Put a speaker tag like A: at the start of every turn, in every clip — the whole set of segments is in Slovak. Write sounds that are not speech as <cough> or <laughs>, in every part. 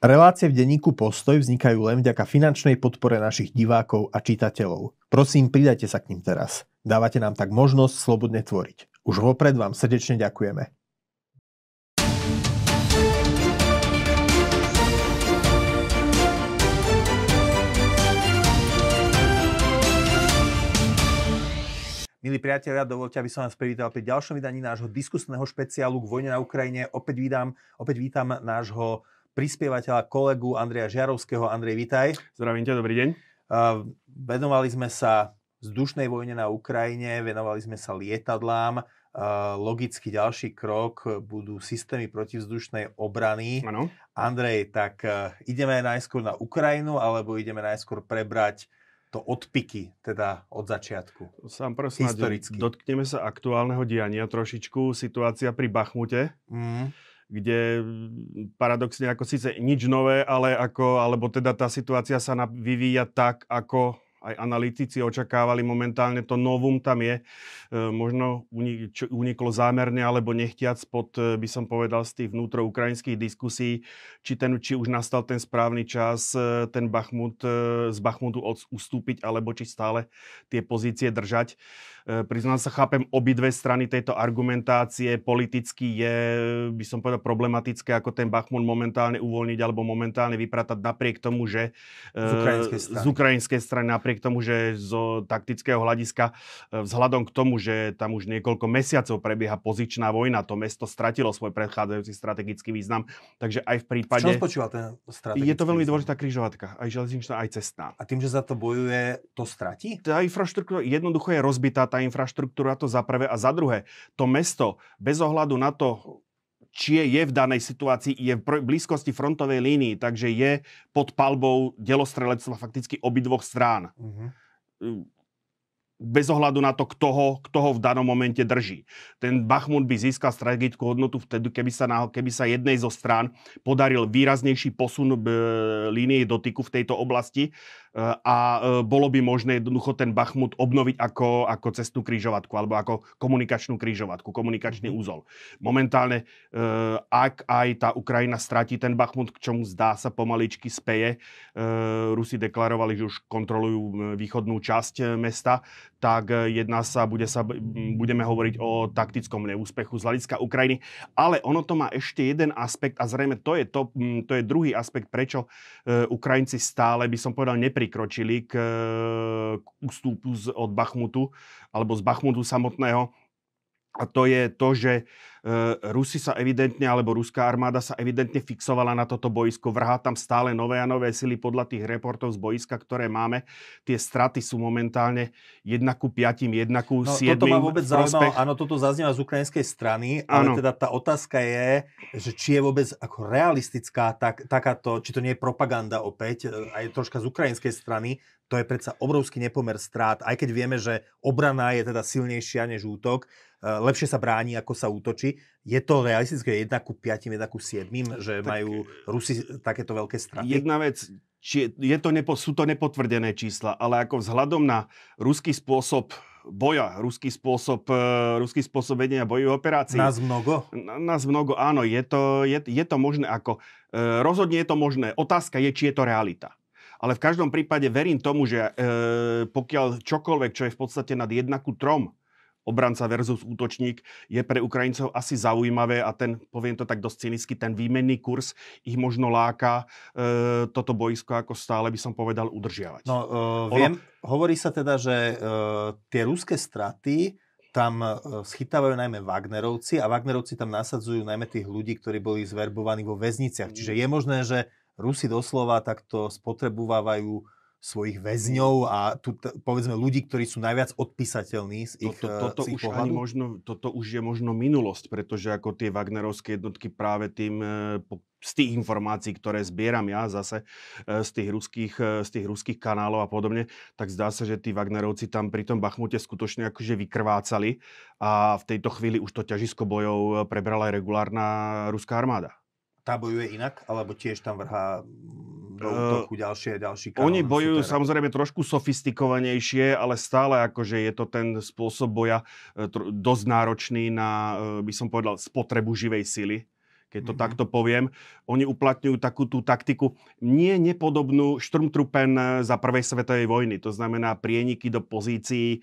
A: Relácie v denníku Postoj vznikajú len vďaka finančnej podpore našich divákov a čitateľov. Prosím, pridajte sa k ním teraz. Dávate nám tak možnosť slobodne tvoriť. Už vopred vám srdečne ďakujeme. Milí priatelia, dovolte, aby som vás privítal pri ďalšom vydaní nášho diskusného špeciálu k vojne na Ukrajine. Opäť, opäť vítam nášho prispievateľa, kolegu Andreja Žiarovského. Andrej, vitaj. Zdravím ťa, dobrý deň. Venovali sme sa vzdušnej vojne na Ukrajine, venovali sme sa lietadlám. Logicky ďalší krok budú systémy protivzdušnej obrany. Ano. Andrej, tak e, ideme najskôr na Ukrajinu, alebo ideme najskôr prebrať to odpiky, teda od začiatku. Sám prosím, historicky.
B: dotkneme sa aktuálneho diania trošičku, situácia pri Bachmute. Mm kde paradoxne ako síce nič nové, ale ako, alebo teda tá situácia sa vyvíja tak, ako aj analytici očakávali momentálne, to novum tam je. E, možno uniklo zámerne alebo nechtiac pod, e, by som povedal, z tých vnútroukrajinských diskusí, či, ten, či už nastal ten správny čas e, ten Bachmut, z Bachmutu ustúpiť, alebo či stále tie pozície držať. E, priznám sa, chápem obidve strany tejto argumentácie. Politicky je, by som povedal, problematické, ako ten Bachmut momentálne uvoľniť alebo momentálne vypratať napriek tomu, že e, z ukrajinskej strany, z ukrajinskej strany napriek tomu, že z taktického hľadiska e, vzhľadom k tomu, že tam už niekoľko mesiacov prebieha pozičná vojna, to mesto stratilo svoj predchádzajúci strategický význam. Takže aj v prípade... V spočíva
A: ten strategický Je to
B: veľmi dôležitá križovatka, aj železničná, aj cestná. A tým, že za to bojuje, to stratí? Tá infraštruktúra jednoducho je rozbitá, tá infraštruktúra to za prvé a za druhé. To mesto, bez ohľadu na to, či je v danej situácii, je v blízkosti frontovej línii, takže je pod palbou delostrelectva fakticky obidvoch strán. Uh-huh. Bez ohľadu na to, kto ho, kto ho v danom momente drží. Ten Bachmut by získal strategickú hodnotu vtedy, keby sa, na, keby sa jednej zo strán podaril výraznejší posun e, línie dotyku v tejto oblasti. Eh, a eh, bolo by možné jednoducho ten Bachmut obnoviť ako, ako cestnú krížovatku alebo ako komunikačnú krížovatku, komunikačný mhm. úzol. Momentálne, eh, ak aj tá Ukrajina stratí ten Bachmut, k čomu zdá sa pomaličky speje, Rusi deklarovali, že už kontrolujú východnú časť mesta, tak e, jedna sa, bude sa, budeme hovoriť o taktickom neúspechu z hľadiska Ukrajiny. Ale ono to má ešte jeden aspekt a zrejme to je, to, to je druhý aspekt, prečo e, Ukrajinci stále, by som povedal, neprikročili k, e, k ústupu z, od Bachmutu alebo z Bachmutu samotného a to je to, že e, Rusi sa evidentne, alebo ruská armáda sa evidentne fixovala na toto boisko. Vrhá tam stále nové a nové sily podľa tých reportov z boiska, ktoré máme. Tie straty sú momentálne 1 ku 5, 1 ku 7. No, toto ma vôbec zaujímalo.
A: Áno, toto zaznieva z ukrajinskej strany, ale ano. teda tá otázka je, že či je vôbec ako realistická tak, takáto, či to nie je propaganda opäť, e, aj troška z ukrajinskej strany, to je predsa obrovský nepomer strát, aj keď vieme, že obrana je teda silnejšia než útok, Eh, lepšie sa bráni, ako sa útočí. Je to realistické 1 ku 5, 1 ku 7, že tak, majú eh, Rusi takéto veľké straty? Jedna vec, či je to nepo, sú to
B: nepotvrdené čísla, ale ako vzhľadom na ruský spôsob boja, ruský spôsob, eh, ruský spôsob vedenia bojových operácií. Nás mnogo? Nás mnogo, áno. Je to, je, je to možné ako... rozhodne je to možné. Otázka je, či je to realita. Ale v každom prípade verím tomu, že e, pokiaľ čokoľvek, čo je v podstate nad 1 ku 3, obranca versus útočník je pre Ukrajincov asi zaujímavé a ten, poviem to tak dosť cynicky, ten výmenný kurz ich možno láka e, toto boisko, ako stále by som povedal, udržiavať.
A: No, e, viem, ono... hovorí sa teda, že e, tie ruské straty tam e, schytávajú najmä Wagnerovci a Wagnerovci tam nasadzujú najmä tých ľudí, ktorí boli zverbovaní vo väzniciach. Čiže je možné, že Rusi doslova takto spotrebovávajú svojich väzňov a tu, povedzme ľudí, ktorí sú najviac odpísateľní z ich, to, eh, to z ich už pohľadu? možno,
B: toto už je možno minulosť, pretože ako tie Wagnerovské jednotky práve tým eh, z tých informácií, ktoré zbieram ja zase eh, z tých ruských, z tých ruských kanálov a podobne, tak zdá sa, že tí Wagnerovci tam pri tom Bachmute skutočne akože vykrvácali a v tejto chvíli už to ťažisko bojov prebrala aj regulárna ruská armáda.
A: Tá bojuje inak, alebo tiež tam vrhá do ehm, útoku ďalšie, ďalší kanón. Oni bojujú super.
B: samozrejme trošku sofistikovanejšie, ale stále akože je to ten spôsob boja eh, dosť náročný na, eh, by som povedal, spotrebu živej sily keď to mm-hmm. takto poviem. Oni uplatňujú takú tú taktiku nie nepodobnú Štrumtrupen eh, za prvej svetovej vojny. To znamená prieniky do pozícií e,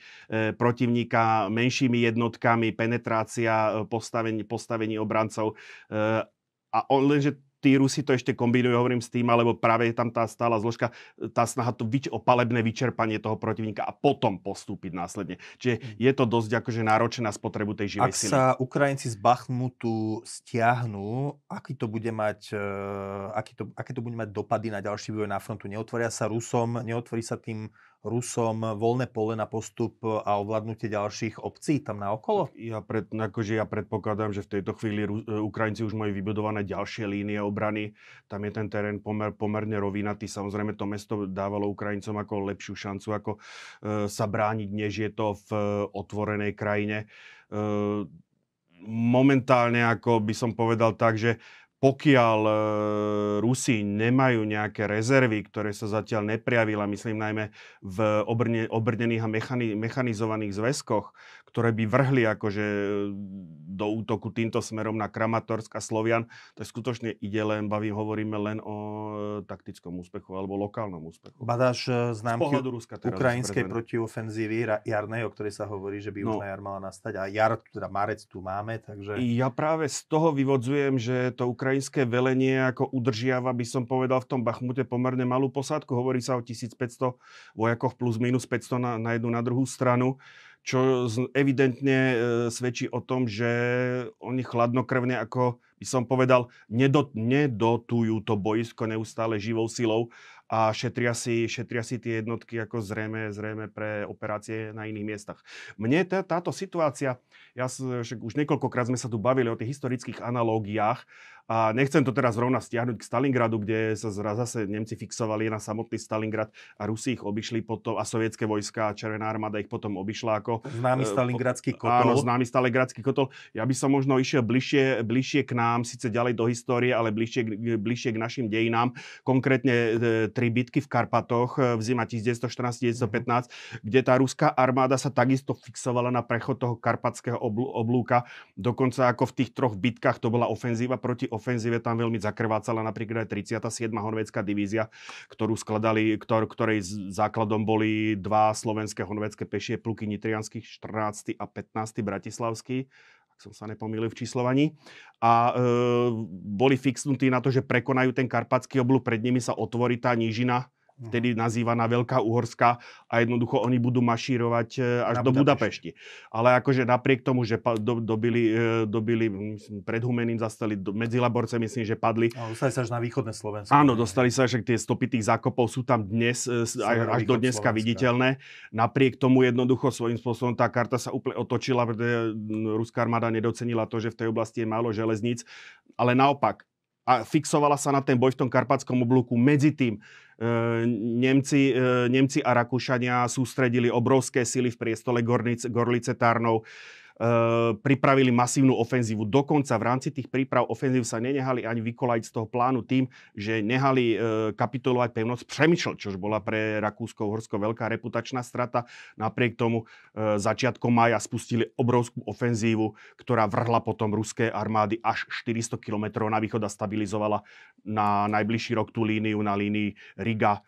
B: protivníka menšími jednotkami, penetrácia postavení, postavení obrancov. E, a on, lenže tí Rusi to ešte kombinujú, hovorím s tým, alebo práve je tam tá stála zložka, tá snaha to vyč- o palebné vyčerpanie toho protivníka a potom postúpiť následne. Čiže mm. je to dosť akože náročná spotrebu tej živej Ak sily. Ak sa
A: Ukrajinci z Bachmutu stiahnu, aký to bude mať, eh, aký to, aké to bude mať dopady na ďalší vývoj na frontu? Neotvoria sa Rusom, neotvorí sa tým Rusom voľné pole na postup a ovládnutie ďalších obcí tam na okolo? Ja, pred, akože ja predpokladám, že v tejto chvíli e, Ukrajinci už majú vybudované ďalšie
B: línie obrany. Tam je ten terén pomer, pomerne rovinatý. Samozrejme to mesto dávalo Ukrajincom ako lepšiu šancu ako e, sa brániť, než je to v e, otvorenej krajine. E, momentálne, ako by som povedal tak, že pokiaľ e, Rusi nemajú nejaké rezervy, ktoré sa zatiaľ neprijavila, myslím najmä v obrnených a mechanizovaných zväzkoch, ktoré by vrhli akože e, do útoku týmto smerom na Kramatorsk a Slovian, je skutočne ide len, bavím, hovoríme len o e, taktickom úspechu alebo lokálnom úspechu.
A: Badáš e, známky Ruska teraz ukrajinskej protiofenzívy jarnej, o ktorej sa hovorí, že by no. už na jar mala nastať a jar, teda marec tu máme, takže... Ja
B: práve z toho vyvodzujem, že to ukrajinské velenie ako udržiava, by som povedal, v tom Bachmute pomerne malú posádku. Hovorí sa o 1500 vojakoch plus minus 500 na, na jednu na druhú stranu čo evidentne e, svedčí o tom, že oni chladnokrvne, ako by som povedal, nedot, nedotujú to boisko neustále živou silou a šetria si, šetria si tie jednotky ako zrejme, zrejme pre operácie na iných miestach. Mne tá, táto situácia, ja však už niekoľkokrát sme sa tu bavili o tých historických analógiách, a nechcem to teraz rovna stiahnuť k Stalingradu, kde sa zase Nemci fixovali na samotný Stalingrad a Rusi ich obišli potom a sovietské vojska a Červená armáda ich potom obišla ako... Známy e, Stalingradský kotol. Áno, známy Stalingradský kotol. Ja by som možno išiel bližšie, bližšie k nám, síce ďalej do histórie, ale bližšie, bližšie k našim dejinám. Konkrétne e, tri bitky v Karpatoch e, v zima 1914-1915, kde tá ruská armáda sa takisto fixovala na prechod toho karpatského oblúka. Dokonca ako v tých troch bitkách to bola ofenzíva proti ofenzíve tam veľmi zakrvácala napríklad aj 37. honvedská divízia, ktorú skladali, ktor, ktorej základom boli dva slovenské honvedské pešie pluky nitrianských 14. a 15. bratislavský ak som sa nepomýlil v číslovaní. A e, boli fixnutí na to, že prekonajú ten karpatský oblúk, pred nimi sa otvorí tá nížina vtedy mhm. nazývaná Veľká Uhorská a jednoducho oni budú mašírovať e, až Na do Budapešti. Budapešti. Ale akože napriek tomu, že do, dobili, e, dobili pred Humeným, zastali, medzi Laborce myslím, že padli. A
A: dostali sa až na východné Slovensko.
B: Áno, dostali sa však tie stopy tých zákopov sú tam dnes, e, až, až do dneska Slovenska. viditeľné. Napriek tomu jednoducho svojím spôsobom tá karta sa úplne otočila, pretože ruská armáda nedocenila to, že v tej oblasti je málo železníc. Ale naopak, a fixovala sa na ten boj v tom karpatskom oblúku. Medzi tým Ehm, Nemci, ehm, Nemci a Rakúšania sústredili obrovské sily v priestole Gorlice Tárnov. Eh, pripravili masívnu ofenzívu. Dokonca v rámci tých príprav ofenzív sa nenehali ani vykolať z toho plánu tým, že nehali eh, kapitulovať pevnosť Přemýšľ, čo bola pre Rakúsko-Horsko veľká reputačná strata. Napriek tomu eh, začiatkom maja spustili obrovskú ofenzívu, ktorá vrhla potom ruské armády až 400 km na východ a stabilizovala na najbližší rok tú líniu na línii Riga,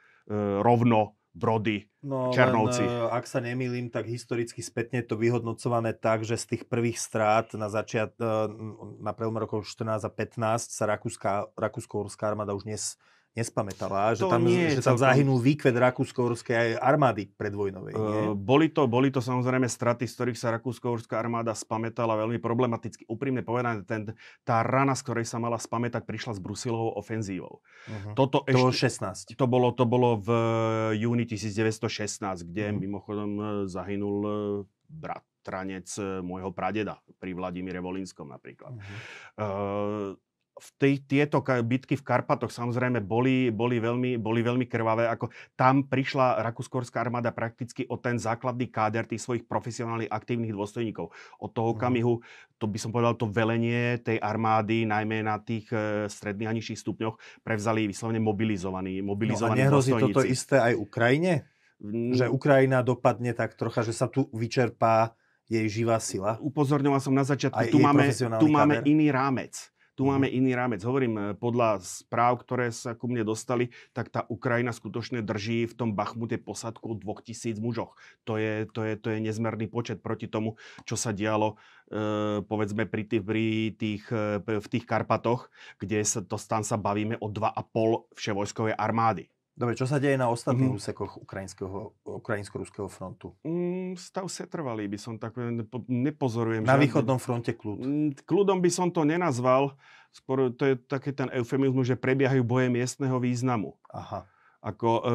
B: Rovno,
A: Brody, no, Černovci. Len, ak sa nemýlim, tak historicky spätne je to vyhodnocované tak, že z tých prvých strát na začiat, e, na prelome rokov 14 a 15 sa Rakúska, Rakúsko-Urská armáda už nes, nespamätala, že to tam, nie, že tam zahynul zahynul výkvet rakúsko-horskej armády predvojnovej. Nie? Uh, boli, to, boli to samozrejme straty, z ktorých sa rakúsko-horská
B: armáda spamätala veľmi problematicky. Úprimne povedané, ten, tá rana, z ktorej sa mala spamätať, prišla s Brusilovou ofenzívou.
A: Uh-huh. Toto
B: ešte, to bolo 16. To bolo, to bolo v eh, júni 1916, kde uh-huh. mimochodom eh, zahynul eh, brat tranec môjho pradeda pri Vladimíre Volinskom napríklad. Uh-huh v tej, tieto bitky v Karpatoch samozrejme boli, boli, veľmi, boli veľmi krvavé. Ako tam prišla rakúskorská armáda prakticky o ten základný káder tých svojich profesionálnych aktívnych dôstojníkov. Od toho mhm. kamihu, to by som povedal, to velenie tej armády, najmä na tých e, stredných a nižších stupňoch, prevzali vyslovne mobilizovaní, mobilizovaní no a nehrozí dôstojníci. toto isté
A: aj Ukrajine? Že Ukrajina dopadne tak trocha, že sa tu vyčerpá jej živá sila?
B: Upozorňoval som na
A: začiatku, tu máme, tu máme iný rámec tu máme iný rámec. Hovorím,
B: e, podľa správ, ktoré sa ku mne dostali, tak tá Ukrajina skutočne drží v tom Bachmute posadku 2000 mužoch. To je, to je, to je nezmerný počet proti tomu, čo sa dialo e, povedzme pri tých, pri tých, e, v tých Karpatoch, kde sa, to, tam sa bavíme o 2,5 vševojskovej armády. Dobre, čo sa deje na ostatných mm. úsekoch
A: ukrajinsko-ruského frontu?
B: Mm, stav setrvalý by som tak nepozorujem. Na že východnom fronte kľud? Mm, kľudom by som to nenazval. Skôr to je taký ten eufemizmus, že prebiehajú boje miestneho významu. Aha. Ako, e,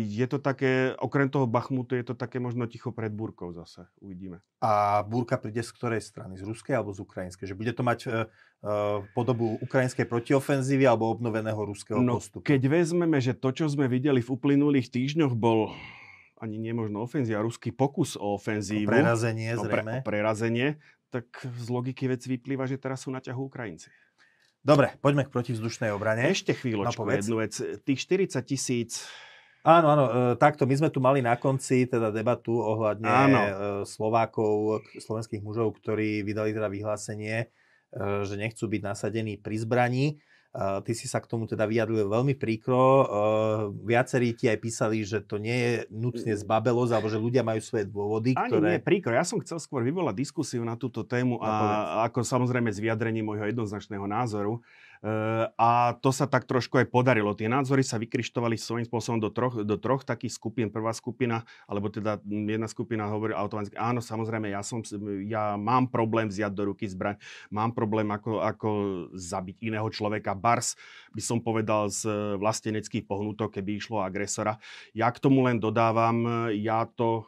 B: je to
A: také, okrem toho Bachmutu, je to také možno ticho pred búrkou zase, uvidíme. A búrka príde z ktorej strany? Z ruskej alebo z ukrajinskej? Že bude to mať e, e, podobu ukrajinskej protiofenzívy alebo obnoveného ruského no, postupu?
B: Keď vezmeme, že to, čo sme videli v uplynulých týždňoch, bol ani nemožno ofenzia, ruský pokus o ofenzívu. O prerazenie zrejme. O no, pre, o prerazenie, tak z logiky vec vyplýva, že teraz sú na ťahu Ukrajinci. Dobre, poďme k
A: protivzdušnej obrane. Ešte chvíľočku, no, jednu vec. Tých 40 tisíc Áno, áno, e, takto my sme tu mali na konci teda debatu ohľadne áno. E, Slovákov, slovenských mužov, ktorí vydali teda vyhlásenie, e, že nechcú byť nasadení pri zbraní. Ty si sa k tomu teda vyjadril veľmi príkro. Viacerí ti aj písali, že to nie je nutne zbabelosť, alebo že ľudia majú svoje dôvody, Ani ktoré... nie, príkro. Ja som chcel skôr vyvolať diskusiu
B: na túto tému no, a, a ako samozrejme s vyjadrením môjho jednoznačného názoru. Eh, a to sa tak trošku aj podarilo. Tie názory sa vykrištovali svojím spôsobom do troch, do troch takých skupín. Prvá skupina, alebo teda jedna skupina hovorí automaticky, áno, samozrejme, ja, som, ja mám problém vziať do ruky zbraň, mám problém ako, ako zabiť iného človeka. Bars by som povedal z eh, vlasteneckých pohnutok, keby išlo agresora. Ja k tomu len dodávam, eh, ja to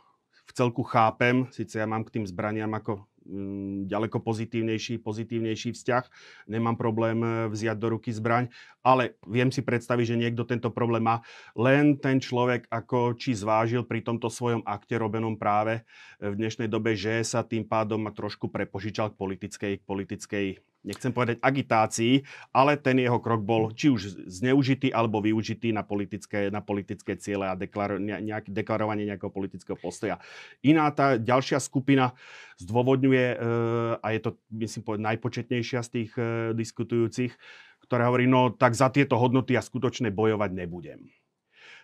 B: v celku chápem, síce ja mám k tým zbraniam ako Mm, ďaleko pozitívnejší, pozitívnejší vzťah. Nemám problém eh, vziať do ruky zbraň ale viem si predstaviť, že niekto tento problém má. Len ten človek ako či zvážil pri tomto svojom akte robenom práve e, v dnešnej dobe, že sa tým pádom trošku prepožičal k politickej, k politickej nechcem povedať agitácii, ale ten jeho krok bol mm. či už zneužitý alebo využitý na politické, na politické ciele a deklar, nejak, deklarovanie nejakého politického postoja. Iná tá ďalšia skupina zdôvodňuje, e, a je to myslím povedať najpočetnejšia z tých e, diskutujúcich, ktorá hovorí, no tak za tieto hodnoty ja skutočne bojovať nebudem.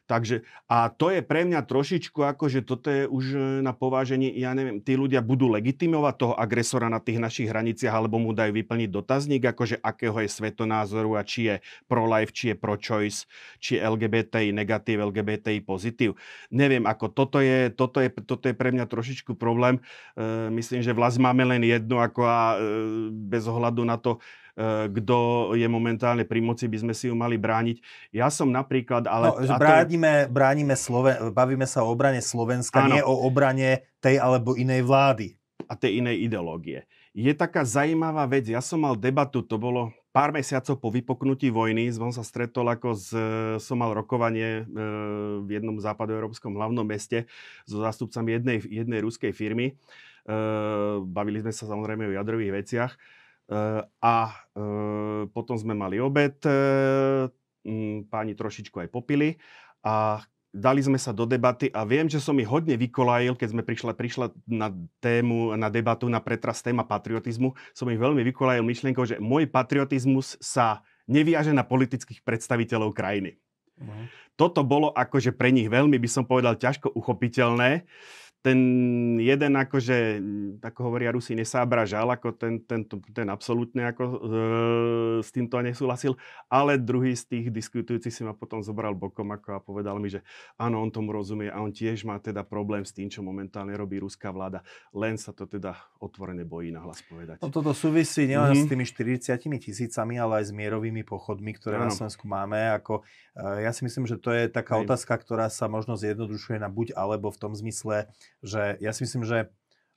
B: Takže, a to je pre mňa trošičku ako, že toto je už e, na pováženie, ja neviem, tí ľudia budú legitimovať toho agresora na tých našich hraniciach, alebo mu dajú vyplniť dotazník, akože akého je svetonázoru a či je pro-life, či je pro-choice, či je LGBTI negatív, LGBTI pozitív. Neviem, ako toto je, toto je, toto je pre mňa trošičku problém. E, myslím, že vlast máme len jednu, ako a e, bez ohľadu na to, E, kto je momentálne pri moci, by sme si ju mali brániť. Ja som napríklad, ale... No, bránime,
A: to... bránime Sloven... bavíme sa o obrane Slovenska, ano. nie o obrane tej alebo inej vlády. A tej inej
B: ideológie. Je taká zaujímavá vec, ja som mal debatu, to bolo pár mesiacov po vypoknutí vojny som sa stretol, ako z, som mal rokovanie e, v jednom západoeurópskom hlavnom meste so zástupcami jednej, jednej ruskej firmy. E, bavili sme sa samozrejme o jadrových veciach. Eh, a eh, potom sme mali obed, eh, mm, páni trošičku aj popili a dali sme sa do debaty a viem, že som ich hodne vykolajil, keď sme prišla, prišla na tému, na debatu, na pretras téma patriotizmu, som ich veľmi vykolajil myšlienkou, že môj patriotizmus sa neviaže na politických predstaviteľov krajiny. Mhm. Toto bolo akože pre nich veľmi, by som povedal, ťažko uchopiteľné. Uh, ten jeden akože, mm, ako hovoria Rusi, žal, ako ten, ten, ten absolútne ako, e, s týmto nesúhlasil, ale druhý z tých diskutujúcich si ma potom zobral bokom ako a povedal mi, že áno, on tomu rozumie a on tiež má teda problém s tým, čo momentálne robí ruská vláda, len sa to teda otvorene bojí na hlas povedať. No toto súvisí nielen mm-hmm.
A: s mhm. tými 40 tisícami, ale aj s mierovými pochodmi, ktoré ano. na Slovensku máme. Ako, e, ja si myslím, že to je taká aj. otázka, ktorá sa možno zjednodušuje na buď alebo v tom zmysle, že ja si myslím, že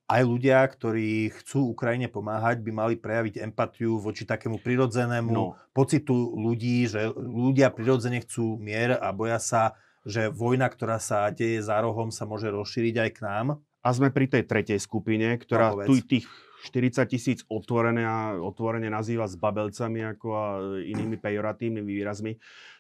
A: aj ľudia, ktorí chcú Ukrajine pomáhať, by mali prejaviť empatiu voči takému prirodzenému no. pocitu ľudí, že ľudia prirodzene chcú mier a boja sa, že vojna, ktorá sa deje za rohom, sa môže rozšíriť aj k nám.
B: A sme pri tej tretej skupine, ktorá no, tu tých 40 tisíc otvorene, otvorene nazýva s babelcami ako a inými pejoratívnymi výrazmi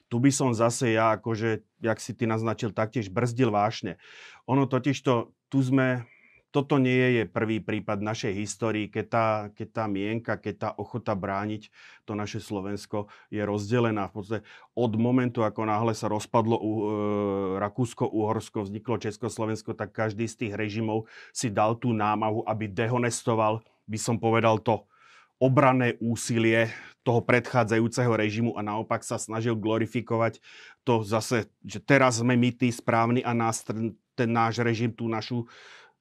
B: tu by som zase ja, akože, jak si ty naznačil, taktiež brzdil vášne. Ono totiž to, tu sme, toto nie je prvý prípad našej histórii, keď tá, keď tá mienka, keď tá ochota brániť to naše Slovensko je rozdelená. V podstate od momentu, ako náhle sa rozpadlo uh, Rakúsko-Uhorsko, vzniklo Československo, tak každý z tých režimov si dal tú námahu, aby dehonestoval, by som povedal to, obrané úsilie toho predchádzajúceho režimu a naopak sa snažil glorifikovať to zase, že teraz sme my tí správni a nás ten náš režim, tú našu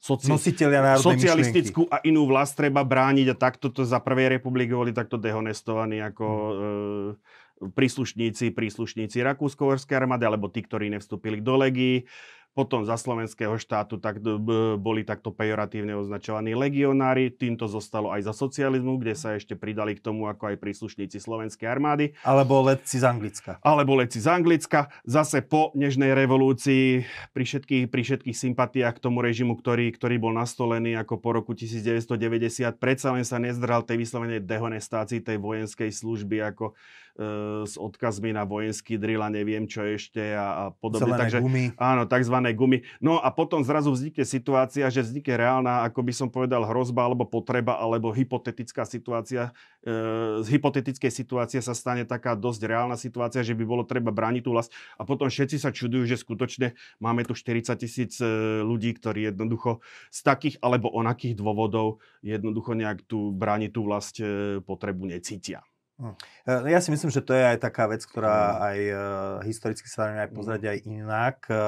B: soci... socialistickú myšlienky. a inú vlast treba brániť a takto to za prvej republiky boli takto dehonestovaní ako mm. e, príslušníci, príslušníci Rakúsko-Horskej armády alebo tí, ktorí nevstúpili do legii. Potom za slovenského štátu tak, boli takto pejoratívne označovaní legionári, týmto zostalo aj za socializmu, kde sa ešte pridali k tomu ako aj príslušníci slovenskej armády. Alebo letci z Anglicka. Alebo letci z Anglicka. Zase po nežnej revolúcii pri všetkých, pri všetkých sympatiách k tomu režimu, ktorý, ktorý bol nastolený ako po roku 1990, predsa len sa nezdral tej vyslovene dehonestácii tej vojenskej služby ako E, s odkazmi na vojenský drill a neviem čo ešte a, a podobne. Zelené Takže, gumy. Áno, tzv. gumy. No a potom zrazu vznikne situácia, že vznikne reálna, ako by som povedal, hrozba alebo potreba alebo hypotetická situácia. E, z hypotetickej situácie sa stane taká dosť reálna situácia, že by bolo treba brániť tú vlast. A potom všetci sa čudujú, že skutočne máme tu 40 tisíc e, ľudí, ktorí jednoducho z takých alebo onakých dôvodov jednoducho
A: nejak tú brániť tú vlast e, potrebu necítia. Hm. E, no ja si myslím, že to je aj taká vec, ktorá aj e, historicky sa dá aj pozrieť hm. aj inak. E,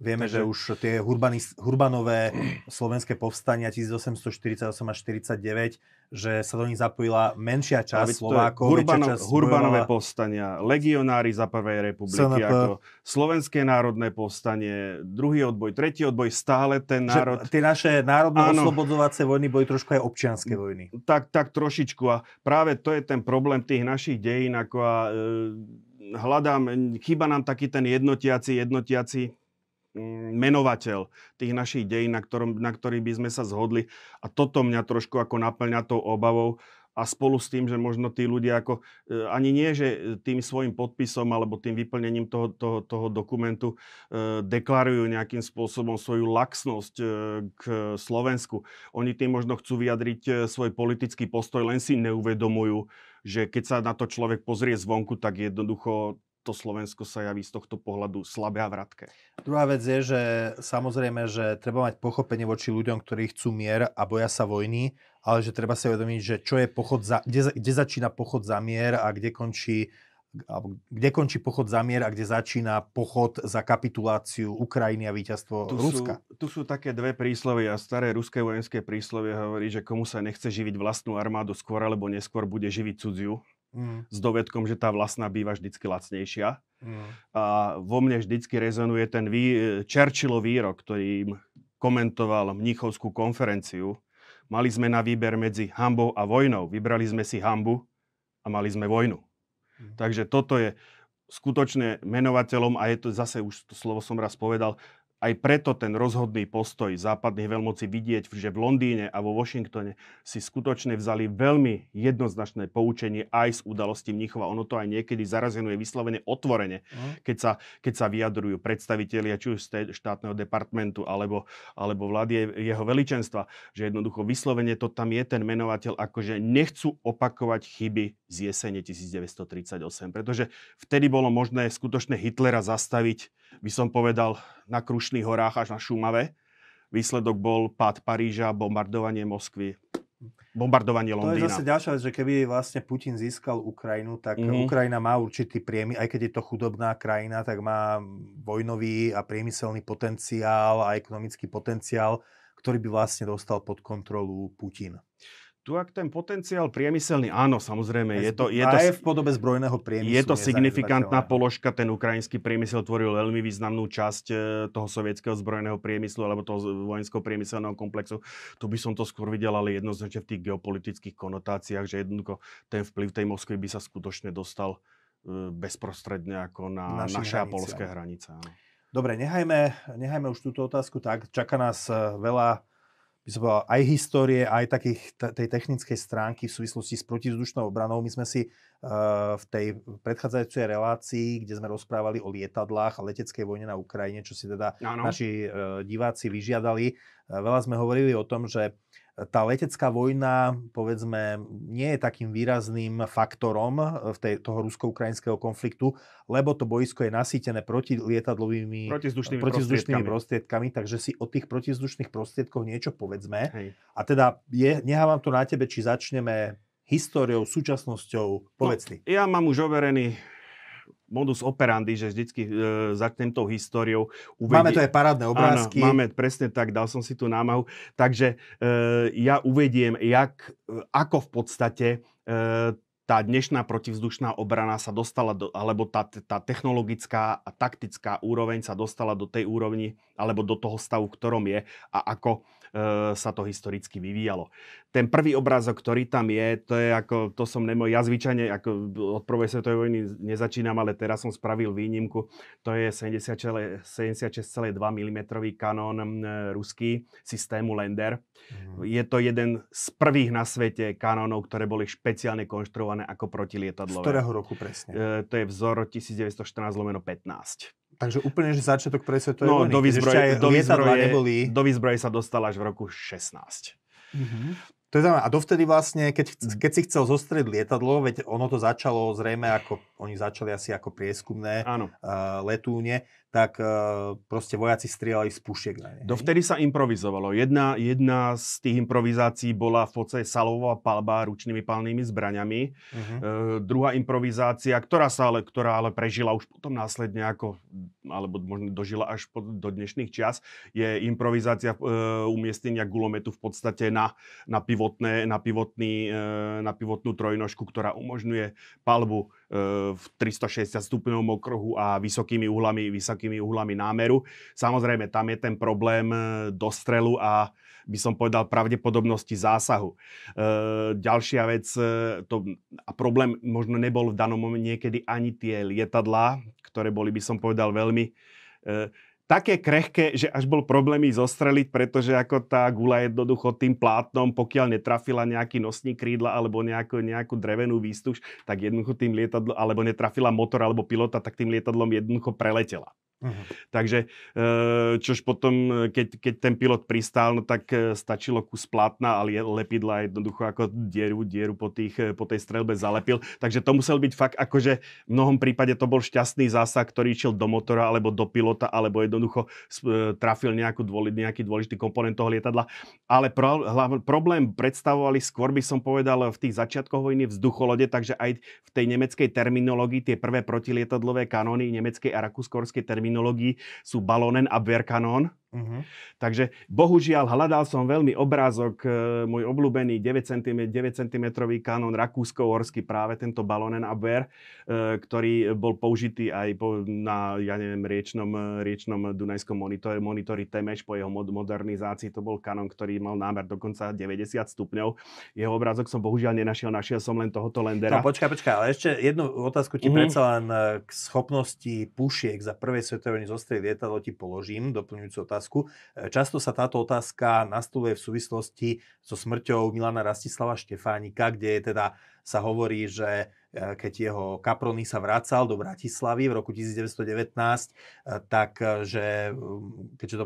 A: Vieme, Takže... že už tie hurbanis, hurbanové slovenské povstania 1848 až 49, že sa do nich zapojila menšia časť Slovákov. Hurbano, časť hurbanové bojovala...
B: povstania, legionári za prvej republiky, SNP. ako Slovenské národné povstanie, druhý odboj, tretí odboj, stále ten národ... Že
A: tie naše národné oslobodzovacie vojny boli trošku aj občianské vojny. Tak, tak trošičku a
B: práve to je ten problém tých našich dejín, ako a, e, hľadám, chýba nám taký ten jednotiaci, jednotiaci Mm, menovateľ tých našich dejín, na, ktorom, na ktorý by sme sa zhodli. A toto mňa trošku ako naplňa tou obavou a spolu s tým, že možno tí ľudia ako, e, ani nie, že tým svojim podpisom alebo tým vyplnením toho, toho, toho dokumentu e, deklarujú nejakým spôsobom svoju laxnosť e, k Slovensku. Oni tým možno chcú vyjadriť e, svoj politický postoj, len si neuvedomujú, že keď sa na to človek pozrie zvonku, tak jednoducho to Slovensko sa javí z tohto pohľadu slabé a vratké.
A: Druhá vec je, že samozrejme, že treba mať pochopenie voči ľuďom, ktorí chcú mier a boja sa vojny, ale že treba si uvedomiť, že čo je pochod za, kde, kde začína pochod za mier a kde končí kde končí pochod za mier a kde začína pochod za kapituláciu Ukrajiny a víťazstvo tu Ruska.
B: Sú, tu sú také dve a Staré ruské vojenské príslovie hovorí, že komu sa nechce živiť vlastnú armádu skôr alebo neskôr bude živiť cudziu mm. s dovedkom, že tá vlastná býva vždycky lacnejšia. Mm. A vo mne vždycky rezonuje ten vý, e, Churchillov výrok, ktorým komentoval mnichovskú konferenciu. Mali sme na výber medzi hambou a vojnou. Vybrali sme si hambu a mali sme vojnu. Mm. Takže toto je skutočne menovateľom, a je to zase už to slovo som raz povedal, aj preto ten rozhodný postoj západných veľmocí vidieť, že v Londýne a vo Washingtone si skutočne vzali veľmi jednoznačné poučenie aj z udalosti Mnichova. Ono to aj niekedy zarazenuje vyslovene otvorene, mhm. keď sa, keď sa vyjadrujú predstavitelia či už štátneho departmentu alebo, alebo vlády jeho veličenstva, že jednoducho vyslovene to tam je ten menovateľ, akože nechcú opakovať chyby z jesene 1938, pretože vtedy bolo možné skutočne Hitlera zastaviť by som povedal, na Krušných horách až na Šumave. Výsledok bol pád Paríža, bombardovanie Moskvy,
A: bombardovanie Londýna. To je zase ďalšia vec, že keby vlastne Putin získal Ukrajinu, tak mm-hmm. Ukrajina má určitý priemy, aj keď je to chudobná krajina, tak má vojnový a priemyselný potenciál a ekonomický potenciál, ktorý by vlastne dostal pod kontrolu Putin. Tu ak ten
B: potenciál priemyselný, áno, samozrejme, je to... Je to aj v
A: podobe zbrojného priemyslu. Je to je signifikantná
B: položka, ten ukrajinský priemysel tvoril veľmi významnú časť e, toho sovietského zbrojného priemyslu alebo toho vojenského priemyselného komplexu. Tu by som to skôr videl, ale jednoznačne v tých geopolitických konotáciách, že jednoducho ten vplyv tej Moskvy by sa skutočne dostal e, bezprostredne ako na Našim naše hranice, a polské hranice.
A: Áno. Dobre, nehajme, nechajme už túto otázku tak. Čaká nás e, veľa by som povedal, aj histórie, aj takých, t- tej technickej stránky v súvislosti s protivzdušnou obranou. My sme si e, v tej predchádzajúcej relácii, kde sme rozprávali o lietadlách a leteckej vojne na Ukrajine, čo si teda ano. naši e, diváci vyžiadali, e, veľa sme hovorili o tom, že tá letecká vojna, povedzme, nie je takým výrazným faktorom eh, v tej, toho rusko-ukrajinského konfliktu, lebo to boisko je nasýtené protilietadlovými eh, protizdušnými, protizdušnými prostriedkami. prostriedkami, takže si o tých protizdušných prostriedkoch niečo povedzme. Hej. A teda je, nechávam to na tebe, či začneme históriou, súčasnosťou, povedz No,
B: ja mám už overený modus operandi, že vždycky e, začnem tou históriou. Uvedie... Máme to aj parádne obrázky. Áno, máme, presne tak, dal som si tú námahu. Takže e, ja uvediem, jak, e, ako v podstate e, tá dnešná protivzdušná obrana sa dostala, do, alebo tá, tá technologická a taktická úroveň sa dostala do tej úrovni, alebo do toho stavu, v ktorom je a ako E, sa to historicky vyvíjalo. Ten prvý obrázok, ktorý tam je, to je ako, to som nemo, ja zvyčajne ako od prvej svetovej vojny nezačínam, ale teraz som spravil výnimku, to je 76,2 mm kanón e, ruský systému Lender. Mm. Je to jeden z prvých na svete kanónov, ktoré boli špeciálne konštruované ako protilietadlové. Z ktorého roku presne? E, to je vzor 1914 15.
A: Takže úplne, že začiatok pre svetovej no, vojny. Do výzbroje, do, výzbroje, neboli... do výzbroje sa dostal až v roku 16. Mm-hmm. To je zaujímavé. A dovtedy vlastne, keď, mhm. keď si chcel zostrieť lietadlo, veď ono to začalo zrejme ako, oni začali asi ako prieskumné Uh, letúne, tak uh, proste vojaci strieľali z
B: pušiek ne. Dovtedy sa improvizovalo. Jedna, jedna z tých improvizácií bola v podstate salová palba ručnými palnými zbraňami. Uh-huh. Uh, druhá improvizácia, ktorá, sa ale, ktorá ale prežila už potom následne ako, alebo možno dožila až po, do dnešných čas, je improvizácia uh, umiestnenia gulometu v podstate na, na, pivotné, na, pivotný, uh, na pivotnú trojnožku, ktorá umožňuje palbu Eh, v 360 stupňovom okruhu a vysokými uhlami, vysokými uhlami námeru. Samozrejme, tam je ten problém eh, dostrelu a by som povedal pravdepodobnosti zásahu. E, ďalšia vec, to, a problém možno nebol v danom momente niekedy ani tie lietadlá, ktoré boli, by som povedal, veľmi e, také krehké, že až bol problém ich zostreliť, pretože ako tá gula jednoducho tým plátnom, pokiaľ netrafila nejaký nosník krídla alebo nejakú, nejakú drevenú výstuž, tak jednoducho tým lietadlo, alebo netrafila motor alebo pilota, tak tým lietadlom jednoducho preletela. Uh-huh. Takže, e, čož potom, e, keď, keď ten pilot pristál, no tak e, stačilo kus plátna a lepidla jednoducho ako dieru, dieru po, tých, po tej strelbe zalepil. Takže to musel byť fakt akože v mnohom prípade to bol šťastný zásah, ktorý išiel do motora alebo do pilota, alebo jednoducho trafil nejakú dôli, nejaký dôležitý komponent toho lietadla. Ale pro, hlavne, problém predstavovali skôr by som povedal v tých začiatkoch vojny vzducholode, takže aj v tej nemeckej terminológii tie prvé protilietadlové kanóny nemeckej a rakúskorskej terminológii terminológii sú Balonen a Verkanon. Uh-huh. Takže bohužiaľ hľadal som veľmi obrázok, e, môj obľúbený 9 cm, 9 cm kanón rakúsko horský práve tento Balonen Abwehr, e, ktorý bol použitý aj po, na, ja neviem, riečnom, e, riečnom Dunajskom monitore, monitori Temeš po jeho mod- modernizácii. To bol kanón, ktorý mal námer dokonca 90 stupňov.
A: Jeho obrázok som bohužiaľ nenašiel, našiel som len tohoto Lendera. No počkaj, počkaj, ale ešte jednu otázku ti uh-huh. predsa len k schopnosti pušiek za prvej svetovej zostrieť lietadlo ti položím, doplňujúcu otázku otázku. E, často sa táto otázka nastoluje v súvislosti so smrťou Milana Rastislava Štefánika, kde je teda sa hovorí, že e, keď jeho Kaprony sa vracal do Bratislavy v roku 1919, e, tak že, mm, keďže to,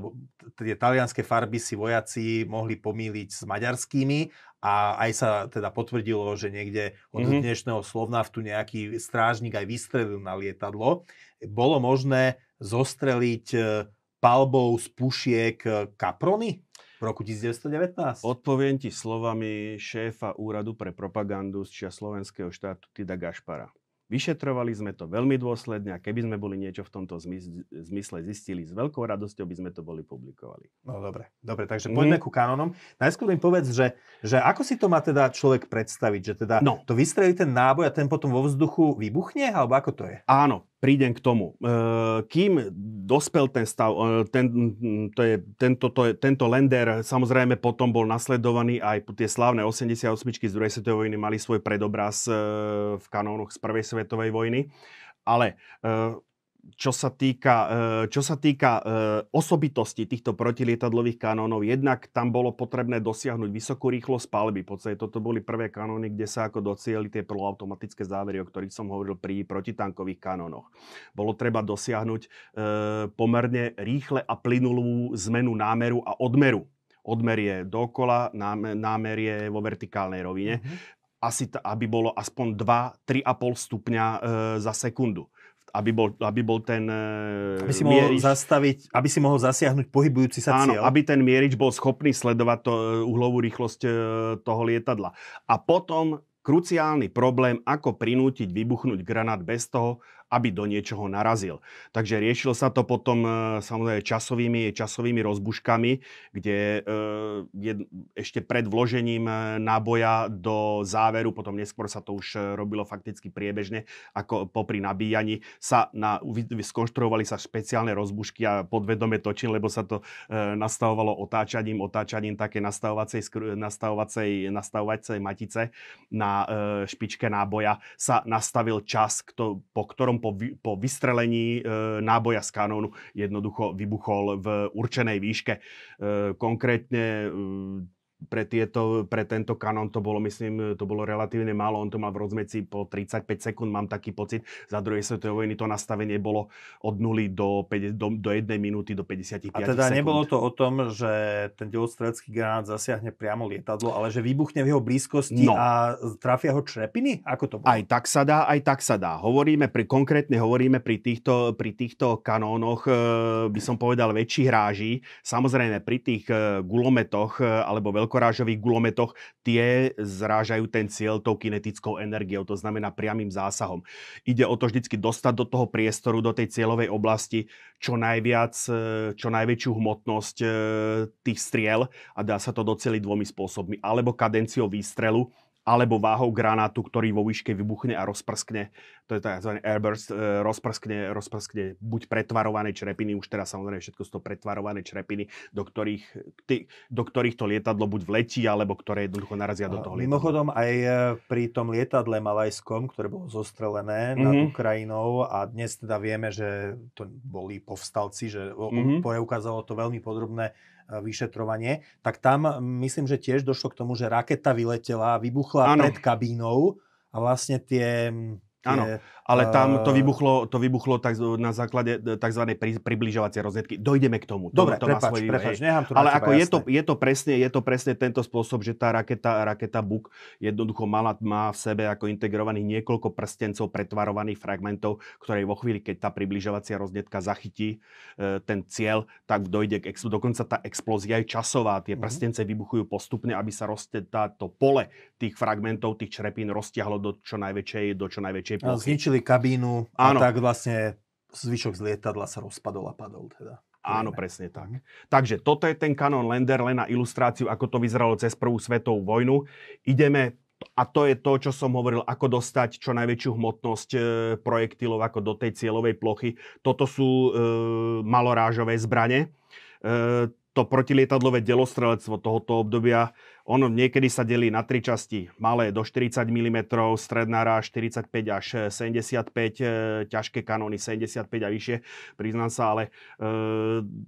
A: tie talianské farby si vojaci mohli pomýliť s maďarskými a aj sa teda potvrdilo, že niekde od mm-hmm. dnešného tu nejaký strážnik aj vystrelil na lietadlo. Bolo možné zostreliť palbou z pušiek kaprony e, v roku 1919? Odpoviem ti slovami šéfa
B: úradu pre propagandu z čia slovenského štátu Tida Gašpara. Vyšetrovali sme to veľmi dôsledne a keby sme boli niečo v tomto zmysle zistili, s veľkou radosťou by sme to boli publikovali.
A: No dobre, dobre takže mm. poďme ku kanonom. Najskôr mi povedz, že, že ako si to má teda človek predstaviť, že teda no. to vystrelí ten náboj a ten potom vo vzduchu vybuchne, alebo ako to je?
B: Áno, prídem k tomu. E, kým dospel ten stav, e, ten, to je, tento, to je, tento lender samozrejme potom bol nasledovaný aj tie slávne 88 z druhej svetovej vojny mali svoj predobraz e, v kanónoch z prvej svetovej vojny. Ale čo sa týka, eh, čo sa týka eh, osobitosti týchto protilietadlových kanónov, jednak tam bolo potrebné dosiahnuť vysokú rýchlosť palby. V podstate toto boli prvé kanóny, kde sa ako docieli tie poloautomatické závery, o ktorých som hovoril pri protitankových kanónoch. Bolo treba dosiahnuť eh, pomerne rýchle a plynulú zmenu námeru a odmeru. Odmer je dokola, námer je vo vertikálnej rovine. Mhm. Asi hmm aby bolo aspoň 2-3,5 stupňa e, za sekundu aby bol, aby bol ten e, aby si mohol
A: zastaviť, aby si mohol zasiahnuť pohybujúci sa áno, cieľ. aby
B: ten mierič bol schopný sledovať to, e, uhlovú rýchlosť e, toho lietadla. A potom kruciálny problém, ako prinútiť vybuchnúť granát bez toho, aby do niečoho narazil. Takže riešil sa to potom e, samozrejme časovými, časovými rozbuškami, kde e, je, ešte pred vložením e, náboja do záveru, potom neskôr sa to už robilo fakticky priebežne, ako popri nabíjaní, sa na, skonštruovali sa špeciálne rozbušky a podvedome točil, lebo sa to nastavovalo otáčaním, otáčaním také nastavovacej, nastavovacej, nastavovacej matice na špičke náboja sa nastavil čas, kto, po ktorom po, po vystrelení e, náboja z kanónu jednoducho vybuchol v určenej výške. E, konkrétne e, pre, tieto, pre tento kanón to bolo, myslím, to bolo relatívne málo. On to mal v rozmeci po 35 sekúnd, mám taký pocit. Za druhej svetovej vojny to nastavenie bolo od 0 do, 5, do, do 1 minúty do 55 sekúnd. A teda sekúnd. nebolo
A: to o tom, že ten delostrelecký granát zasiahne priamo lietadlo, ale že vybuchne v jeho blízkosti no. a trafia ho črepiny? Ako to bolo?
B: Aj tak sa dá, aj tak sa dá. Hovoríme pri, konkrétne hovoríme pri týchto, pri týchto kanónoch, e, by som povedal, väčších hráži. Samozrejme, pri tých e, gulometoch e, alebo veľkých vysokorážových gulometoch, tie zrážajú ten cieľ tou kinetickou energiou, to znamená priamým zásahom. Ide o to vždy dostať do toho priestoru, do tej cieľovej oblasti čo najviac, e, čo najväčšiu hmotnosť e, tých striel a dá sa to doceliť dvomi spôsobmi. Alebo kadenciou výstrelu, alebo váhou granátu, ktorý vo výške vybuchne a rozprskne, to je tzv. airburst, e, rozprskne, rozprskne buď pretvarované črepiny, už teraz samozrejme všetko sú to pretvarované črepiny, do ktorých, ty, do ktorých to lietadlo buď vletí, alebo ktoré jednoducho narazia do toho lietadla.
A: Mimochodom aj e, pri tom lietadle malajskom, ktoré bolo zostrelené mm-hmm. nad mhm. Ukrajinou a dnes teda vieme, že to boli povstalci, že mm-hmm. preukázalo to veľmi podrobné Eh, vyšetrovanie, tak tam mm, myslím, že tiež došlo k tomu, že raketa vyletela, vybuchla ano. pred kabínou a vlastne tie mm, Áno, ale tam to eh,
B: vybuchlo, to vybuchlo tak, na základe eh, tzv. približovacie rozvedky. Dojdeme k tomu. Dobre, to, to prepač, svoj, prepač, nechám to Ale ako je to, je, to presne, je to presne tento spôsob, že tá raketa, raketa Buk jednoducho mala, má v sebe ako integrovaný niekoľko prstencov pretvarovaných fragmentov, ktoré vo chvíli, keď tá približovacia rozvedka zachytí e, ten cieľ, tak dojde k ex, dokonca tá explózia je časová. Tie mhm. prstence mm-hmm. vybuchujú postupne, aby sa roste táto pole tých fragmentov, tých črepín roztiahlo do čo najväčšej, do čo najväčšej najvyššej no, plochy.
A: Zničili kabínu Áno. a tak
B: vlastne zvyšok z lietadla sa rozpadol a padol teda. Áno, presne tak. mm Takže toto je ten kanon Lander len na ilustráciu, ako to vyzeralo cez prvú svetovú vojnu. Ideme a to je to, čo som hovoril, ako dostať čo najväčšiu hmotnosť e, projektilov ako do tej cieľovej plochy. Toto sú e, malorážové zbranie. E, to protilietadlové delostrelectvo tohoto obdobia ono niekedy sa delí na tri časti. Malé do 40 mm, stredná ráž 45 až 75, e, ťažké kanóny 75 a vyššie, priznám sa, ale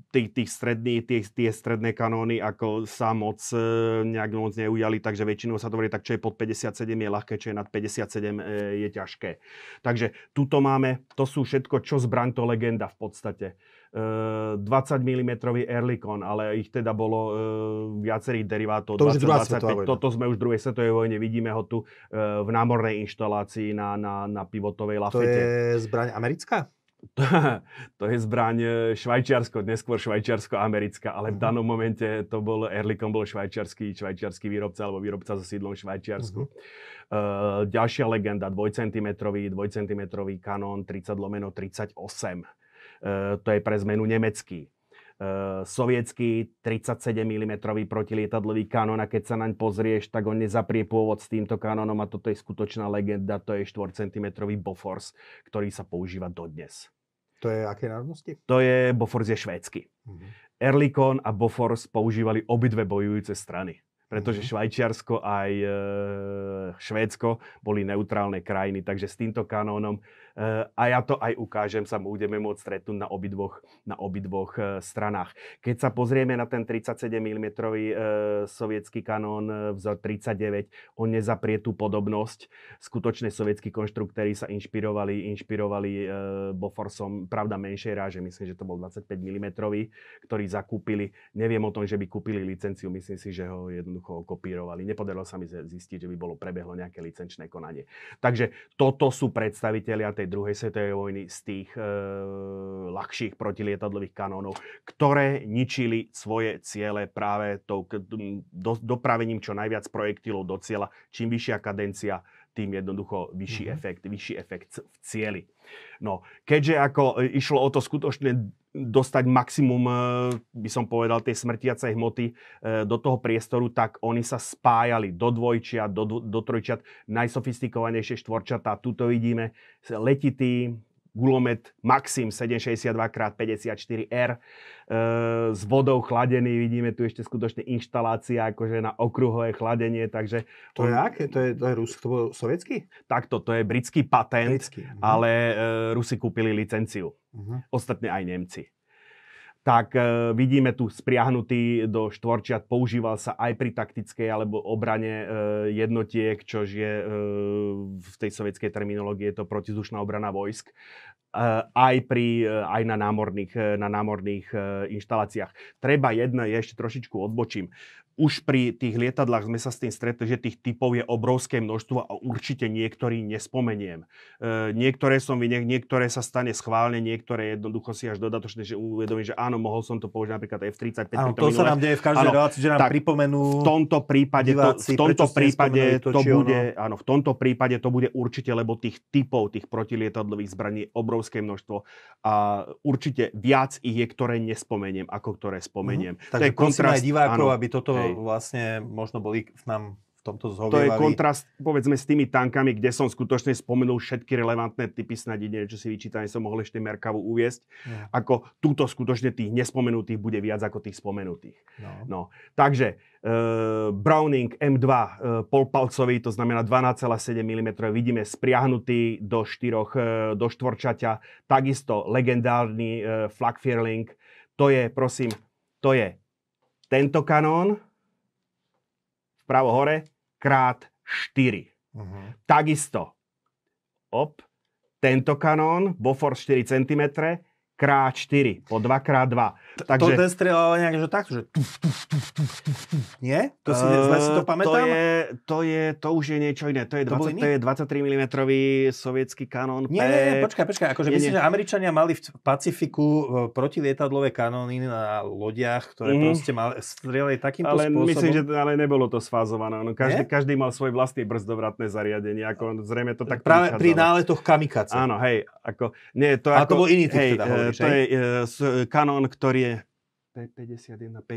B: tých, e, tých stredný, tie, tie stredné kanóny ako sa moc e, nejak moc neujali, takže väčšinou sa to hovorí, tak čo je pod 57 je ľahké, čo je nad 57 je ťažké. Takže tuto máme, to sú všetko, čo zbraň to legenda v podstate. 20 mm Erlikon, ale ich teda bolo uh, viacerých derivátov. To 20, už 25, toto sme už v druhej svetovej vojne, vidíme ho tu uh, v námornej inštalácii na, na, na pivotovej lafete. To je zbraň americká? to <laughs> je zbraň e, švajčiarsko, neskôr švajčiarsko-americká, ale v mhm. danom momente to bol, Erlikon bol švajčiarský, švajčiarský výrobca alebo výrobca so sídlom v Švajčiarsku. Uh-huh. Uh, ďalšia legenda, 2 cm, 2 cm kanón 30 lomeno 38 Eh, to je pre zmenu nemecký eh, sovietský 37 mm protilietadlový kanón a keď sa naň pozrieš, tak on nezaprie pôvod s týmto kanónom a toto je skutočná legenda, to je 4 cm Bofors, ktorý sa používa dodnes.
A: To je aké národnosti?
B: To je, Bofors je švédsky. Mm-hmm. Erlikon a Bofors používali obidve bojujúce strany pretože mhm. Švajčiarsko aj eh, Švédsko boli neutrálne krajiny, takže s týmto kanónom Eh, a ja to aj ukážem, sa budeme môcť stretnúť na obidvoch, na eh, stranách. Keď sa pozrieme na ten 37 mm eh, sovietský kanón vzor 39, on nezaprie tú podobnosť. Skutočne sovietskí konštruktéry sa inšpirovali, inšpirovali Boforsom, pravda menšej ráže, myslím, že to bol 25 mm, ktorý zakúpili. Neviem o tom, že by kúpili licenciu, myslím si, že ho jednoducho kopírovali. Nepodarilo sa mi zistiť, že by bolo prebehlo nejaké licenčné konanie. Takže toto sú predstavitelia tej tej druhej svetovej vojny z tých e, ľahších protilietadlových kanónov, ktoré ničili svoje ciele práve tou, do, dopravením čo najviac projektilov do cieľa. Čím vyššia kadencia, tým jednoducho vyšší mm-hmm. efekt, vyšší efekt v cieli. No, keďže ako eh, išlo o to skutočne dostať maximum, e, by som povedal, tej smrtiacej hmoty e, do toho priestoru, tak oni sa spájali do dvojčia, do, do trojčiat, najsofistikovanejšie štvorčatá. Tuto vidíme letitý, gulomet Maxim 762x54R e, s vodou chladený. Vidíme tu ešte skutočne inštalácia akože na okruhové chladenie, takže... To je
A: aké? To je, to je Rus, to bol sovietský?
B: Takto, to je britský patent, britský. ale e, Rusi kúpili licenciu. Uh-huh. Ostatne aj Nemci tak e, vidíme tu spriahnutý do štvorčiat, používal sa aj pri taktickej alebo obrane e, jednotiek, čo je e, v tej sovietskej terminológie to protizdušná obrana vojsk aj, pri, aj na námorných, na námorných inštaláciách. Treba ja ešte trošičku odbočím už pri tých lietadlách sme sa s tým stretli, že tých typov je obrovské množstvo a určite niektorý nespomeniem. E, niektoré som vynech, niektoré sa stane schválne, niektoré jednoducho si až dodatočne že uvedomím, že áno, mohol som to použiť napríklad F-35. Áno, to sa nám deje v každej relácii, že nám tak, pripomenú v tomto prípade, diváci, to, v tomto prípade to, to bude, ono. áno, v tomto prípade to bude určite, lebo tých typov, tých protilietadlových zbraní je obrovské množstvo a určite viac ich je, ktoré nespomeniem, ako ktoré mhm, spomeniem. Mm, takže to je kontrast, divákov, áno, aby toto
A: vlastne možno boli v nám v tomto zhovievali. To je kontrast,
B: povedzme, s tými tankami, kde som skutočne spomenul všetky relevantné typy, snad jedine, čo si vyčítam, som mohol ešte Merkavu uviesť. No. Ako túto skutočne tých nespomenutých bude viac ako tých spomenutých. No. no. Takže e, Browning M2 e, polpalcový, to znamená 12,7 mm, vidíme spriahnutý do, štyroch, e, do štvorčaťa. Takisto legendárny e, Flak To je, prosím, to je tento kanón vpravo hore, krát 4. Uh-huh. Mhm. Takisto, op, tento kanón, Bofors 4 cm, 2x4, po 2x2. Takže... To ten
A: strieľa ale nejak, že takto, že tuf, tuf, tuf, tuf, tuf, tuf. Nie? To si, uh, si to pamätám? To je, to je,
B: to už je niečo iné. To
A: je, 20, to, to je 23 mm sovietský kanón. Nie, nie, nie, počkaj, počkaj. Akože myslím, že Američania mali v Pacifiku eh, protilietadlové kanóny na lodiach, ktoré mm. proste mali, strieľali takýmto ale spôsobom. Myslím, že
B: ale nebolo to sfázované. No, každý, nie? každý mal svoj vlastný brzdovratné zariadenie. Ako, zrejme to tak Práve pri náletoch kamikadze. Áno, hej. Ako, nie, to, ako, a to bol iný typ hej, teda, to je uh, e, e, kanón, ktorý je P51, p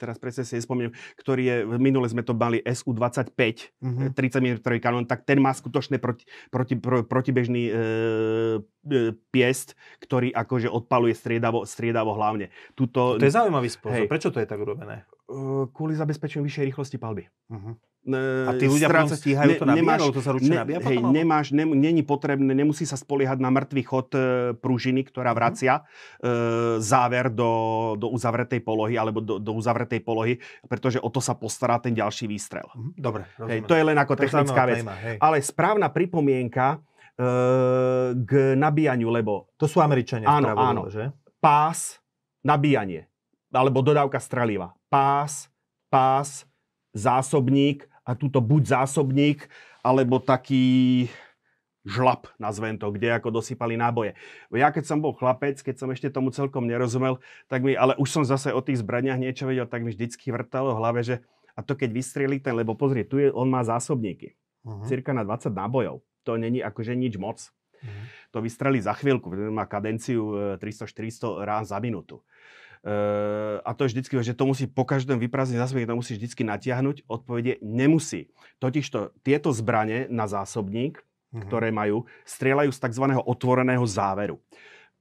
B: teraz presne si nespomínam, ktorý je, minule sme to mali SU-25, mm-hmm. 30 mm kanón, tak ten má skutočne proti, proti, pro, protibežný e, e, piest, ktorý akože odpaluje striedavo, striedavo hlavne. Tuto, to je zaujímavý spôsob. Hej, Prečo
A: to je tak urobené?
B: E,
A: kvôli zabezpečeniu vyššej rýchlosti palby.
B: Mm-hmm. E, A tí ľudia stráca, potom stíhajú ne, to nabíjanou, to sa ručne ne, nabíja hej, potom? nemáš, ne, není potrebné, nemusí sa spoliehať na mŕtvý chod e, pružiny, ktorá mhm. vracia e, záver do, do uzavretej polohy, alebo do, do uzavretej polohy, pretože o to sa postará ten ďalší výstrel. Mhm,
A: dobre, Hej, to je len ako to technická vec. Tajma,
B: Ale správna pripomienka e, k nabíjaniu, lebo... To sú Američania áno, áno, že? Pás, nabíjanie, alebo dodávka streliva. Pás, pás, zásobník, a túto buď zásobník, alebo taký žlap, nazvem to, kde ako dosypali náboje. Ja keď som bol chlapec, keď som ešte tomu celkom nerozumel, tak mi, ale už som zase o tých zbraniach niečo vedel, tak mi vždycky vrtalo v hlave, že a to keď vystrelí ten, lebo pozri, tu je, on má zásobníky. Uh-huh. Cirka na 20 nábojov. To není akože nič moc. Uh-huh. To vystrelí za chvíľku, má kadenciu 300-400 e, rán za minútu. Eh, a to je vždycky, že to musí po každom vyprázdniť zásobník, to musí vždycky natiahnuť. Odpovede nemusí. Totižto tieto zbranie na zásobník, mm-hmm. ktoré majú, strieľajú z tzv. otvoreného záveru.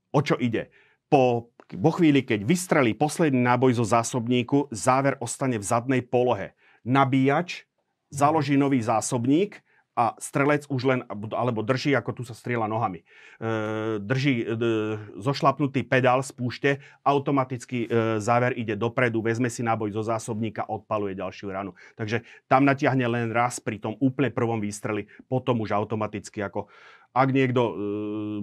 B: O čo ide? Po, vo chvíli, keď vystrelí posledný náboj zo zásobníku, záver ostane v zadnej polohe. Nabíjač mhm. založí nový zásobník a strelec už len, alebo drží, ako tu sa strieľa nohami, e, drží e, zošlapnutý pedál, spúšte, automaticky e, záver ide dopredu, vezme si náboj zo zásobníka, odpaluje ďalšiu ranu. Takže tam natiahne len raz pri tom úplne prvom výstreli, potom už automaticky ako ak niekto e,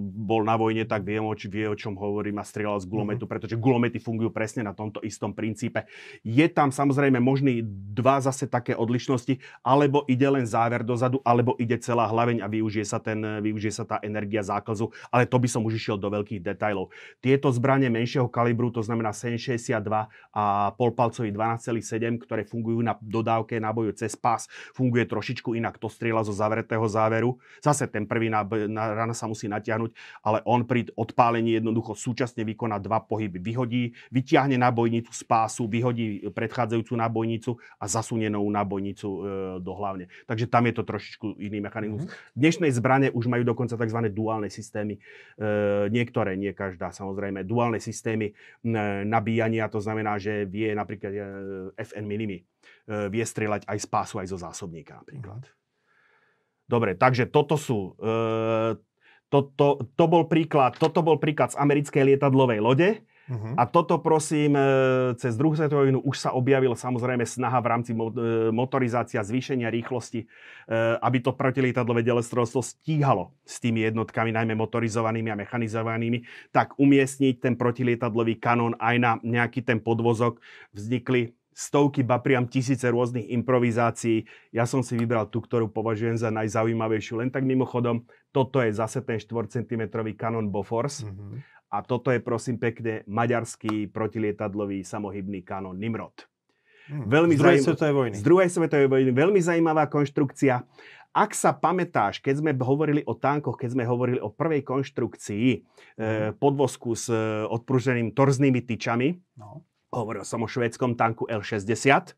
B: bol na vojne, tak vie, či, vie, o čom hovorím a strieľal z gulometu, mhm. pretože gulomety fungujú presne na tomto istom princípe. Je tam samozrejme možný dva zase také odlišnosti, alebo ide len záver dozadu, alebo ide celá hlaveň a využije sa, ten, eh, využije sa tá energia záklzu, ale to by som už išiel do veľkých detajlov. Tieto zbranie menšieho kalibru, to znamená 7,62 a polpalcový 12,7, ktoré fungujú na dodávke náboju cez pás, funguje trošičku inak, to strieľa zo zavretého záveru. Zase ten prvý náboj na, rana sa musí natiahnuť, ale on pri odpálení jednoducho súčasne vykoná dva pohyby. Vyhodí, vytiahne nábojnicu z pásu, vyhodí predchádzajúcu nábojnicu a zasunie novú nábojnicu e, do hlavne. Takže tam je to trošičku iný mechanizmus. Mm-hmm. Dnešnej zbrane už majú dokonca tzv. duálne systémy. E, niektoré, nie každá samozrejme. Duálne systémy e, nabíjania, to znamená, že vie napríklad e, FN minimi e, vie strieľať aj z pásu, aj zo zásobníka napríklad. Mm-hmm. Dobre, takže toto sú... E, to, to, to bol príklad, toto bol príklad z americkej lietadlovej lode. Uh-huh. A toto prosím, eh, cez druhú svetovú vojnu už sa objavila samozrejme snaha v rámci eh, motorizácia, zvýšenia rýchlosti, aby to protilietadlové delestrovstvo stíhalo s tými jednotkami, najmä motorizovanými a mechanizovanými, tak umiestniť ten protilietadlový kanón aj na nejaký ten podvozok. Vznikli stovky, ba priam tisíce rôznych improvizácií. Ja som si vybral tú, ktorú považujem za najzaujímavejšiu. Len tak mimochodom, toto je zase ten 4 cm Canon Bofors. Mm-hmm. A toto je, prosím pekne, maďarský protilietadlový samohybný kanon Nimrod. Mm, Veľmi z druhej zaujím... svetovej vojny. Z druhej svetovej vojny. Veľmi zaujímavá konštrukcia. Ak sa pamätáš, keď sme hovorili o tankoch, keď sme hovorili o prvej konštrukcii mm. eh, mhm. podvozku s eh, odpruženým torznými tyčami, no Hovoril som o švédskom tanku L60.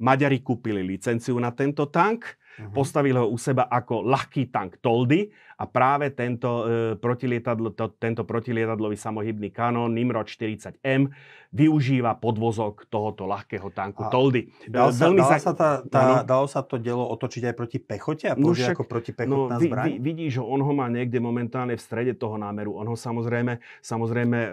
B: Maďari kúpili licenciu na tento tank Mm-hmm. Postavili ho u seba ako ľahký tank Toldy a práve tento, e, protilietadlo, to, tento protilietadlový samohybný kanón Nimrod 40M využíva podvozok tohoto ľahkého tanku a Toldy. Dalo e, sa, dal sa, tá, tá, no,
A: dalo sa to dielo otočiť aj proti pechote a no však, ako protipechotná no, vy, zbraň? Vi,
B: vidíš, že on ho má niekde momentálne v strede toho námeru. On ho samozrejme, samozrejme e,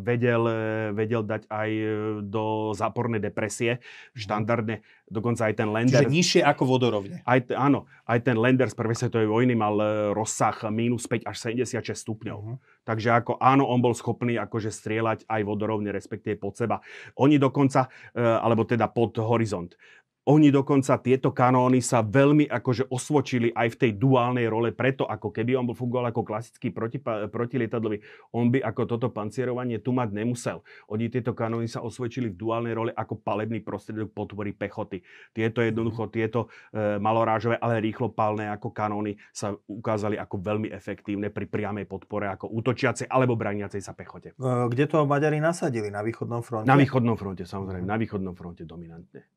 B: vedel, e, vedel dať aj e, do zápornej depresie. Mhm. Štandardne dokonca aj ten lender... Čiže nižšie ako vodorovne. Aj, áno, aj ten lender z prvej svetovej vojny mal e, rozsah minus 5 až 76 stupňov. Uh-huh. Takže ako áno, on bol schopný akože strieľať aj vodorovne, respektíve pod seba. Oni dokonca, e, alebo teda pod horizont. Oni dokonca tieto kanóny sa veľmi akože osvočili aj v tej duálnej role, preto ako keby on bol fungoval ako klasický proti, protilietadlový, on by ako toto pancierovanie tu mať nemusel. Oni tieto kanóny sa osvedčili v duálnej role ako palebný prostriedok potvory pechoty. Tieto mhm. jednoducho, tieto e, malorážové, ale rýchlo palné ako kanóny sa ukázali ako veľmi efektívne pri priamej podpore ako útočiacej alebo braniacej sa pechote.
A: Kde to Maďari nasadili? Na východnom fronte? Na východnom
B: fronte, samozrejme. Mhm. Na východnom fronte dominantne.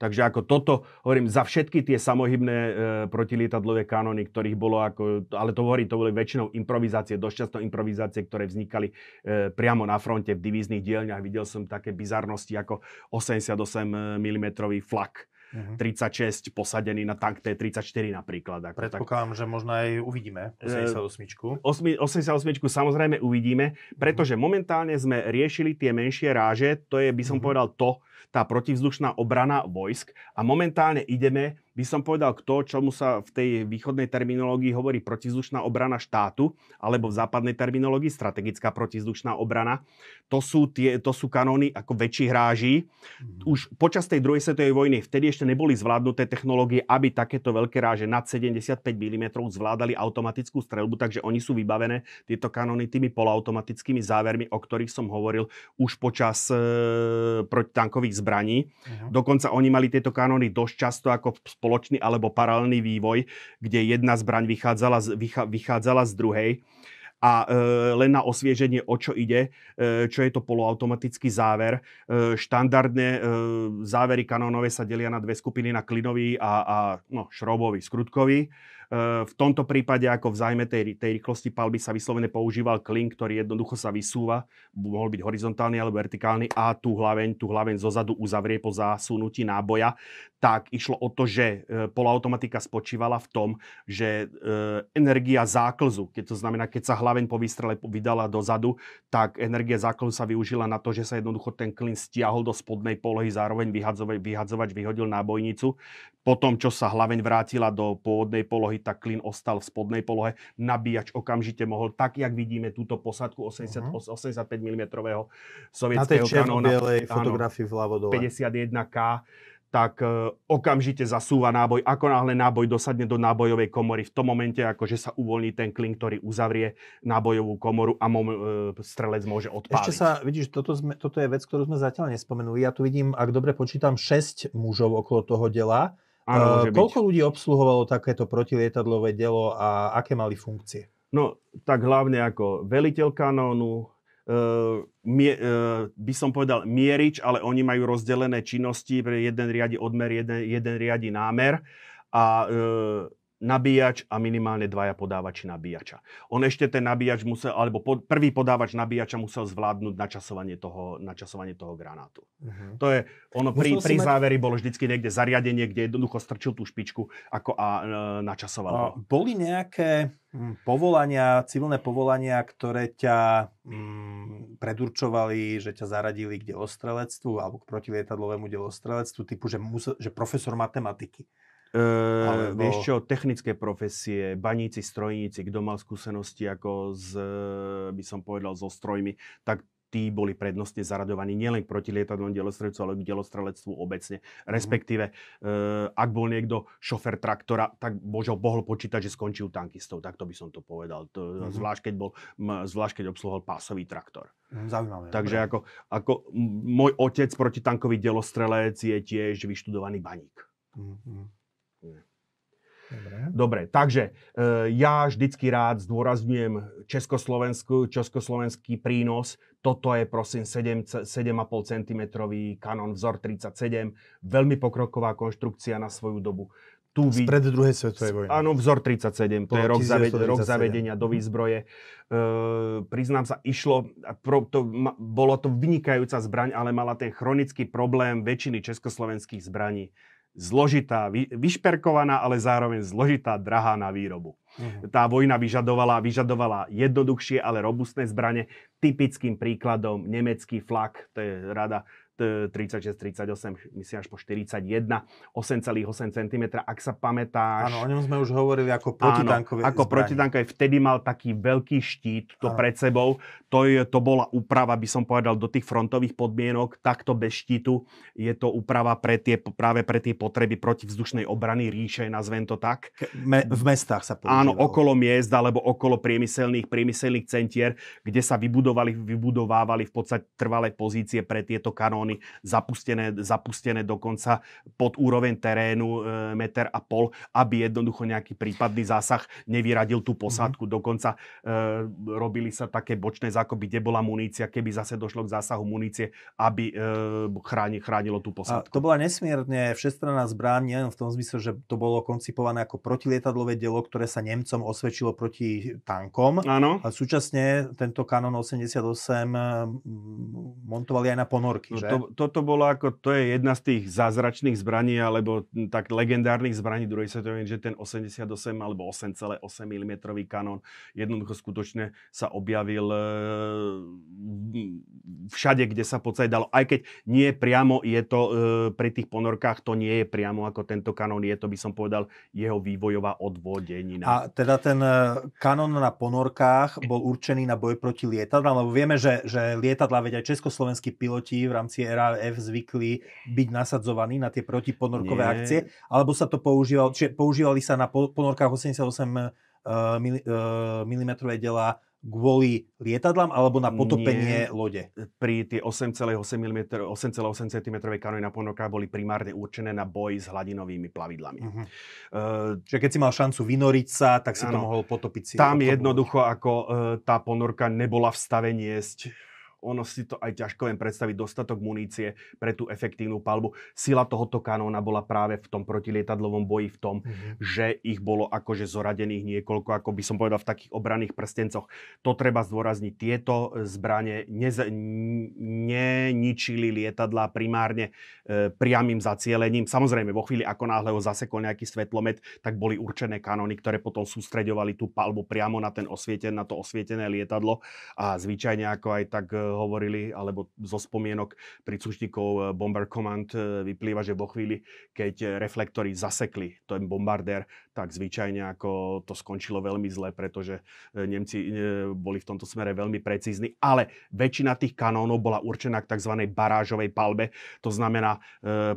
B: Takže ako toto, hovorím, za všetky tie samohybné e, protilietadlové kanóny, ktorých bolo ako, ale to hovorím, to boli väčšinou improvizácie, často improvizácie, ktoré vznikali e, priamo na fronte v divíznych dielňach. Videl som také bizarnosti ako 88 e, mm flak. Uh-huh. Mhm. 36 posadený na tank T-34
A: napríklad. Ako Predpokladám, tak... že možno aj uvidíme 88.
B: E, 88 samozrejme uvidíme, pretože mhm. momentálne sme riešili tie menšie ráže, to je, by som uh-huh. povedal, to, tá protivzdušná obrana vojsk a momentálne ideme, by som povedal, k tomu, čomu sa v tej východnej terminológii hovorí protivzdušná obrana štátu, alebo v západnej terminológii strategická protivzdušná obrana. To sú, tie, to sú kanóny ako väčší hráži. Mhm. Už počas tej druhej svetovej vojny vtedy ešte neboli zvládnuté technológie, aby takéto veľké ráže nad 75 mm zvládali automatickú streľbu, takže oni sú vybavené tieto kanóny tými polautomatickými závermi, o ktorých som hovoril už počas e, protitankových strelných zbraní. Uh-huh. Dokonca oni mali tieto kanóny dosť často ako spoločný alebo paralelný vývoj, kde jedna zbraň vychádzala z, vychá, vychádzala z druhej a e, len na osvieženie, o čo ide, e, čo je to poloautomatický záver. E, štandardné e, závery kanónové sa delia na dve skupiny, na klinový a, a no, šrobový, skrutkový. E, v tomto prípade, ako v zájme tej, tej rýchlosti palby, sa vyslovene používal klin, ktorý jednoducho sa vysúva, mohol byť horizontálny alebo vertikálny a tú hlaveň, tú hlaveň zozadu uzavrie po zásunutí náboja. Tak išlo o to, že e, polautomatika spočívala v tom, že e, energia záklzu, keď to znamená, keď sa hlaveň po výstrele vydala dozadu, tak energia záklzu sa využila na to, že sa jednoducho ten klin stiahol do spodnej polohy, zároveň vyhadzovač vyhodil nábojnicu. Po tom, čo sa hlaveň vrátila do pôvodnej polohy, tak klin ostal v spodnej polohe. Nabíjač okamžite mohol, tak jak vidíme túto posadku 80, uh-huh. 85 mm sovietského kanóna. Na tej fotografii vľavo dole. 51K tak e, okamžite zasúva náboj. Ako náhle náboj dosadne do nábojovej komory, v tom momente akože sa uvoľní ten klin, ktorý uzavrie nábojovú komoru a mom, e, strelec môže odpáliť. Ešte
A: sa, vidíš, toto, sme, toto je vec, ktorú sme zatiaľ nespomenuli. Ja tu vidím, ak dobre počítam, 6 mužov okolo toho dela Áno, eh, môže Koľko byť. ľudí obsluhovalo takéto protilietadlové delo a aké mali funkcie? No, tak hlavne ako veliteľ
B: kanónu, Uh, mie, uh, by som povedal mierič, ale oni majú rozdelené činnosti, jeden riadi odmer, jeden, jeden riadi námer a uh, nabíjač a minimálne dvaja podávači nabíjača. On ešte ten nabíjač musel, alebo pod, prvý podávač nabíjača musel zvládnuť načasovanie toho, načasovanie toho granátu. Uh-huh. To je, ono pri, pri záveri mať... bolo vždycky niekde zariadenie, kde jednoducho strčil tú špičku ako a e,
A: načasoval. A boli nejaké hm, povolania, civilné povolania, ktoré ťa mm, predurčovali, že ťa zaradili k delostrelectvu alebo k protilietadlovému delostrelectvu, typu, že, musel, že profesor matematiky Ehm, Alebo... Vieš čo,
B: technické profesie, baníci, strojníci, kto mal skúsenosti ako z, by som povedal, so strojmi, tak tí boli prednostne zaradovaní nielen k protilietadlom delostrelcu, ale k delostrelectvu obecne. Mhm. Respektíve, mm-hmm. ak bol niekto šofer traktora, tak božo, mohol počítať, že skončil tankistou. Tak to by som to povedal. To, mm-hmm. zvlášť, keď bol, m, zvlášť, keď obsluhol pásový traktor. Mhm, zaujímavé. Takže ako, ako môj otec protitankový delostrelec je tiež vyštudovaný baník.
A: Mm-hmm.
B: Dobre. Dobre, takže e, ja vždycky rád zdôrazňujem Československu, československý prínos. Toto je prosím 7,5 cm kanon vzor 37, veľmi pokroková konštrukcia na svoju dobu.
A: Tu vid... Spred druhej svetovej
B: vojny. Áno, vzor 37, to je rok, zaved... rok zavedenia do mhm. výzbroje. E, priznám sa, išlo, pro, to, ma, bolo to vynikajúca zbraň, ale mala ten chronický problém väčšiny československých zbraní zložitá, vyšperkovaná, ale zároveň zložitá, drahá na výrobu. Mhm. Tá vojna vyžadovala, vyžadovala jednoduchšie, ale robustné zbranie. Typickým príkladom nemecký flak, to je rada 36, 38, myslím až po 41, 8,8 cm, ak sa pamätáš. Áno, o ňom sme už hovorili ako protitankovej ako zbrani. Vtedy mal taký veľký štít to áno. pred sebou. To, je, to bola úprava, by som povedal, do tých frontových podmienok. Takto bez štítu je to úprava pre tie, práve pre tie potreby protivzdušnej obrany ríše, nazvem to tak. Me, v
A: mestách sa používalo. Áno,
B: okolo miest alebo okolo priemyselných, priemyselných centier, kde sa vybudovali, vybudovávali v podstate trvalé pozície pre tieto kanóny veľmi zapustené, zapustené dokonca pod úroveň terénu e, meter a pol, aby jednoducho nejaký prípadný zásah nevyradil tú posádku. Mm-hmm. Dokonca e, robili sa také bočné zákopy, kde bola munícia, keby zase došlo k zásahu munície, aby e, chráni, chránilo tú posádku. A
A: to bola nesmierne všestranná zbraň, nielen v tom zmysle, že to bolo koncipované ako protilietadlové dielo, ktoré sa Nemcom osvedčilo proti tankom. Áno. A súčasne tento Canon 88 mm, montovali aj na ponorky, no, že? To
B: toto, bolo ako, to je jedna z tých zázračných zbraní, alebo tak legendárnych zbraní druhej svetovej, že ten 88 alebo 8,8 mm kanón jednoducho skutočne sa objavil e, všade, kde sa v dalo. Aj keď nie priamo je to e, pri tých ponorkách, to nie je priamo ako tento kanón, je to by som povedal jeho vývojová odvodenina. A
A: teda ten e, kanón na ponorkách bol určený na boj proti lietadlám, lebo vieme, že, že lietadla vedia aj československí piloti v rámci si RAF zvykli byť nasadzovaní na tie protiponorkové Nie. akcie, alebo sa to používalo, čiže používali sa na ponorkách 88 mm dela kvôli lietadlám alebo na potopenie Nie. lode?
B: Pri tie 8,8 mm, 8,8 cm kanóny na ponorkách boli primárne určené na boj s hladinovými plavidlami. Uh-huh. Uh, Čiže keď si mal
A: šancu vynoriť sa, tak si ano, to mohol potopiť si. Tam
B: jednoducho, ako uh, tá ponorka nebola v stave niesť ono si to aj ťažko viem predstaviť, dostatok munície pre tú efektívnu palbu. Sila tohoto kanóna bola práve v tom protilietadlovom boji, v tom, mm-hmm. že ich bolo akože zoradených niekoľko, ako by som povedal, v takých obranných prstencoch. To treba zdôrazniť. Tieto e, zbranie nez- neničili lietadla primárne e, priamým zacielením. Samozrejme, vo chvíli, ako náhle ho zasekol nejaký svetlomet, tak boli určené kanóny, ktoré potom sústreďovali tú palbu priamo na, ten osvieten, na to osvietené lietadlo a zvyčajne ako aj tak e, hovorili, alebo zo spomienok príslušníkov eh, Bomber Command eh, vyplýva, že vo chvíli, keď eh, reflektory zasekli ten bombardér, tak zvyčajne ako to skončilo veľmi zle, pretože e, Nemci e, boli v tomto smere veľmi precízni, ale väčšina tých kanónov bola určená k tzv. barážovej palbe, to znamená, e,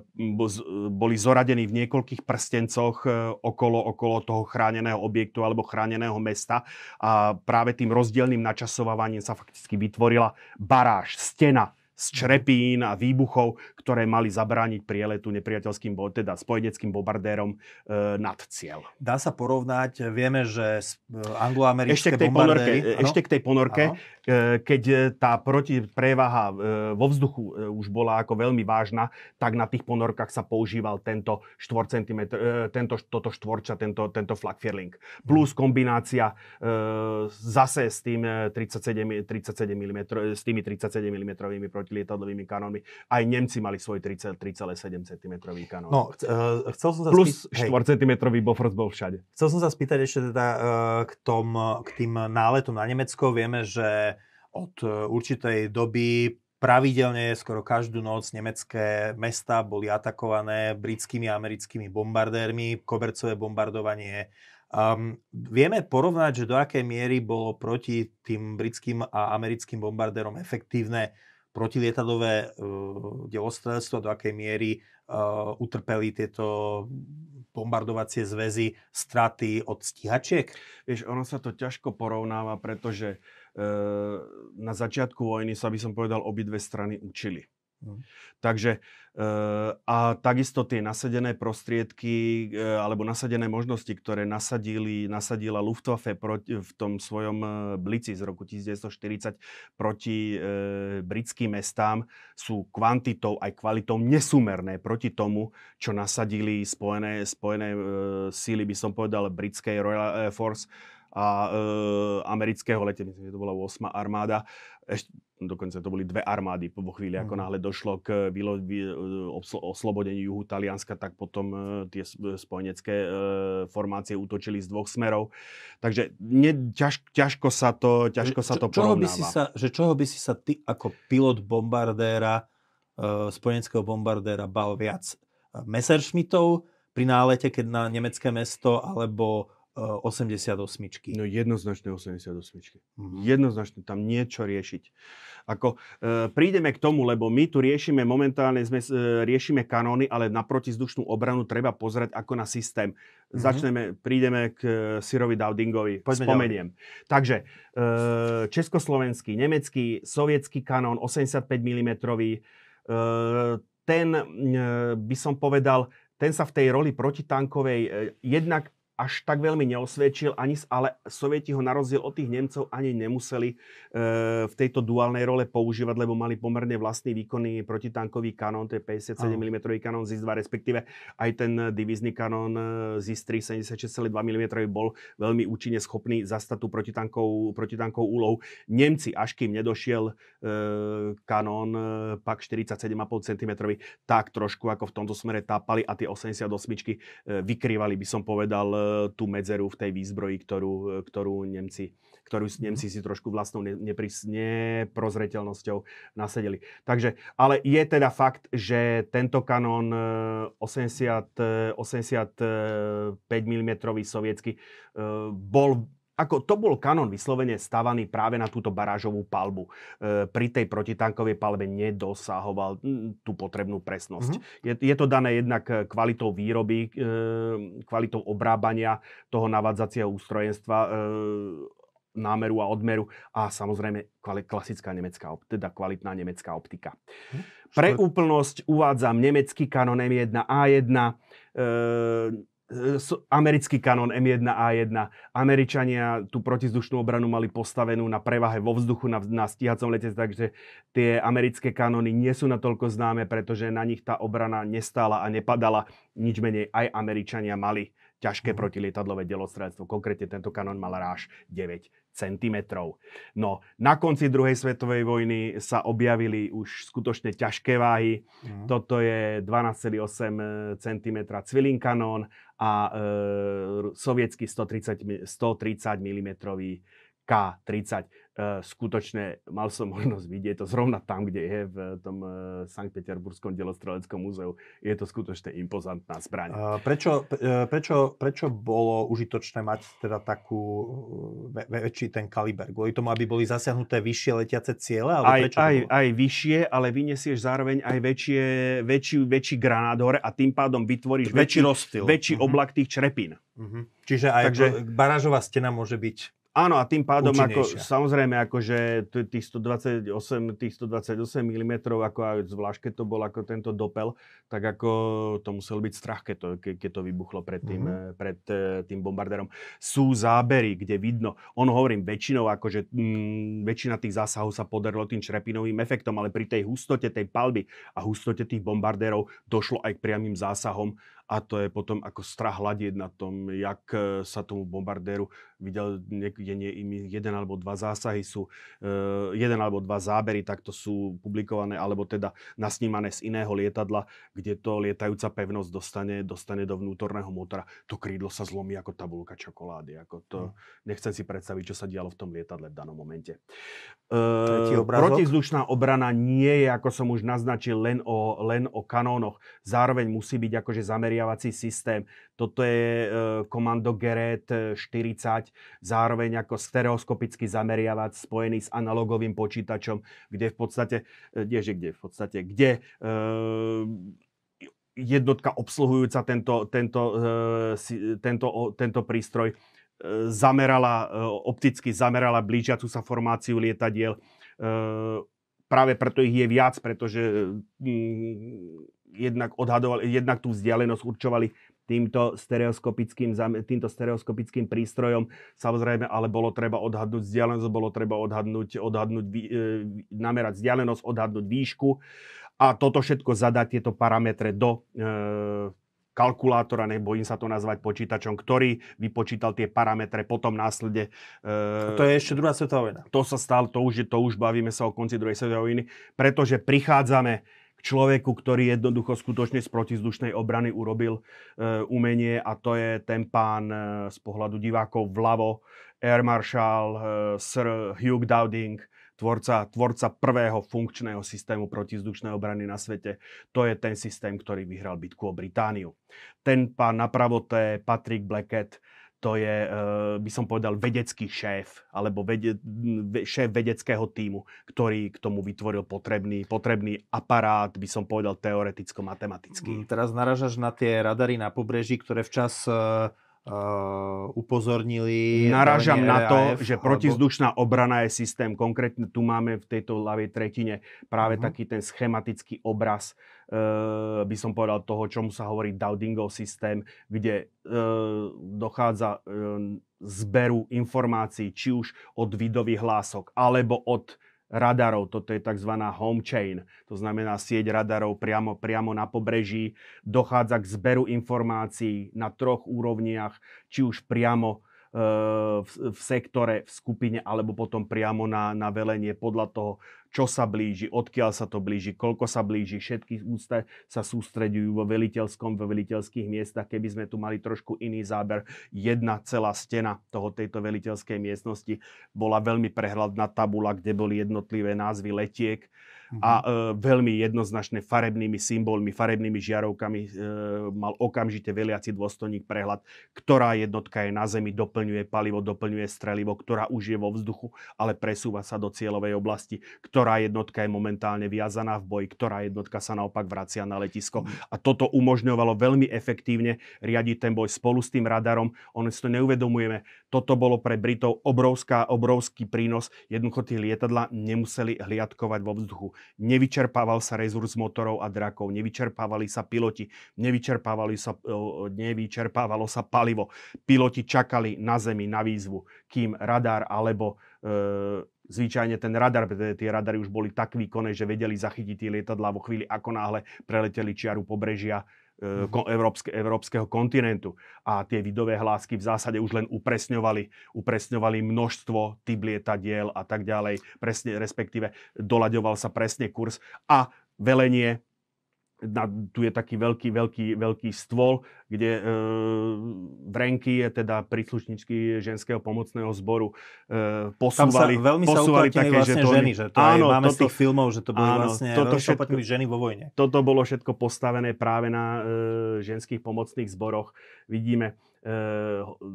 B: boli zoradení v niekoľkých prstencoch okolo, okolo toho chráneného objektu alebo chráneného mesta a práve tým rozdielným načasovávaním sa fakticky vytvorila baráž, stena z črepín a výbuchov, ktoré mali zabrániť prieletu nepriateľským, teda spojeneckým bombardérom e, nad cieľ.
A: Dá sa porovnať, vieme, že e, angloamerické ešte k tej bombardéry... Ponorke, ešte k tej ponorke, ano?
B: E, keď e, tá protiprévaha vo vzduchu už bola ako veľmi vážna, tak na tých ponorkách sa používal tento 4 cm, tento, toto štvorča, tento, tento firling. Plus mhm. kombinácia zase s, tým 37, 37 mm, s tými 37 mm protilietadlovými kanónmi. Aj Nemci mali svoj 3,7 cm kanón. No,
A: e, chcel som sa Plus spý... 4 cm Bofors bol všade. Chcel som sa spýtať ešte teda e, k, tom, k tým náletom na Nemecko. Vieme, že od e, určitej doby pravidelne, skoro každú noc nemecké mesta boli atakované britskými a americkými bombardérmi, kobercové bombardovanie. Um, vieme porovnať, že do akej miery bolo proti tým britským a americkým bombardérom efektívne protilietadové eh, delostrelstvo, do akej miery uh, utrpeli tieto bombardovacie zväzy straty od stíhačiek? Vieš, ono sa to ťažko porovnáva, pretože uh,
B: na začiatku vojny sa by som povedal, obidve strany učili. No. Takže eh, a takisto tie nasadené prostriedky eh, alebo nasadené možnosti, ktoré nasadili, nasadila Luftwaffe v tom svojom eh, blici z roku 1940 proti britským mestám sú kvantitou aj kvalitou nesúmerné proti tomu, čo nasadili spojené, spojené síly, by som povedal, britskej Royal Air Force a e, amerického letectva, to bola 8. armáda. Ešte, dokonca to boli dve armády po chvíli, ako mhm. náhle došlo k e, oslobodeniu juhu Talianska, tak potom e, tie e, spojenecké formácie útočili
A: z dvoch smerov. Takže ne, ťaž, ťažko sa to, ťažko sa to čo, porovnáva. by si sa, že čoho by si sa ty ako pilot bombardéra, spojeneckého bombardéra bal viac? Messerschmittov pri nálete, keď na nemecké mesto, alebo 88. No jednoznačne 88. Mm-hmm. Jednoznačne tam niečo
B: riešiť. Ako e, prídeme k tomu, lebo my tu riešime momentálne, sme, e, riešime kanóny, ale na protizdušnú obranu treba pozrieť ako na systém. Mm-hmm. Začneme, prídeme k e, Sirovi Dowdingovi, Poďme spomeniem. Ďalej. Takže e, československý, nemecký, sovietský kanón 85 mm, e, ten e, by som povedal, ten sa v tej roli protitankovej e, jednak až tak veľmi neosvedčil, ani, ale Sovieti ho na rozdiel od tých Nemcov ani nemuseli e, v tejto duálnej role používať, lebo mali pomerne vlastný výkonný protitankový kanón, to je 57 mm kanón ZIS-2, respektíve aj ten divizný kanón ZIS-3 76,2 mm bol veľmi účinne schopný zastať tú protitankovú, protitankovú úlohu. Nemci, až kým nedošiel e, kanón e, pak 47,5 cm, tak trošku ako v tomto smere tápali a tie 88 e, vykrývali, by som povedal, e, tú medzeru v tej výzbroji, ktorú, ktorú Nemci, ktorú Nemci si trošku vlastnou neprozreteľnosťou nasedeli. Takže, ale je teda fakt, že tento kanón 80, 85 mm sovietsky bol ako to bol kanon vyslovene stavaný práve na túto barážovú palbu. E, pri tej protitankovej palbe nedosahoval mm, tú potrebnú presnosť. Mm-hmm. Je, je to dané jednak e, kvalitou výroby, e, kvalitou obrábania toho navádzacieho ústrojenstva, e, námeru a odmeru a samozrejme kvali- klasická nemecká, teda kvalitná nemecká optika. Mhm. Pre úplnosť uvádzam nemecký kanon M1A1, e, E, americký kanón M1A1. Američania tú protizdušnú obranu mali postavenú na prevahe vo vzduchu na, na stíhacom lete, takže tie americké kanóny nie sú natoľko známe, pretože na nich tá obrana nestála a nepadala. Nič menej aj Američania mali ťažké mhm. protilietadlové delostrelstvo. Konkrétne tento kanón mal ráž 9 cm. No, na konci druhej svetovej vojny sa objavili už skutočne ťažké váhy. Mm. Toto je 12,8 cm cvilinkanón a e, sovietský 130, 130 mm K30. Eh, skutočne mal som možnosť vidieť to zrovna tam, kde je, v tom eh, Sankt Peterburskom delostreleckom múzeu. Je to skutočne impozantná zbraň. Eh,
A: prečo, prečo, prečo bolo užitočné mať teda takú väčší ten kaliber? Kvôli tomu, aby boli zasiahnuté vyššie letiace ciele? Ale aj, prečo aj,
B: aj vyššie, ale vyniesieš zároveň aj väčšie, väčší, väčší granát hore a tým pádom vytvoríš väčší, väčší rozstyl. Väčší uh-huh. oblak tých črepín. Uh-huh. Čiže aj Takže,
A: barážová stena môže byť
B: Áno, a tým pádom, ako, samozrejme, akože tých 128, tých 128 mm, ako aj zvlášť, keď to bol ako tento dopel, tak ako to musel byť strach, keď to, ke, ke to vybuchlo pred tým, mm-hmm. pred eh, tým bombarderom. Sú zábery, kde vidno, on hovorím, väčšinou, akože m, mm, väčšina tých zásahov sa podarilo tým črepinovým efektom, ale pri tej hustote tej palby a hustote tých bombardérov došlo aj k priamým zásahom a to je potom ako strach hladieť na tom, jak e, sa tomu bombardéru videl niekde nie, jeden alebo dva zásahy sú, e, jeden alebo dva zábery takto sú publikované alebo teda nasnímané z iného lietadla, kde to lietajúca pevnosť dostane, dostane do vnútorného motora. To krídlo sa zlomí ako tabulka čokolády. Ako to, mm. nechcem si predstaviť, čo sa dialo v tom lietadle v danom momente. E, protizdušná obrana nie je, ako som už naznačil, len o, len o kanónoch. Zároveň musí byť akože zameria udržiavací systém. Toto je e, komando Geret 40, e, zároveň ako stereoskopický zameriavač spojený s analogovým počítačom, kde v podstate, kde, že kde, v podstate, kde e, jednotka obsluhujúca tento, tento, tento, tento prístroj zamerala, opticky zamerala blížiacu sa formáciu lietadiel. Práve preto ich je viac, pretože jednak odhadovali, jednak tú vzdialenosť určovali týmto stereoskopickým, týmto stereoskopickým prístrojom. Samozrejme, ale bolo treba odhadnúť vzdialenosť, bolo treba odhadnúť, odhadnúť e, namerať vzdialenosť, odhadnúť výšku a toto všetko zadať tieto parametre do e, kalkulátora, nebojím sa to nazvať počítačom, ktorý vypočítal tie parametre potom následne. E, to je ešte druhá svetová vojna. To sa stalo, to už, to už bavíme sa o konci druhej svetovej vojny, pretože prichádzame človeku, ktorý jednoducho skutočne z protizdušnej obrany urobil e, umenie a to je ten pán e, z pohľadu divákov vľavo, Air Marshal e, Sir Hugh Dowding, tvorca, tvorca prvého funkčného systému protizdušnej obrany na svete. To je ten systém, ktorý vyhral bitku o Britániu. Ten pán napravo, to je Patrick Blackett, to je, eh, by som povedal, vedecký šéf alebo vede, šéf vedeckého týmu, ktorý k tomu vytvoril potrebný, potrebný aparát, by som povedal, teoreticko-matematický.
A: Mm, teraz naražaš na tie radary na pobreží, ktoré včas eh, Eh, upozornili. Naražam na to, RAF, že protizdušná
B: alebo... obrana je systém. Konkrétne tu máme v tejto ľavej tretine práve uh-huh. taký ten schematický obraz, uh, by som povedal, toho, čomu sa hovorí Dowdingov systém, kde uh, dochádza zberu informácií, či už od vidových hlások, alebo od radarov. Toto je tzv. home chain, to znamená sieť radarov priamo, priamo na pobreží. Dochádza k zberu informácií na troch úrovniach, či už priamo v, v sektore, v skupine alebo potom priamo na, na velenie podľa toho, čo sa blíži, odkiaľ sa to blíži, koľko sa blíži. Všetky ústa sa sústreďujú vo veliteľskom, vo veliteľských miestach. Keby sme tu mali trošku iný záber, jedna celá stena toho, tejto veliteľskej miestnosti bola veľmi prehľadná tabula, kde boli jednotlivé názvy letiek a mhm. e, veľmi jednoznačne farebnými symbolmi, farebnými žiarovkami e, mal okamžite veliaci dôstojník prehľad, ktorá jednotka je na zemi, doplňuje palivo, doplňuje strelivo, ktorá už je vo vzduchu, ale presúva sa do cieľovej oblasti, ktorá jednotka je momentálne viazaná v boji, ktorá jednotka sa naopak vracia na letisko. Mhm. A toto umožňovalo veľmi efektívne riadiť ten boj spolu s tým radarom. Ono si to neuvedomujeme. Toto bolo pre Britov obrovská, obrovský prínos. Jednoducho tie lietadla nemuseli hliadkovať vo vzduchu nevyčerpával sa rezurs motorov a drakov, nevyčerpávali sa piloti, nevyčerpávali sa, e, nevyčerpávalo sa palivo. Piloti čakali na zemi, na výzvu, kým radar alebo e, zvyčajne ten radar, pretože tie radary už boli tak výkonné, že vedeli zachytiť tie lietadlá vo chvíli, ako náhle preleteli čiaru pobrežia, Eh, ko- európske, európskeho kontinentu. A tie vidové hlásky v zásade už len upresňovali, upresňovali množstvo typ lietadiel a tak ďalej, presne, respektíve doľaďoval sa presne kurz a velenie na, tu je taký veľký, veľký, veľký stôl, kde e, vrenky je teda príslušničky ženského pomocného zboru e, posúvali, Tam sa veľmi posúvali sa také vlastne ženy, že to áno, aj, máme toto, z tých filmov, že to boli áno, vlastne toto všetko, ženy vo vojne. Toto bolo všetko postavené práve na e, ženských pomocných zboroch. Vidíme, E,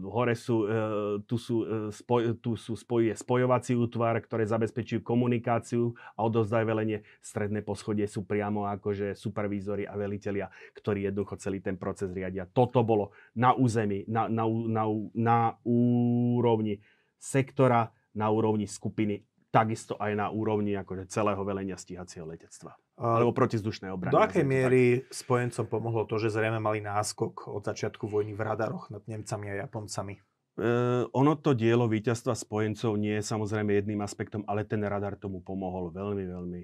B: hore sú, e, tu, sú, e, spoj, tu sú spoj, spojovací útvar, ktoré zabezpečujú komunikáciu a odovzdajú velenie. Stredné poschodie sú priamo akože supervízory a velitelia, ktorí jednoducho celý ten proces riadia. Toto bolo na území, na, na, na, na úrovni sektora, na úrovni skupiny, takisto aj na úrovni akože celého velenia stíhacieho letectva.
A: Alebo protizdušnej obrany. Do akej miery tak? spojencom pomohlo to, že zrejme mali náskok od začiatku vojny v radaroch nad Nemcami a Japoncami?
B: E, ono to dielo víťazstva spojencov nie je samozrejme jedným aspektom, ale ten radar tomu pomohol veľmi, veľmi.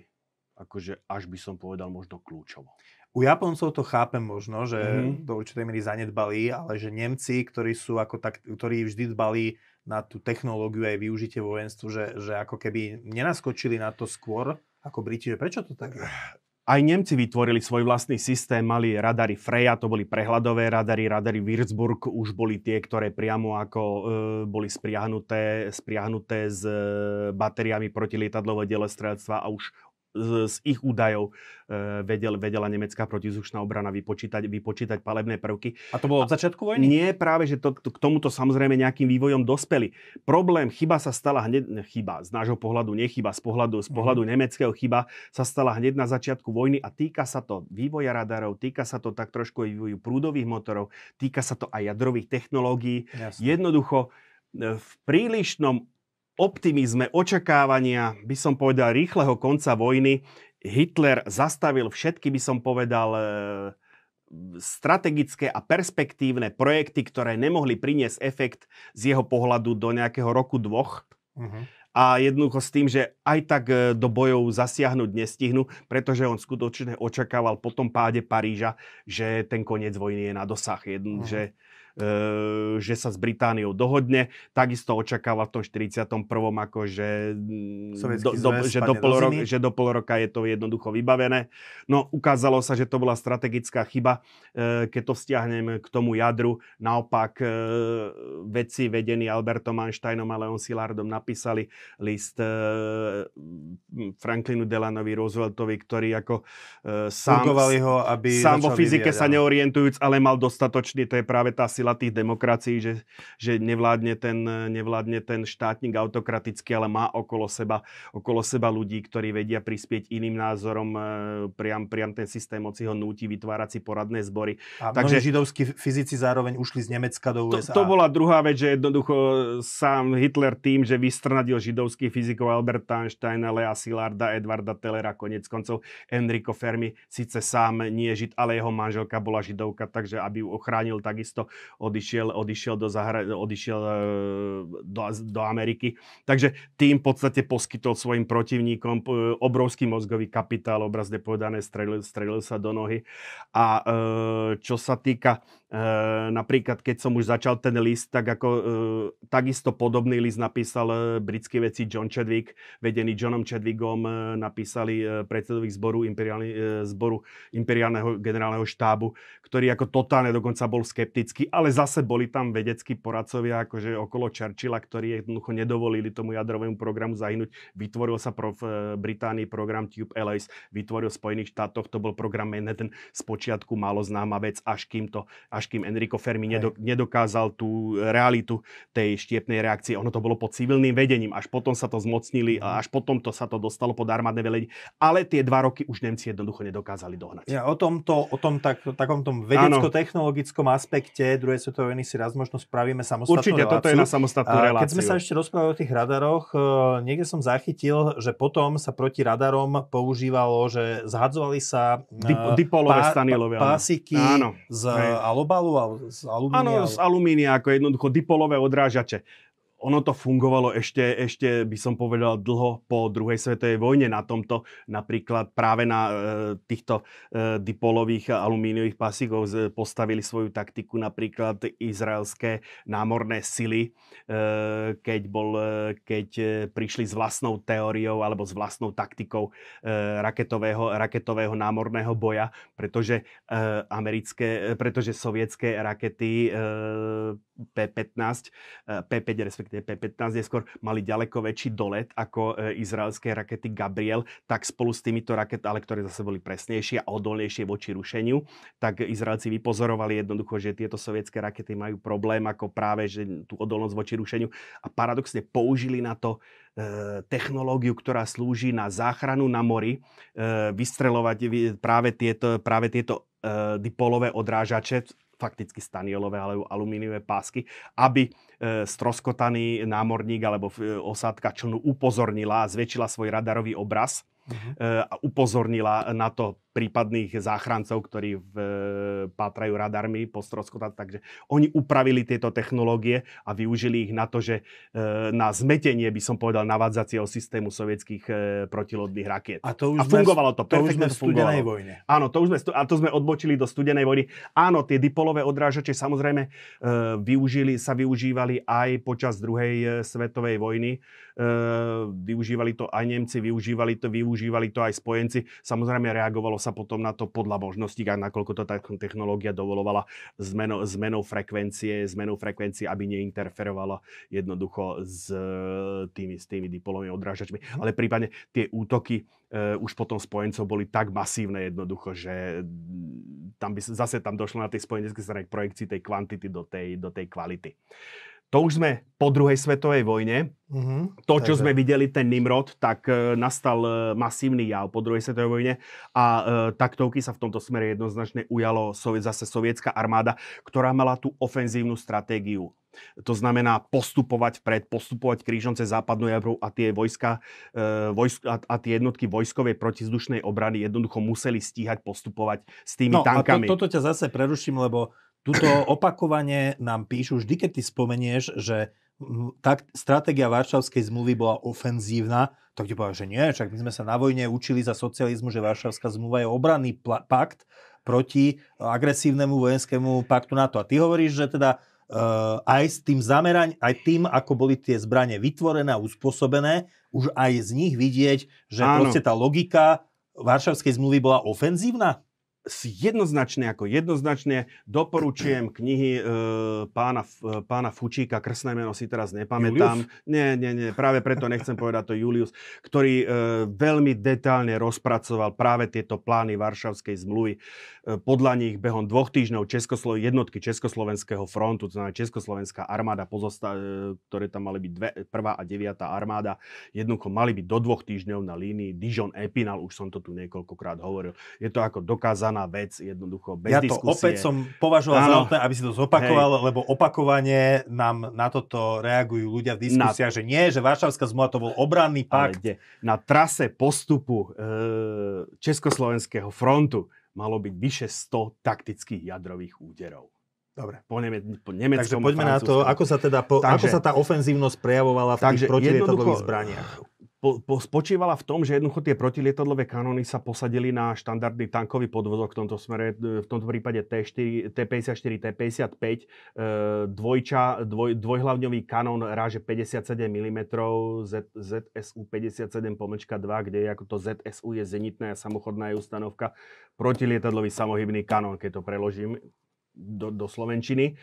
B: Akože až by som povedal možno kľúčovo.
A: U Japoncov to chápem možno, že mm-hmm. do určitej miery zanedbali, ale že Nemci, ktorí sú ako tak, ktorí vždy dbali na tú technológiu aj využitie vojenstvu, že, že ako keby nenaskočili na to skôr, ako Briti, že prečo to tak je?
B: Aj Nemci vytvorili svoj vlastný systém, mali radary Freja, to boli prehľadové radary, radary Würzburg už boli tie, ktoré priamo ako e, boli spriahnuté, spriahnuté s e, batériami protilietadlového delostredstva a už z ich údajov e, vedel, vedela nemecká protizdušná obrana vypočítať, vypočítať palebné prvky. A to bolo od začiatku vojny? Nie, práve, že to, k tomuto samozrejme nejakým vývojom dospeli. Problém, chyba sa stala hneď, chyba, z nášho pohľadu nechyba, z pohľadu, z mhm. pohľadu mm. nemeckého chyba sa stala hneď na začiatku vojny a týka sa to vývoja radarov, týka sa to tak trošku aj vývoju prúdových motorov, týka sa to aj jadrových technológií. Jasne. Jednoducho, e, v prílišnom optimizme, očakávania, by som povedal, rýchleho konca vojny, Hitler zastavil všetky, by som povedal, e, strategické a perspektívne projekty, ktoré nemohli priniesť efekt z jeho pohľadu do nejakého roku dvoch. Uh-huh. A jednoducho s tým, že aj tak e, do bojov zasiahnuť nestihnú, pretože on skutočne očakával po tom páde Paríža, že ten koniec vojny je na dosah. Jedn, uh-huh. že, E, že sa s Britániou dohodne. Takisto očakáva v tom 41. ako, že, mm, do, do, že, do pol roka, že do pol roka je to jednoducho vybavené. No ukázalo sa, že to bola strategická chyba. E, keď to vzťahnem k tomu jadru, naopak e, vedci vedení Albertom Einsteinom a Leon Silardom napísali list Franklinu Delanovi Rooseveltovi, ktorý ako sám, ho, aby sám vo fyzike vyviedal. sa neorientujúc, ale mal dostatočný, to je práve tá sila sila tých demokracií, že, že nevládne, ten, nevládne ten štátnik autokraticky, ale má okolo seba, okolo seba ľudí, ktorí vedia prispieť iným názorom, e, priam, priam ten systém moci ho núti vytvárať si
A: poradné zbory. A Takže židovskí fyzici zároveň ušli z Nemecka do USA. To, to bola druhá vec, že
B: jednoducho e, sám Hitler tým, že vystrnadil židovských fyzikov Alberta Einsteina, Lea Silarda, Edvarda Tellera, konec koncov Enrico Fermi, síce sám nie je žid, ale jeho manželka bola židovka, takže aby ju ochránil, takisto odišiel, odišiel, do, zahra- odišiel e, do, do Ameriky. Takže tým v podstate poskytol svojim protivníkom e, obrovský mozgový kapitál, obrazne povedané, strelil, strelil sa do nohy. A e, čo sa týka napríklad, keď som už začal ten list, tak ako takisto podobný list napísal britský veci John Chadwick, vedený Johnom Chadwickom, napísali predsedovi zboru, imperiálne, zboru imperiálneho generálneho štábu, ktorý ako totálne dokonca bol skeptický, ale ale zase boli tam vedeckí poradcovia akože okolo Churchilla, ktorí jednoducho nedovolili tomu jadrovému programu zahynúť. Vytvoril sa pro, v e, Británii program Tube Allies, vytvoril v Spojených štátoch, to bol program Manhattan, z počiatku málo známa vec, až kým, to, až kým Enrico Fermi nedok- nedokázal tú realitu tej štiepnej reakcie. Ono to bolo pod civilným vedením, až potom sa to zmocnili a mhm. až potom to sa to dostalo pod armádne velenie. Ale tie dva roky už Nemci jednoducho nedokázali dohnať.
A: Ja, o tomto, o tom tak, takomto vedecko-technologickom aspekte druhej svetovej vojny si raz možno spravíme samostatnú Určite, reláciu. toto je na samostatnú reláciu. Keď sme sa ešte rozprávali o tých radaroch, e, niekde som zachytil, že potom sa proti radarom používalo, že zhadzovali sa e, Dip- dipolové pá- stanilovia. pásiky áno. z alobalu,
B: z alumínia. Áno, z alumínia, ako jednoducho dipolové odrážače ono to fungovalo ešte, ešte by som povedal dlho po druhej svetovej vojne na tomto, napríklad práve na e, týchto e, dipolových alumíniových pasikov postavili svoju taktiku napríklad izraelské námorné sily, e, keď, bol, e, keď e, prišli s vlastnou teóriou alebo s vlastnou taktikou e, raketového, raketového námorného boja, pretože e, americké, e, pretože sovietské rakety e, P-15, P-5 e, respektíve tie P-15 neskôr mali ďaleko väčší dolet ako e, izraelské rakety Gabriel, tak spolu s týmito raketami, ale ktoré zase boli presnejšie a odolnejšie voči rušeniu, tak Izraelci vypozorovali jednoducho, že tieto sovietské rakety majú problém ako práve že tú odolnosť voči rušeniu a paradoxne použili na to e, technológiu, ktorá slúži na záchranu na mori, e, vystrelovať práve tieto, práve tieto dipolové odrážače fakticky stanielové alebo alumíniové pásky, aby e, stroskotaný námorník alebo e, osádka člnu upozornila a zväčšila svoj radarový obraz uh-huh. a upozornila na to prípadných záchrancov, ktorí v, e, pátrajú radarmi po stroskotách. Takže oni upravili tieto technológie a využili ich na to, že e, na zmetenie, by som povedal, navádzacieho systému sovietských protilodných rakiet. A, to už a fungovalo to. To už sme v studenej vojne. Áno, to už sme, a to sme odbočili do studenej vojny. Áno, tie dipolové odrážače samozrejme využili, sa využívali aj počas druhej svetovej vojny Ehm, využívali to aj Nemci, využívali to, využívali to aj spojenci. Samozrejme reagovalo sa potom na to podľa možností, a nakoľko to tá technológia dovolovala zmenou, zmenou frekvencie, zmenou frekvencie, aby neinterferovala jednoducho s e, tými, s tými dipolovými odrážačmi. Ale prípadne tie útoky e, už potom spojencov boli tak masívne jednoducho, že tam by, zase tam došlo na tej spojenecké strane k projekcii tej kvantity do tej, do tej kvality. To už sme po druhej svetovej vojne. Uh-huh. To, čo Takže. sme videli, ten Nimrod, tak e, nastal e, masívny jav po druhej svetovej vojne a e, taktovky sa v tomto smere jednoznačne ujalo zase sovietská armáda, ktorá mala tú ofenzívnu stratégiu. To znamená postupovať vpred, postupovať krížom cez západnú Jabru a tie, vojska, e, vojsk, a, a
A: tie jednotky vojskovej protizdušnej obrany jednoducho museli stíhať postupovať s tými no, tankami. No a to, toto ťa zase preruším, lebo Tuto opakovanie nám píšu, vždy keď ty spomenieš, že tak stratégia Varšavskej zmluvy bola ofenzívna, tak ti povedal, že nie, však my sme sa na vojne učili za socializmu, že Varšavská zmluva je obranný pakt proti e, agresívnemu vojenskému paktu NATO. A ty hovoríš, že teda uh, aj s tým zameraň, aj tým, ako boli tie zbranie vytvorené a uspôsobené, už aj z nich vidieť, že Áno. proste tá logika Varšavskej zmluvy bola ofenzívna? jednoznačne ako
B: jednoznačne doporučujem <clears throat> knihy e, pána, e, pána Fučíka, krsné meno si teraz nepamätám. Julius? Nie, nie, nie, práve preto nechcem povedať to Julius, ktorý e, veľmi detálne rozpracoval práve tieto plány Varšavskej zmluvy. E, podľa nich behom dvoch týždňov Českoslo- jednotky Československého frontu, to znamená Československá armáda, pozosta- e, ktoré tam mali byť dve, prvá a deviatá armáda, jednoducho mali byť do dvoch týždňov na línii Dijon-Epinal, už som to tu niekoľkokrát hovoril. Je to ako dokázané daná vec jednoducho bez ja to opäť som považoval ano. za nutné, aby
A: si to zopakoval, Hej. lebo opakovanie nám na toto reagujú ľudia v diskusiách, na... že nie, že Varšavská zmluva to bol obranný pakt. Ale na trase
B: postupu e, Československého frontu malo byť vyše 100 taktických jadrových úderov. Dobre. Po, neme, po nemeckom, Takže poďme na to, ako sa, teda po, takže, ako sa
A: tá ofenzívnosť prejavovala v tých protivietadlových zbraniach
B: po, po, spočívala v tom, že jednoducho tie protilietadlové kanóny sa posadili na štandardný tankový podvozok v tomto smere, v tomto prípade T4, T54, T55, dvojča, dvoj, dvojhlavňový kanón ráže 57 mm, Z, ZSU 57 pomlčka 2, kde je ako to ZSU je zenitná samochodná je ustanovka, protilietadlový samohybný kanón, keď to preložím do, do Slovenčiny.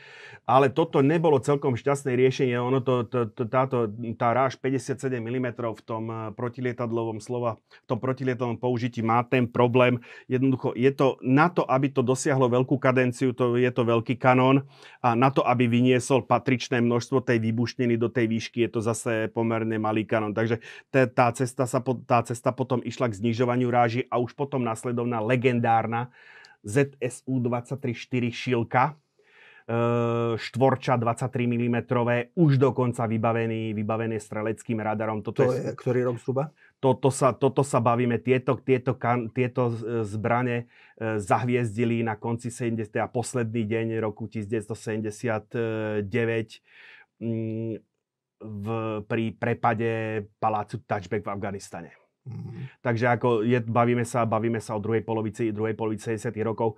B: Ale toto nebolo celkom šťastné riešenie. Ono to, to, to, táto, tá ráž 57 mm v tom eh, protilietadlovom slova, v tom protilietadlovom použití má ten problém. Jednoducho je to na to, aby to dosiahlo veľkú kadenciu, to je to veľký kanón a na to, aby vyniesol patričné množstvo tej výbušniny do tej výšky, je to zase pomerne malý kanón. Takže tá cesta, sa, tá cesta potom išla k znižovaniu ráži a už potom následovná legendárna ZSU-234 Šilka, ehm, štvorča 23 mm, už dokonca vybavený, vybavený streleckým radarom. Toto to je, je, ktorý rok zhruba? Toto sa, toto sa bavíme. Tieto, tieto, kan, tieto e, zbrane e, zahviezdili na konci 70. a posledný deň roku 1979 mm, v, pri prepade palácu Touchback v Afganistane. Mhm. Takže ako je, bavíme, sa, bavíme sa o druhej polovici, druhej polovici 70. rokov. E,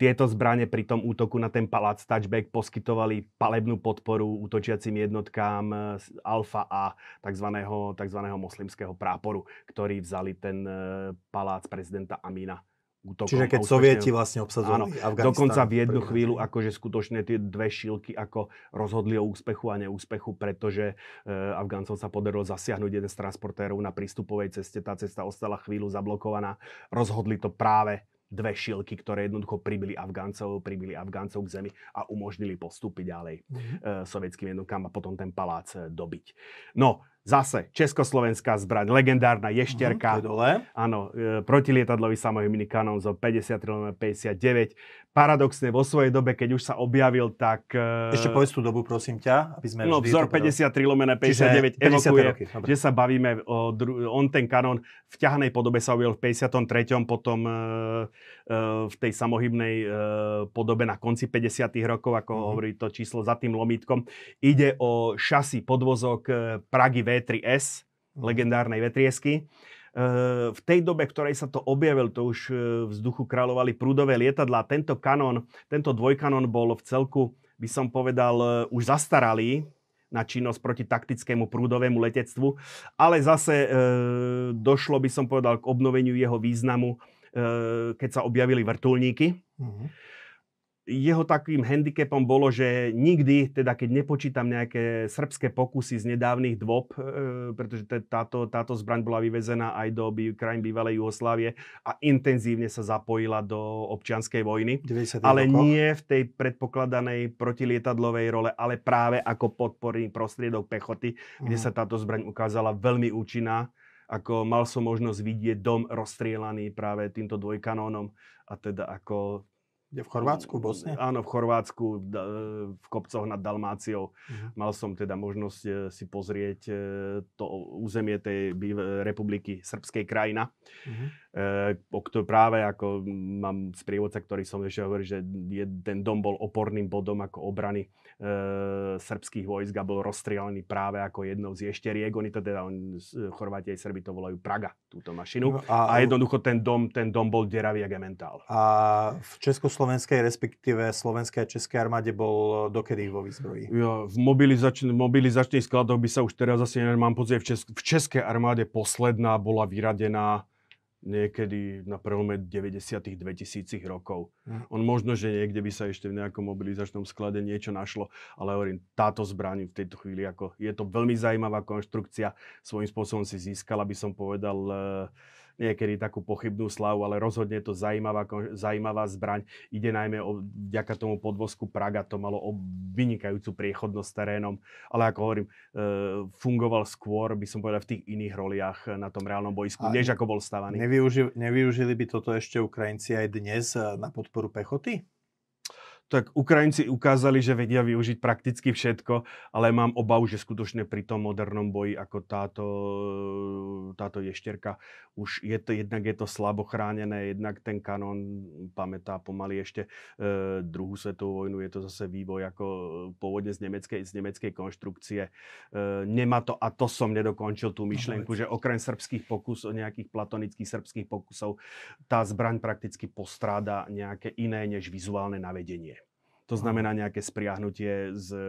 B: tieto zbranie pri tom útoku na ten palác touchback poskytovali palebnú podporu útočiacim jednotkám ehm, Alfa A tzv. tzv. moslimského práporu, ktorí vzali ten ehm, palác prezidenta Amina útokom. Čiže keď útočne, Sovieti vlastne obsadzovali áno, Afganistán. Dokonca v jednu chvíľu akože skutočne tie dve šilky ako rozhodli o úspechu a neúspechu, pretože e, Afgáncov sa podarilo zasiahnuť jeden z transportérov na prístupovej ceste. Tá cesta ostala chvíľu zablokovaná. Rozhodli to práve dve šilky, ktoré jednoducho pribili Afgáncov, pribili Afgáncov k zemi a umožnili postúpiť ďalej mm-hmm. sovietským jednotkám a potom ten palác e, dobiť. No, Zase československá zbraň, legendárna mhm, ješterka. Mm, dole. Áno, e, protilietadlový samohybný kanón zo 50 59. Paradoxne vo svojej dobe, keď už sa objavil, tak... E... Ešte povedz tú dobu, prosím ťa, aby sme... No, vzor 53 lomené 59 evokuje, roky, sa bavíme o... Dru- on ten kanón v ťahanej podobe sa objavil v 53. potom e, e, v tej samohybnej e, podobe na konci 50. rokov, ako mm. hovorí to číslo za tým lomítkom. Ide o šasy podvozok e, Pragy v3S, mhm. legendárnej V3S-ky. E, v tej dobe, ktorej sa to objavil, to už e, vzduchu kráľovali prúdové lietadla. Tento kanón, tento dvojkanón bol v celku, by som povedal, e, už zastaralý na činnosť proti taktickému prúdovému letectvu, ale zase e, došlo, by som povedal, k obnoveniu jeho významu, e, keď sa objavili vrtulníky. Mm-hmm jeho takým handicapom bolo, že nikdy, teda keď nepočítam nejaké srbské pokusy z nedávnych dôb, e, pretože táto, táto zbraň bola vyvezená aj do krajín bývalej Jugoslávie a intenzívne sa zapojila do občianskej vojny. Ale nie v tej predpokladanej protilietadlovej role, ale práve ako podporný prostriedok pechoty, mm. kde mhm. sa táto zbraň ukázala veľmi účinná ako mal som možnosť vidieť dom rozstrielaný práve týmto dvojkanónom a teda ako kde v Chorvátsku, v Bosne? Áno, v Chorvátsku, v kopcoch nad Dalmáciou. Uh-huh. Mal som teda možnosť e, si pozrieť e, to územie tej republiky Srbskej krajina, uh-huh. o ktoré práve ako mám sprievodca, ktorý som ešte hovoril, že ten dom bol oporným bodom ako obrany Eh, srbských vojsk a bol rozstrielený práve ako jednou z ešteriek. Oni to teda, on, Chorváti aj Srbi to volajú Praga, túto
A: mašinu. No a, a
B: jednoducho ten dom, ten dom bol deravý a mentál.
A: A v československej, respektíve slovenskej a českej armáde bol eh, dokedy vo výzbroji? Ja, v mobilizačn-
B: mobilizačných skladoch by sa už teraz asi, mám pocit, v, Česk- v českej armáde posledná bola vyradená niekedy na prvome 90 2000 rokov. Hm. On možno, že niekde by sa ešte v nejakom mobilizačnom sklade niečo našlo, ale hovorím, táto zbraň v tejto chvíli, ako, je to veľmi zaujímavá konštrukcia, svojím spôsobom si získala, by som povedal, eh, niekedy takú pochybnú slavu, ale rozhodne je to zaujímavá, zaujímavá zbraň. Ide najmä o, vďaka tomu podvozku Praga, to malo o vynikajúcu priechodnosť terénom, ale ako hovorím, e, fungoval skôr, by som povedal, v tých iných roliach na tom reálnom boisku,
A: než ako bol stavaný. Nevyuži- nevyužili by toto ešte Ukrajinci aj dnes e, na podporu pechoty? tak Ukrajinci ukázali, že vedia využiť prakticky všetko, ale
B: mám obavu, že skutočne pri tom modernom boji ako táto, táto ješterka už je to, jednak je to slabo chránené, jednak ten kanón pamätá pomaly ešte e, druhú svetovú vojnu, je to zase vývoj ako e, pôvodne z nemeckej, z nemeckej konštrukcie. E, nemá to, a to som nedokončil tú no myšlienku, že okrem srbských pokusov, nejakých platonických srbských pokusov, tá zbraň prakticky postráda nejaké iné než vizuálne navedenie. To znamená nejaké spriahnutie s e,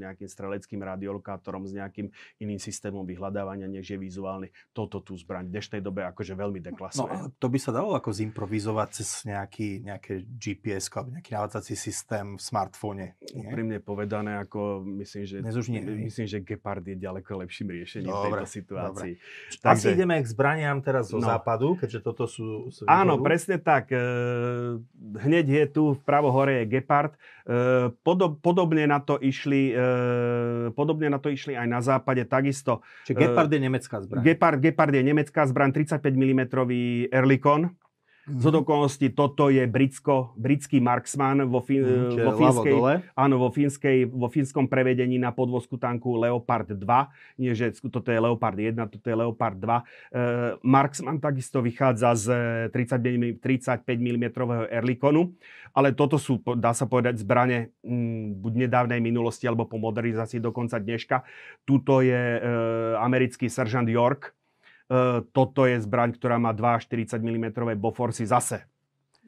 B: nejakým streleckým radiolokátorom, s nejakým iným systémom vyhľadávania, než je vizuálny. Toto tu zbraň v
A: dnešnej dobe akože veľmi no, no, deklasuje. No, to by sa dalo ako zimprovizovať cez nejaký, nejaké GPS alebo nejaký navádzací systém v smartfóne. Úprimne povedané, ako myslím, že, nie,
B: myslím, že Gepard je ďaleko lepším riešením dobre, v tejto situácii. Takže... Asi
A: ideme k zbraniam teraz zo no. západu, keďže toto sú... Áno, presne tak. E, hneď
B: je tu, v pravo hore je Gepard Eh, podobne, na to išli, eh, podobne na to išli aj na západe takisto. Čiže Gepard eh, je nemecká zbraň. Gepard, Gepard je nemecká zbraň, 35 mm Erlikon. Mm-hmm. Z okolností toto je britsko, britský marksman vo, fi, mhm, vo, fínskej, áno, vo, fínskej, vo fínskom prevedení na podvozku tanku Leopard 2. Nie, že toto je Leopard 1, toto je Leopard 2. E, marksman takisto vychádza z 30, 35 mm Erlikonu, ale toto sú, dá sa povedať, zbrane m, mm, buď nedávnej minulosti alebo po modernizácii dokonca dneška. Tuto je e, americký seržant York, toto je zbraň, ktorá má 2,40 mm boforsy zase.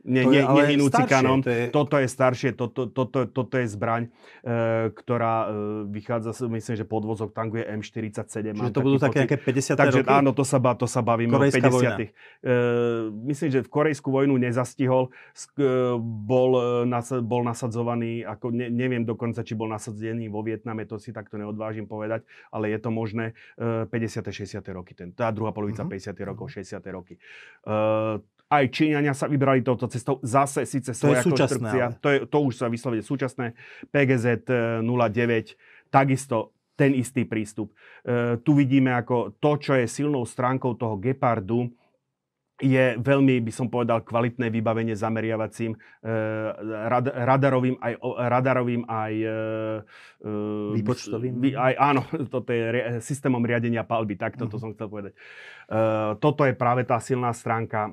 B: Ne, to je, ne, nehynúci staršie, kanon. To je... Toto je staršie, toto, toto, toto je zbraň, e, ktorá e, vychádza, myslím, že podvozok tanku je M47. Čiže to budú také nejaké 50 Takže roky? áno, to sa, ba, to sa bavíme Korejská o 50 e, Myslím, že v Korejskú vojnu nezastihol, sk, e, bol, e, nasa, bol nasadzovaný, ako ne, neviem dokonca, či bol nasadzený vo Vietname, to si takto neodvážim povedať, ale je to možné e, 50. 60. roky, ten, tá druhá polovica mm-hmm. 50. rokov, 60. Mhm. roky. E, aj Číňania sa vybrali touto cestou. Zase síce svoja to je konštrukcia. Ale... To, je, to už sa vyslovene súčasné. PGZ 09 e, takisto ten istý prístup. E, tu vidíme ako to, čo je silnou stránkou toho gepardu, je veľmi, by som povedal, kvalitné vybavenie zameriavacím e, rad, radarovým aj, radarovým aj, e, výpočtovým. Vy, aj áno, <laughs> toto je ri, systémom riadenia palby, tak toto uh-huh. som chcel povedať. E, toto je práve tá silná stránka e,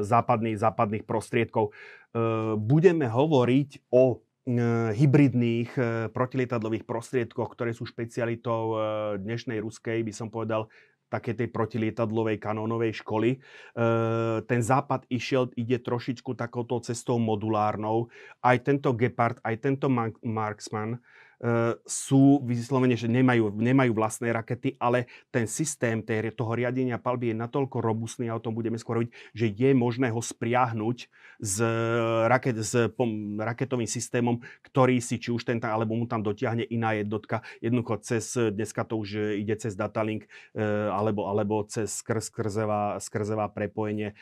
B: západných, západných prostriedkov. E, budeme hovoriť o hybridných protilietadlových prostriedkoch, ktoré sú špecialitou dnešnej ruskej, by som povedal, také tej protilietadlovej kanónovej školy. E, ten západ išiel, ide trošičku takouto cestou modulárnou. Aj tento Gepard, aj tento Marksman Ehm, sú vyslovene, že nemajú, nemajú vlastné rakety, ale ten systém tej, toho riadenia palby je natoľko robustný, a o tom budeme skôr robiť, že je možné ho spriahnuť s, eh, raket, s pom, raketovým systémom, ktorý si či už ten alebo mu tam dotiahne iná jednotka, jednoducho cez, eh, dneska to už eh, ide cez Datalink, alebo, alebo cez skrz, skrzevá, skrzevá prepojenie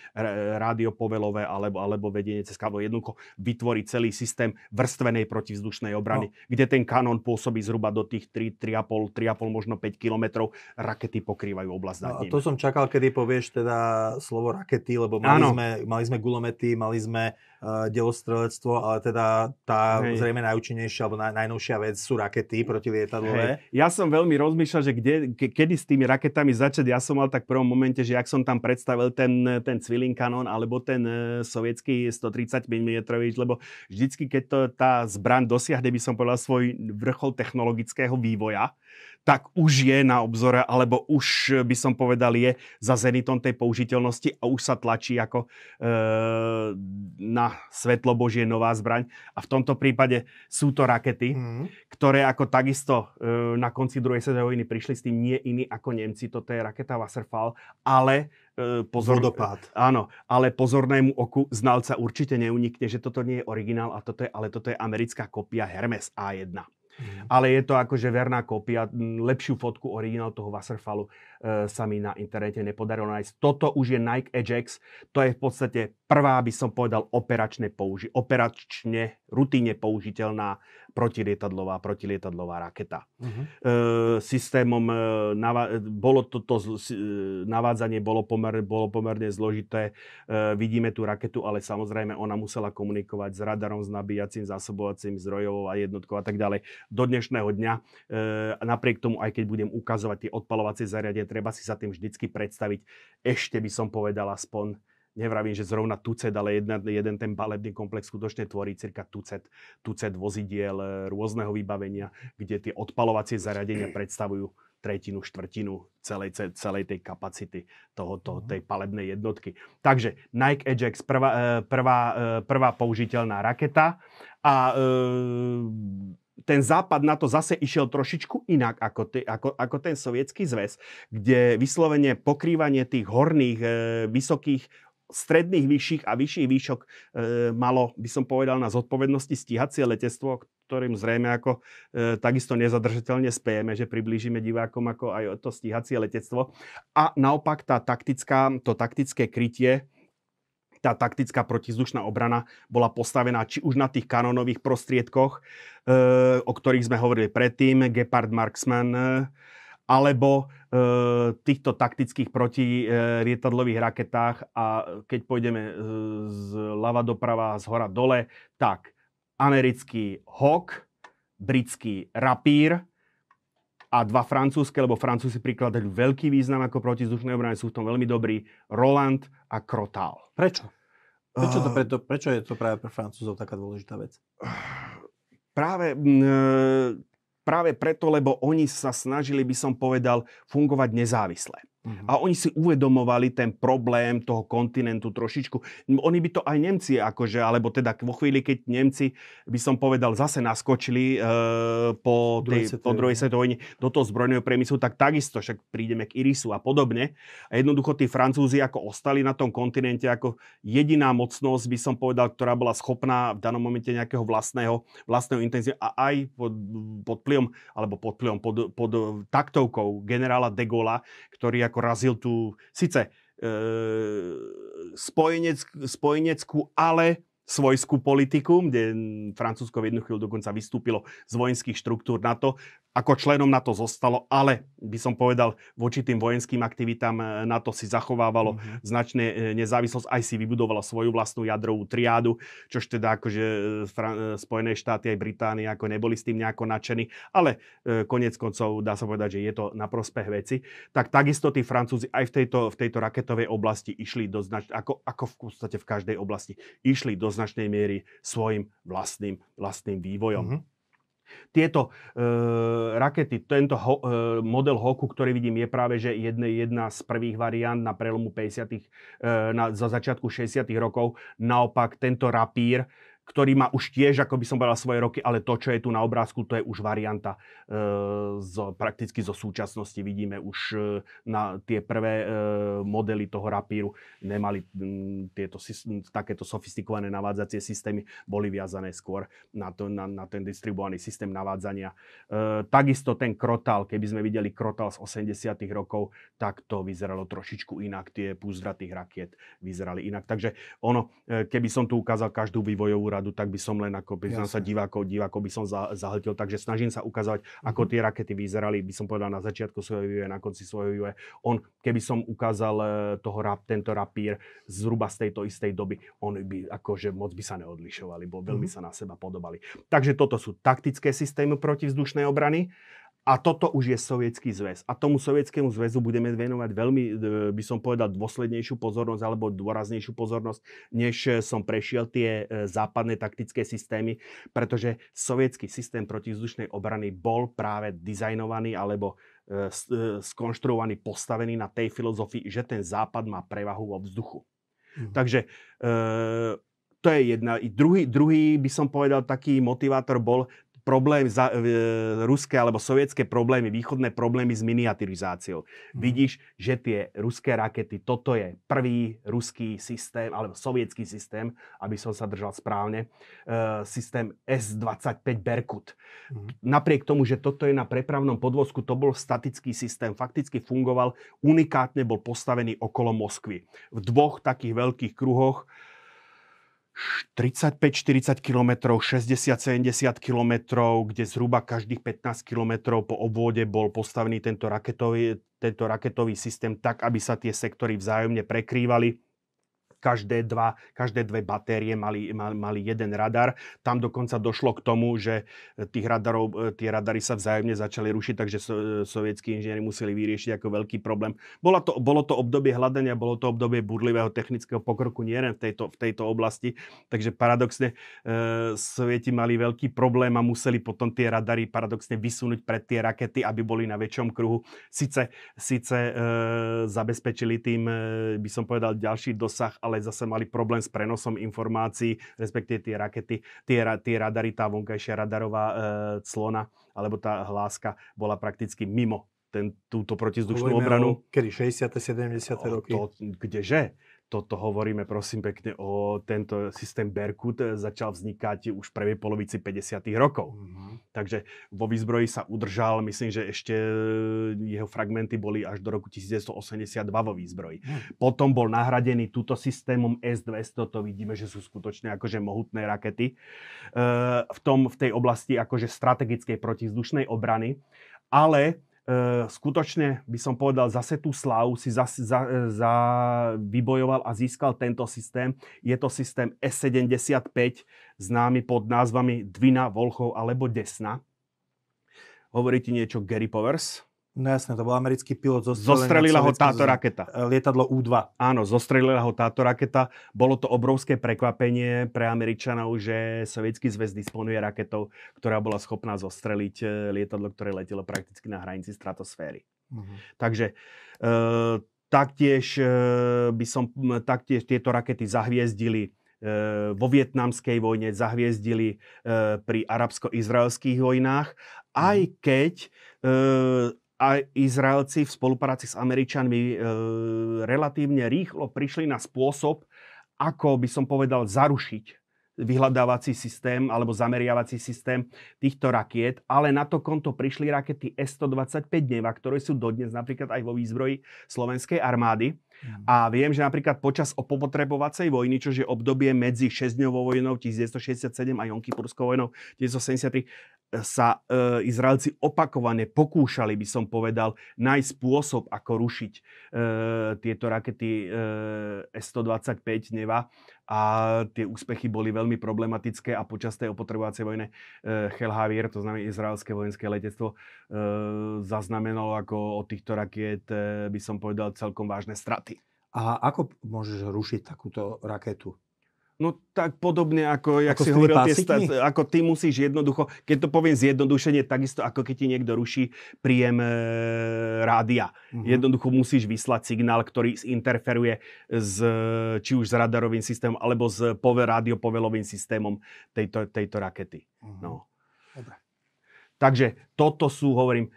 B: rádiopovelové, alebo, alebo vedenie cez kávo, jednoducho vytvorí celý systém vrstvenej protivzdušnej obrany, no. kde ten kan on pôsobí zhruba do tých 3, 3,5, 3,5 možno 5 kilometrov. Rakety pokrývajú oblasť nad ním. No, a to
A: som čakal, kedy povieš teda slovo rakety, lebo mali, sme, mali sme gulomety, mali sme uh, delostrelectvo, ale teda tá Hej. zrejme najúčinnejšia alebo naj, najnovšia vec sú rakety protilietadlové. Hej.
B: Ja som veľmi rozmýšľal, že kde, ke, kedy s tými raketami začať. Ja som mal tak v prvom momente, že ak som tam predstavil ten, ten Cvilin kanón alebo ten uh, sovietský 130 mm, lebo vždycky, keď to tá zbraň dosiahne, by som povedal, svoj vrchol technologického vývoja, tak už je na obzore, alebo už eh, by som povedal, je za zenitom tej použiteľnosti a už sa tlačí ako e, na svetlo Božie nová zbraň. A v tomto prípade sú to rakety, mm. ktoré ako takisto e, na konci druhej svetovej vojny prišli s tým nie iní ako Nemci. Toto je raketa Wasserfall, ale pozor... Vodopád. Áno, ale pozornému oku znalca určite neunikne, že toto nie je originál, a toto je, ale toto je americká kopia Hermes A1. Mm. Ale je to akože verná kopia, lepšiu fotku originál toho Wasserfallu. E, sa mi na internete nepodarilo nájsť. Toto už je Nike Ajax. To je v podstate prvá, by som povedal, operačne, použi- operačne rutíne použiteľná protilietadlová, protilietadlová raketa. Uh-huh. E, systémom e, nava- bolo toto to, e, navádzanie bolo pomerne, bolo pomerne zložité. E, vidíme tú raketu, ale samozrejme ona musela komunikovať s radarom, s nabíjacím, zásobovacím zdrojov a jednotkou a tak ďalej. Do dnešného dňa, e, napriek tomu, aj keď budem ukazovať tie odpalovacie zariadenia, treba si sa tým vždycky predstaviť. Ešte by som povedal aspoň, nevravím, že zrovna tucet, ale jedna, jeden ten palebný komplex skutočne tvorí cirka tucet, tucet vozidiel e, rôzneho vybavenia, kde tie odpalovacie zariadenia predstavujú tretinu, štvrtinu celej, celej tej kapacity tohoto, mhm. tej palebnej jednotky. Takže Nike Ajax, prvá, e, prvá, e, prvá použiteľná raketa a e, ten západ na to zase išiel trošičku inak ako, ty, ako, ako ten sovietský zväz, kde vyslovene pokrývanie tých horných, e, vysokých stredných vyšších a vyšších výšok e, malo, by som povedal, na zodpovednosti stíhacie letectvo, ktorým zrejme ako e, takisto nezadržateľne spejeme, že priblížime divákom ako aj to stíhacie letectvo. A naopak tá taktická, to taktické krytie tá taktická protizdušná obrana bola postavená či už na tých kanonových prostriedkoch, e, o ktorých sme hovorili predtým, Gepard Marksman, e, alebo e, týchto taktických protirietadlových raketách a keď pôjdeme e, z lava doprava a z hora dole, tak americký Hawk, britský Rapír a dva francúzske, lebo francúzi prikladajú veľký význam ako protizdušné obrany, sú v tom veľmi dobrí, Roland a Krotal.
A: Prečo? Prečo, to preto, prečo je to práve pre Francúzov taká dôležitá vec?
B: Práve, e, práve preto, lebo oni sa snažili, by som povedal, fungovať nezávisle. Mm-hmm. A oni si uvedomovali ten problém toho kontinentu trošičku. Oni by to aj Nemci, akože, alebo teda vo chvíli, keď Nemci, by som povedal, zase naskočili e, po, tej, po druhej svetovej vojne do toho zbrojného priemyslu, tak takisto, však prídeme k Irisu a podobne. A jednoducho tí Francúzi ako ostali na tom kontinente ako jediná mocnosť, by som povedal, ktorá bola schopná v danom momente nejakého vlastného, vlastného intenzie a aj pod, pod vplyvom, alebo pod plyom pod, pod taktovkou generála de Gaulle, ktorý ako ako razil tú, síce e, spojenec, spojeneckú, ale svojskú politiku, kde Francúzsko v jednu chvíľu dokonca vystúpilo z vojenských štruktúr NATO ako členom NATO zostalo, ale by som povedal, voči tým vojenským aktivitám eh, NATO si zachovávalo mm-hmm. značne eh, nezávislosť, aj si vybudovalo svoju vlastnú jadrovú triádu, čož teda akože eh, Spojené štáty aj Británie ako neboli s tým nejako nadšení, ale konec koncov dá sa povedať, že je to na prospech veci. Tak takisto tí Francúzi aj v tejto, v tejto raketovej oblasti išli do znač- ako, ako v podstate v každej oblasti, išli do značnej miery svojim vlastným, vlastným vývojom. Mm-hmm. Tieto e, rakety, tento ho, e, model HOKu, ktorý vidím, je práve že jedne, jedna z prvých variant na prelomu 50. E, na, za začiatku 60. rokov. Naopak tento rapír ktorý má už tiež, ako by som povedal, svoje roky, ale to, čo je tu na obrázku, to je už varianta e, zo, prakticky zo súčasnosti. Vidíme už e, na tie prvé e, modely toho rapíru nemali m, tieto, takéto sofistikované navádzacie systémy, boli viazané skôr na, to, na, na ten distribuovaný systém navádzania. E, takisto ten krotal, keby sme videli krotal z 80 rokov, tak to vyzeralo trošičku inak. Tie púzdratých rakiet vyzerali inak. Takže ono, e, keby som tu ukázal každú vývojovú radu, tak by som len ako by som sa divákov, divákov by som za, zahltil. Takže snažím sa ukázať, ako mhm. tie rakety vyzerali, by som povedal na začiatku svojho vývoja, na konci svojho vývoja. On, keby som ukázal e, toho rap, tento rapír zhruba z tejto istej doby, on by akože moc by sa neodlišovali, bo veľmi mm-hmm. sa na seba podobali. Takže toto sú taktické systémy protivzdušnej obrany a toto už je sovietský zväz. A tomu sovietskému zväzu budeme venovať veľmi, e, by som povedal, dôslednejšiu pozornosť alebo dôraznejšiu pozornosť, než e, som prešiel tie e, západné taktické systémy, pretože sovietský systém protizdušnej obrany bol práve dizajnovaný alebo skonštruovaný, postavený na tej filozofii, že ten západ má prevahu vo vzduchu. Mhm. Takže to je jedna. I druhý, druhý, by som povedal, taký motivátor bol problém, za, e, ruské alebo sovietské problémy, východné problémy s miniaturizáciou. Mm. Vidíš, že tie ruské rakety, toto je prvý ruský systém, alebo sovietský systém, aby som sa držal správne, e, systém S-25 Berkut. Mm. Napriek tomu, že toto je na prepravnom podvozku, to bol statický systém, fakticky fungoval, unikátne bol postavený okolo Moskvy. V dvoch takých veľkých kruhoch, 35-40 km, 60-70 km, kde zhruba každých 15 km po obvode bol postavený tento raketový, tento raketový systém tak, aby sa tie sektory vzájomne prekrývali každé, dva, každé dve batérie mali, mali, mali jeden radar. Tam dokonca došlo k tomu, že e, tých radarov, e, tie radary sa vzájomne začali rušiť, takže so, e, sovietskí inžinieri museli vyriešiť ako veľký problém. Bolo to, bolo to obdobie hľadania, bolo to obdobie burlivého technického pokroku nielen v tejto, v tejto oblasti, takže paradoxne e, Sovieti mali veľký problém a museli potom tie radary paradoxne vysunúť pred tie rakety, aby boli na väčšom kruhu. Sice, sice e, zabezpečili tým, e, by som povedal, ďalší dosah, ale ale zase mali problém s prenosom informácií, respektíve tie rakety, tie, tie radary, tá vonkajšia radarová e, clona alebo tá hláska bola prakticky mimo ten, túto protizdušnú Hovoríme obranu.
A: O, kedy 60. 70. No, roky. To,
B: kdeže? Toto hovoríme prosím pekne o tento systém Berkut e, začal vznikať už v prvej polovici 50. rokov. Mm-hmm. Takže vo výzbroji sa udržal, myslím, že ešte e, jeho fragmenty boli až do roku 1982 vo výzbroji. Mm-hmm. Potom bol nahradený túto systémom S-200, to vidíme, že sú skutočne akože mohutné rakety. E, v, tom, v tej oblasti akože strategickej protizdušnej obrany. Ale E, skutočne by som povedal, zase tú slávu si za, za, e, za, vybojoval a získal tento systém. Je to systém S75, známy pod názvami Dvina, Volchov alebo Desna. Hovorí ti niečo Gary
A: Powers? No jasné, to bol americký pilot. Zostrelila ho táto z...
B: raketa. Lietadlo U-2. Áno, zostrelila ho táto raketa. Bolo to obrovské prekvapenie pre Američanov, že sovietský zväz disponuje raketou, ktorá bola schopná zostreliť e, lietadlo, ktoré letelo prakticky na hranici stratosféry. Uh-huh. Takže e, taktiež, e, by som, taktiež tieto rakety zahviezdili e, vo vietnamskej vojne zahviezdili e, pri arabsko-izraelských vojnách, aj mhm. keď a Izraelci v spolupráci s Američanmi e, relatívne rýchlo prišli na spôsob, ako by som povedal, zarušiť vyhľadávací systém alebo zameriavací systém týchto rakiet, ale na to konto prišli rakety S-125 Dneva, ktoré sú dodnes napríklad aj vo výzbroji slovenskej armády. Mm. A viem, že napríklad počas opotrebovacej vojny, čo je obdobie medzi 6-dňovou vojnou 1967 a Jonkypurskou vojnou 1973, sa e, Izraelci opakovane pokúšali, by som povedal, nájsť spôsob, ako rušiť e, tieto rakety e, S-125 Neva a tie úspechy boli veľmi problematické a počas tej opotrebovacej vojny e, Helhavier, to znamená izraelské vojenské letectvo, e, zaznamenalo ako od týchto rakiet, e, by som povedal, celkom vážne straty. A ako
A: môžeš rušiť takúto raketu?
B: No tak podobne ako, jak ako si hovoril, tie sta- ako ty musíš jednoducho, keď to poviem zjednodušenie, takisto ako keď ti niekto ruší príjem e, rádia. Uh-huh. Jednoducho musíš vyslať signál, ktorý interferuje s, či už s radarovým systémom, alebo s pove, rádiopovelovým systémom tejto, tejto rakety. Uh-huh. No. Dobre. Takže toto sú, hovorím,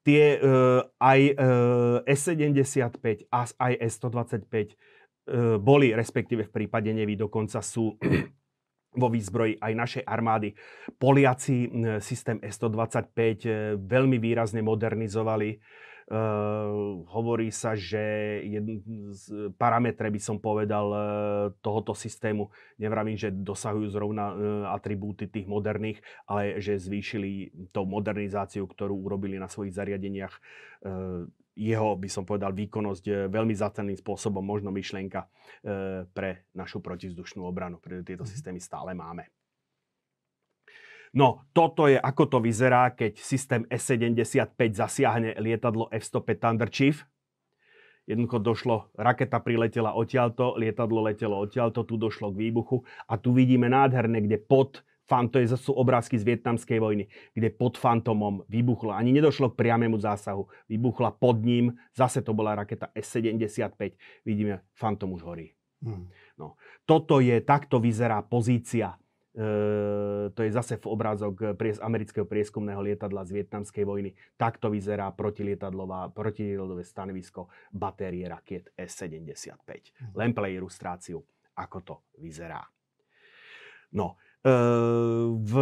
B: tie e, aj e, S-75, aj S-125, Eh, boli, respektíve v prípade nevy dokonca sú <clears throat> vo výzbroji aj našej armády. Poliaci eh, systém S-125 eh, veľmi výrazne modernizovali. Uh, hovorí sa, že z parametre, by som povedal, uh, tohoto systému, nevravím, že dosahujú zrovna uh, atribúty tých moderných, ale že zvýšili tú modernizáciu, ktorú urobili na svojich zariadeniach, uh, jeho, by som povedal, výkonnosť eh, veľmi zacenným spôsobom, možno e, pre našu protizdušnú obranu, pretože tieto mhm. systémy stále máme. No, toto je, ako to vyzerá, keď systém S-75 zasiahne lietadlo F-105 Thunder Chief. Jednoducho došlo, raketa priletela odtiaľto, lietadlo letelo odtiaľto, tu došlo k výbuchu a tu vidíme nádherné, kde pod Fanto je, sú obrázky z vietnamskej vojny, kde pod Fantomom vybuchlo ani nedošlo k priamému zásahu, vybuchla pod ním, zase to bola raketa S-75, vidíme, Fantom už horí. Hmm. No. Toto je, takto vyzerá pozícia E, to je zase v obrázok eh, pries, amerického prieskumného lietadla z vietnamskej vojny. Takto vyzerá protilietadlové stanovisko batérie raket S-75. Hm. Len pre ilustráciu, ako to vyzerá. No, v,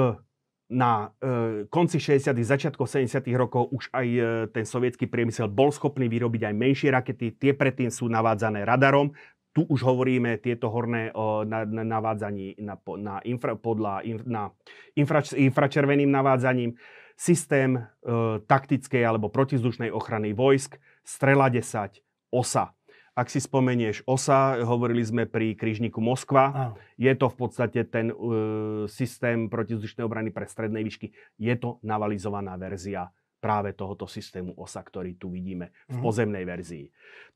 B: na e, konci 60. začiatku 70. rokov už aj e, ten sovietský priemysel bol schopný vyrobiť aj menšie rakety. Tie predtým sú navádzané radarom. Tu už hovoríme tieto horné o, na, na, navádzaní na, na, infra, podľa, in, na infra, infračerveným navádzaním systém e, taktickej alebo protizdušnej ochrany vojsk, strela 10, osa. Ak si spomenieš OSA, hovorili sme pri krížniku Moskva, a. je to v podstate ten uh, systém protizdušnej obrany pre strednej výšky. Je to navalizovaná verzia práve tohoto systému OSA, ktorý tu vidíme v mhm. pozemnej verzii.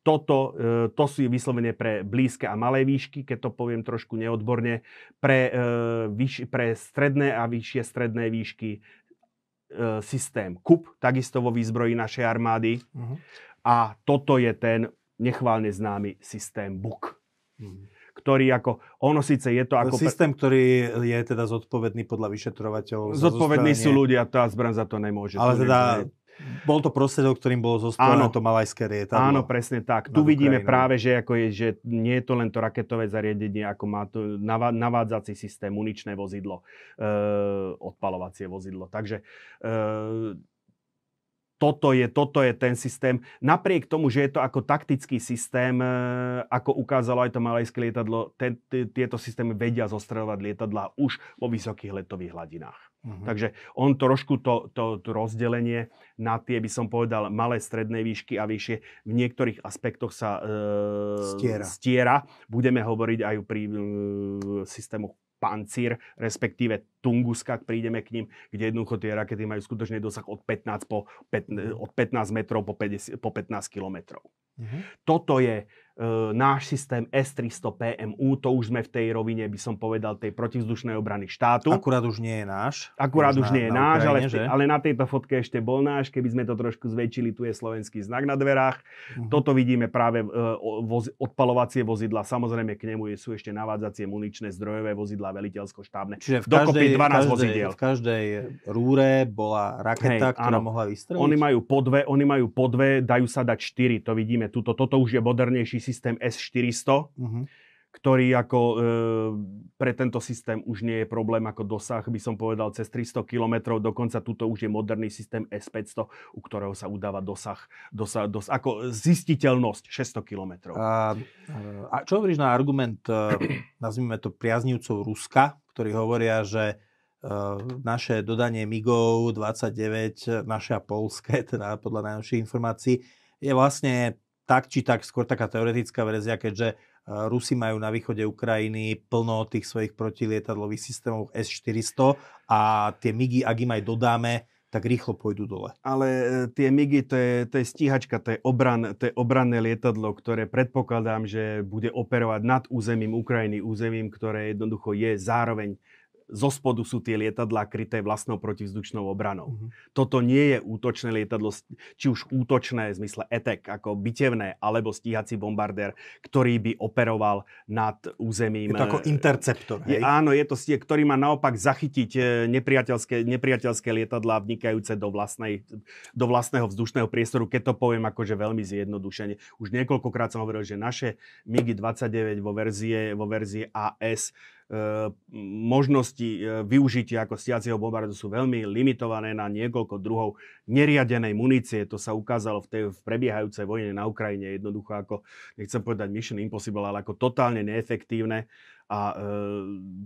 B: Toto, e, to sú vyslovene pre blízke a malé výšky, keď to poviem trošku neodborne, pre, e, pre stredné a vyššie stredné výšky e, systém KUP, takisto vo výzbroji našej armády. Uh-huh. A toto je ten nechválne známy systém BUK. Mm-hmm ktorý ako, ono síce je to ako... Systém,
A: ktorý je teda zodpovedný podľa vyšetrovateľov. Zodpovední sú ľudia, tá zbraň za to nemôže. Ale teda bol to prostredok, ktorým bolo zospojené to malajské lietadlo. Áno, presne tak. Tu vidíme Ukrajinu. práve, že, ako je, že
B: nie je to len to raketové zariadenie, ako má to navádzací systém, uničné vozidlo, e, odpalovacie vozidlo. Takže e, toto je, toto je ten systém. Napriek tomu, že je to ako taktický systém, e, ako ukázalo aj to malajské lietadlo, te, t- tieto systémy vedia zostreľovať lietadlá už vo vysokých letových hladinách. Uh-huh. Takže on trošku to, to, to rozdelenie na tie, by som povedal, malé stredné výšky a vyššie v niektorých aspektoch sa e, stiera. stiera. Budeme hovoriť aj pri e, systému pancír, respektíve Tunguska, prídeme k ním, kde jednoducho tie rakety majú skutočne dosah od 15, po, 15, od 15 metrov po, 50, po 15 kilometrov. Uh-huh. Toto je e, náš systém S-300 PMU, to už sme v tej rovine, by som povedal, tej protivzdušnej obrany štátu. Akurát už nie je náš. Akurát už na, nie je na náš, Ukrajine, ale, že? ale na tejto fotke ešte bol náš, keby sme to trošku zväčšili, tu je slovenský znak na dverách. Uh-huh. Toto vidíme práve e, voz, odpalovacie vozidla, samozrejme k nemu sú ešte navádzacie muničné zdrojové vozidla veliteľsko-štábne. Čiže v každej, 12 každej, vozidiel. V
A: každej rúre bola raketa, hey, ktorá áno. mohla vystreliť. Oni majú po
B: dve, oni majú po dve, dajú sa dať 4, to vidíme tuto. Toto už je modernejší systém S400. Uh-huh mhm. ktorý ako e, pre tento systém už nie je problém ako dosah, by som povedal, cez 300 km, dokonca tuto už je moderný systém S500, u ktorého
A: sa udáva dosah, dosah, dosah ako zistiteľnosť 600 km. A, a čo hovoríš na argument, e, nazvime to priaznivcov Ruska, ktorí hovoria, že Ehm, naše dodanie MIGov 29, naša polské, <laughs> teda podľa najnovších informácií, je vlastne tak či tak skôr taká teoretická verzia, keďže ehm, Rusi majú na východe Ukrajiny plno tých svojich protilietadlových systémov S-400 a tie MIGy, ak im aj dodáme, tak rýchlo pôjdu dole.
B: Ale ehm, tie MIGy, to je, to je stíhačka, to je, obran, to je obranné lietadlo, ktoré predpokladám, že bude operovať nad územím Ukrajiny, územím, ktoré jednoducho je zároveň zo spodu sú tie lietadlá kryté vlastnou protivzdušnou obranou. Mm-hmm. Toto nie je útočné lietadlo, či už útočné v zmysle ETEK, ako bitevné, alebo stíhací bombardér, ktorý by operoval nad územím. Je to ako e,
A: interceptor, hej? Je,
B: áno, je to stíh, ktorý má naopak zachytiť e, nepriateľské, nepriateľské lietadlá vnikajúce do, vlastnej, do vlastného vzdušného priestoru, keď to poviem akože veľmi zjednodušene. Už niekoľkokrát som hovoril, že naše MIGI-29 vo verzie, vo verzie AS Ehm, možnosti e, využitia ako stiacieho bombardu sú veľmi limitované na niekoľko druhov neriadenej munície. To sa ukázalo v, tej, v prebiehajúcej vojne na Ukrajine jednoducho ako, nechcem povedať mission impossible, ale ako totálne neefektívne a e,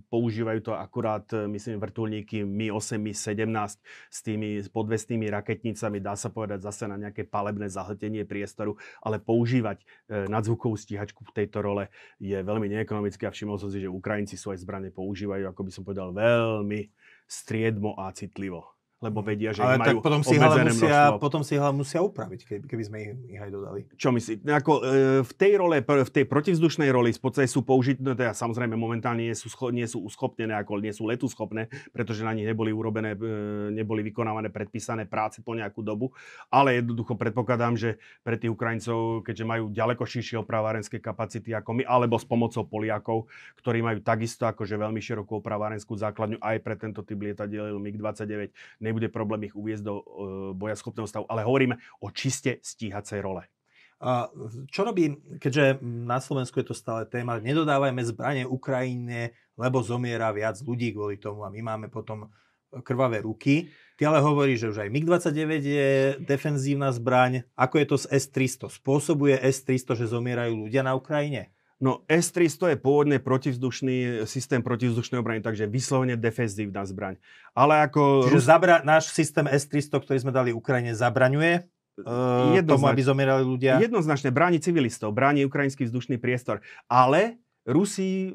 B: používajú to akurát, e, myslím, vrtulníky Mi-8, Mi-17 s tými podvestnými raketnicami, dá sa povedať zase na nejaké palebné zahltenie priestoru, ale používať e, nadzvukovú stíhačku v tejto role je veľmi neekonomické a všimol som si, že Ukrajinci svoje zbranie používajú, ako by som povedal, veľmi striedmo a citlivo lebo vedia, že Ale majú tak potom si obmedzené musia, množstvo.
A: Potom si ihla musia upraviť, keby, keby sme ich, ich aj dodali. Čo
B: myslí? Ako, e,
A: v tej role, v tej protivzdušnej
B: roli v sú použitné, no teda samozrejme momentálne nie sú, scho, nie sú uschopnené, ako nie sú letu schopné, pretože na nich neboli urobené, e, neboli vykonávané predpísané práce po nejakú dobu, ale jednoducho predpokladám, že pre tých Ukrajincov, keďže majú ďaleko širšie opravárenské kapacity ako my, alebo s pomocou Poliakov, ktorí majú takisto akože veľmi širokú opravárenskú základňu aj pre tento typ lietadiel MiG-29, nebude problém ich uviezť do e, bojaschopného stavu, ale hovoríme
A: o čiste stíhacej role. A čo robí, keďže na Slovensku je to stále téma, nedodávajme zbranie Ukrajine, lebo zomiera viac ľudí kvôli tomu a my máme potom krvavé ruky. Ty ale hovoríš, že už aj MiG-29 je defenzívna zbraň. Ako je to s S-300? Spôsobuje S-300, že zomierajú ľudia na Ukrajine? No S-300 je pôvodne protivzdušný e, systém protivzdušnej obrany, takže vyslovene defenzívna zbraň. Ale ako... Čiže Rus... zabra... náš systém S-300, ktorý sme dali Ukrajine, zabraňuje e, tomu, aby zomierali ľudia? Jednoznačne, bráni civilistov, bráni ukrajinský vzdušný priestor.
B: Ale Rusi e,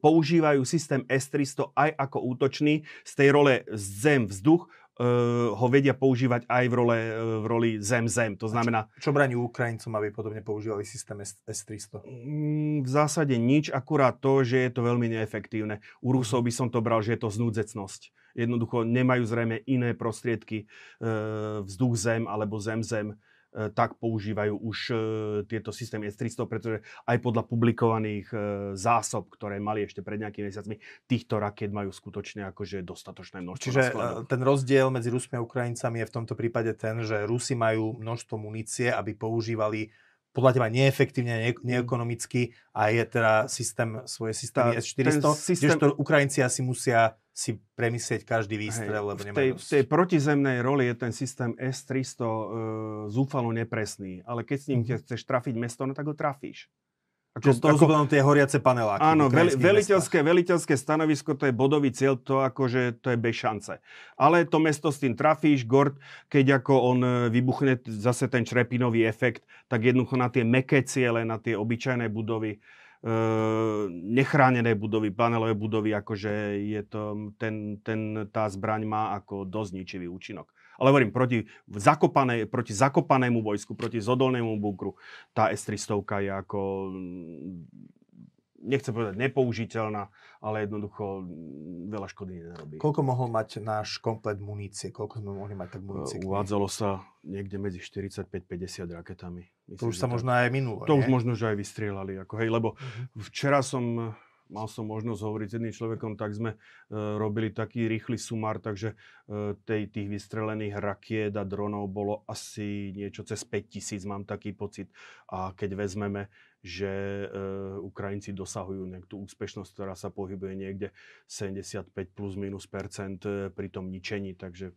B: používajú systém S-300 aj ako útočný z tej role zem-vzduch Eh, ho vedia používať aj v, role, eh, v roli zem-zem. To znamená...
A: Čo, čo braní Ukrajincom, aby podobne používali systém S-300? Mm,
B: v zásade nič, akurát to, že je to veľmi neefektívne. U Rusov by som to bral, že je to znúdzecnosť. Jednoducho nemajú zrejme iné prostriedky, eh, vzduch-zem alebo zem-zem E, tak používajú už e, tieto systémy S-300, pretože aj podľa publikovaných e, zásob, ktoré mali ešte pred nejakými mesiacmi, týchto raket majú skutočne akože dostatočné množstvo. Čiže
A: ten rozdiel medzi Rusmi a Ukrajincami je v tomto prípade ten, že Rusi majú množstvo munície, aby používali podľa teba neefektívne, ne- neekonomicky a je teda systém, svoje systémy S-400, systém... kdežto Ukrajinci asi musia si premyslieť každý výstrel, Hej, lebo v tej, v
B: tej protizemnej roli je ten systém S-300 e, zúfalo nepresný, ale keď s ním mm-hmm. chceš trafiť mesto, no tak ho trafíš. Ako, to sú
A: ako, tie horiace paneláky. Áno, veli, veliteľské,
B: veliteľské stanovisko, to je bodový cieľ, to akože, to je bez šance. Ale to mesto s tým trafíš, Gord, keď ako on e, vybuchne zase ten črepinový efekt, tak jednoducho na tie meké ciele, na tie obyčajné budovy, Ehm, nechránené budovy, panelové budovy, akože je to, ten, ten, tá zbraň má ako dosť ničivý účinok. Ale hovorím, proti, zakopané, proti zakopanému vojsku, proti zodolnému bunkru, tá S-300 je ako nechcem povedať nepoužiteľná, ale jednoducho mm, veľa škody nerobí.
A: Koľko mohol mať náš komplet munície? Koľko sme mohli mať tak munície? Uvádzalo sa niekde medzi 45-50 raketami.
B: Myslím, to už sa to, možno aj minulo, To nie? už možno, že aj vystrieľali. Ako, hej, lebo mhm. včera som mal som možnosť hovoriť s jedným človekom, tak sme e, robili taký rýchly sumár, takže e, tej, tých vystrelených rakiet a dronov bolo asi niečo cez 5000, mám taký pocit. A keď vezmeme že eh, Ukrajinci dosahujú nejakú úspešnosť, ktorá sa pohybuje niekde 75 plus minus percent eh, pri tom ničení, takže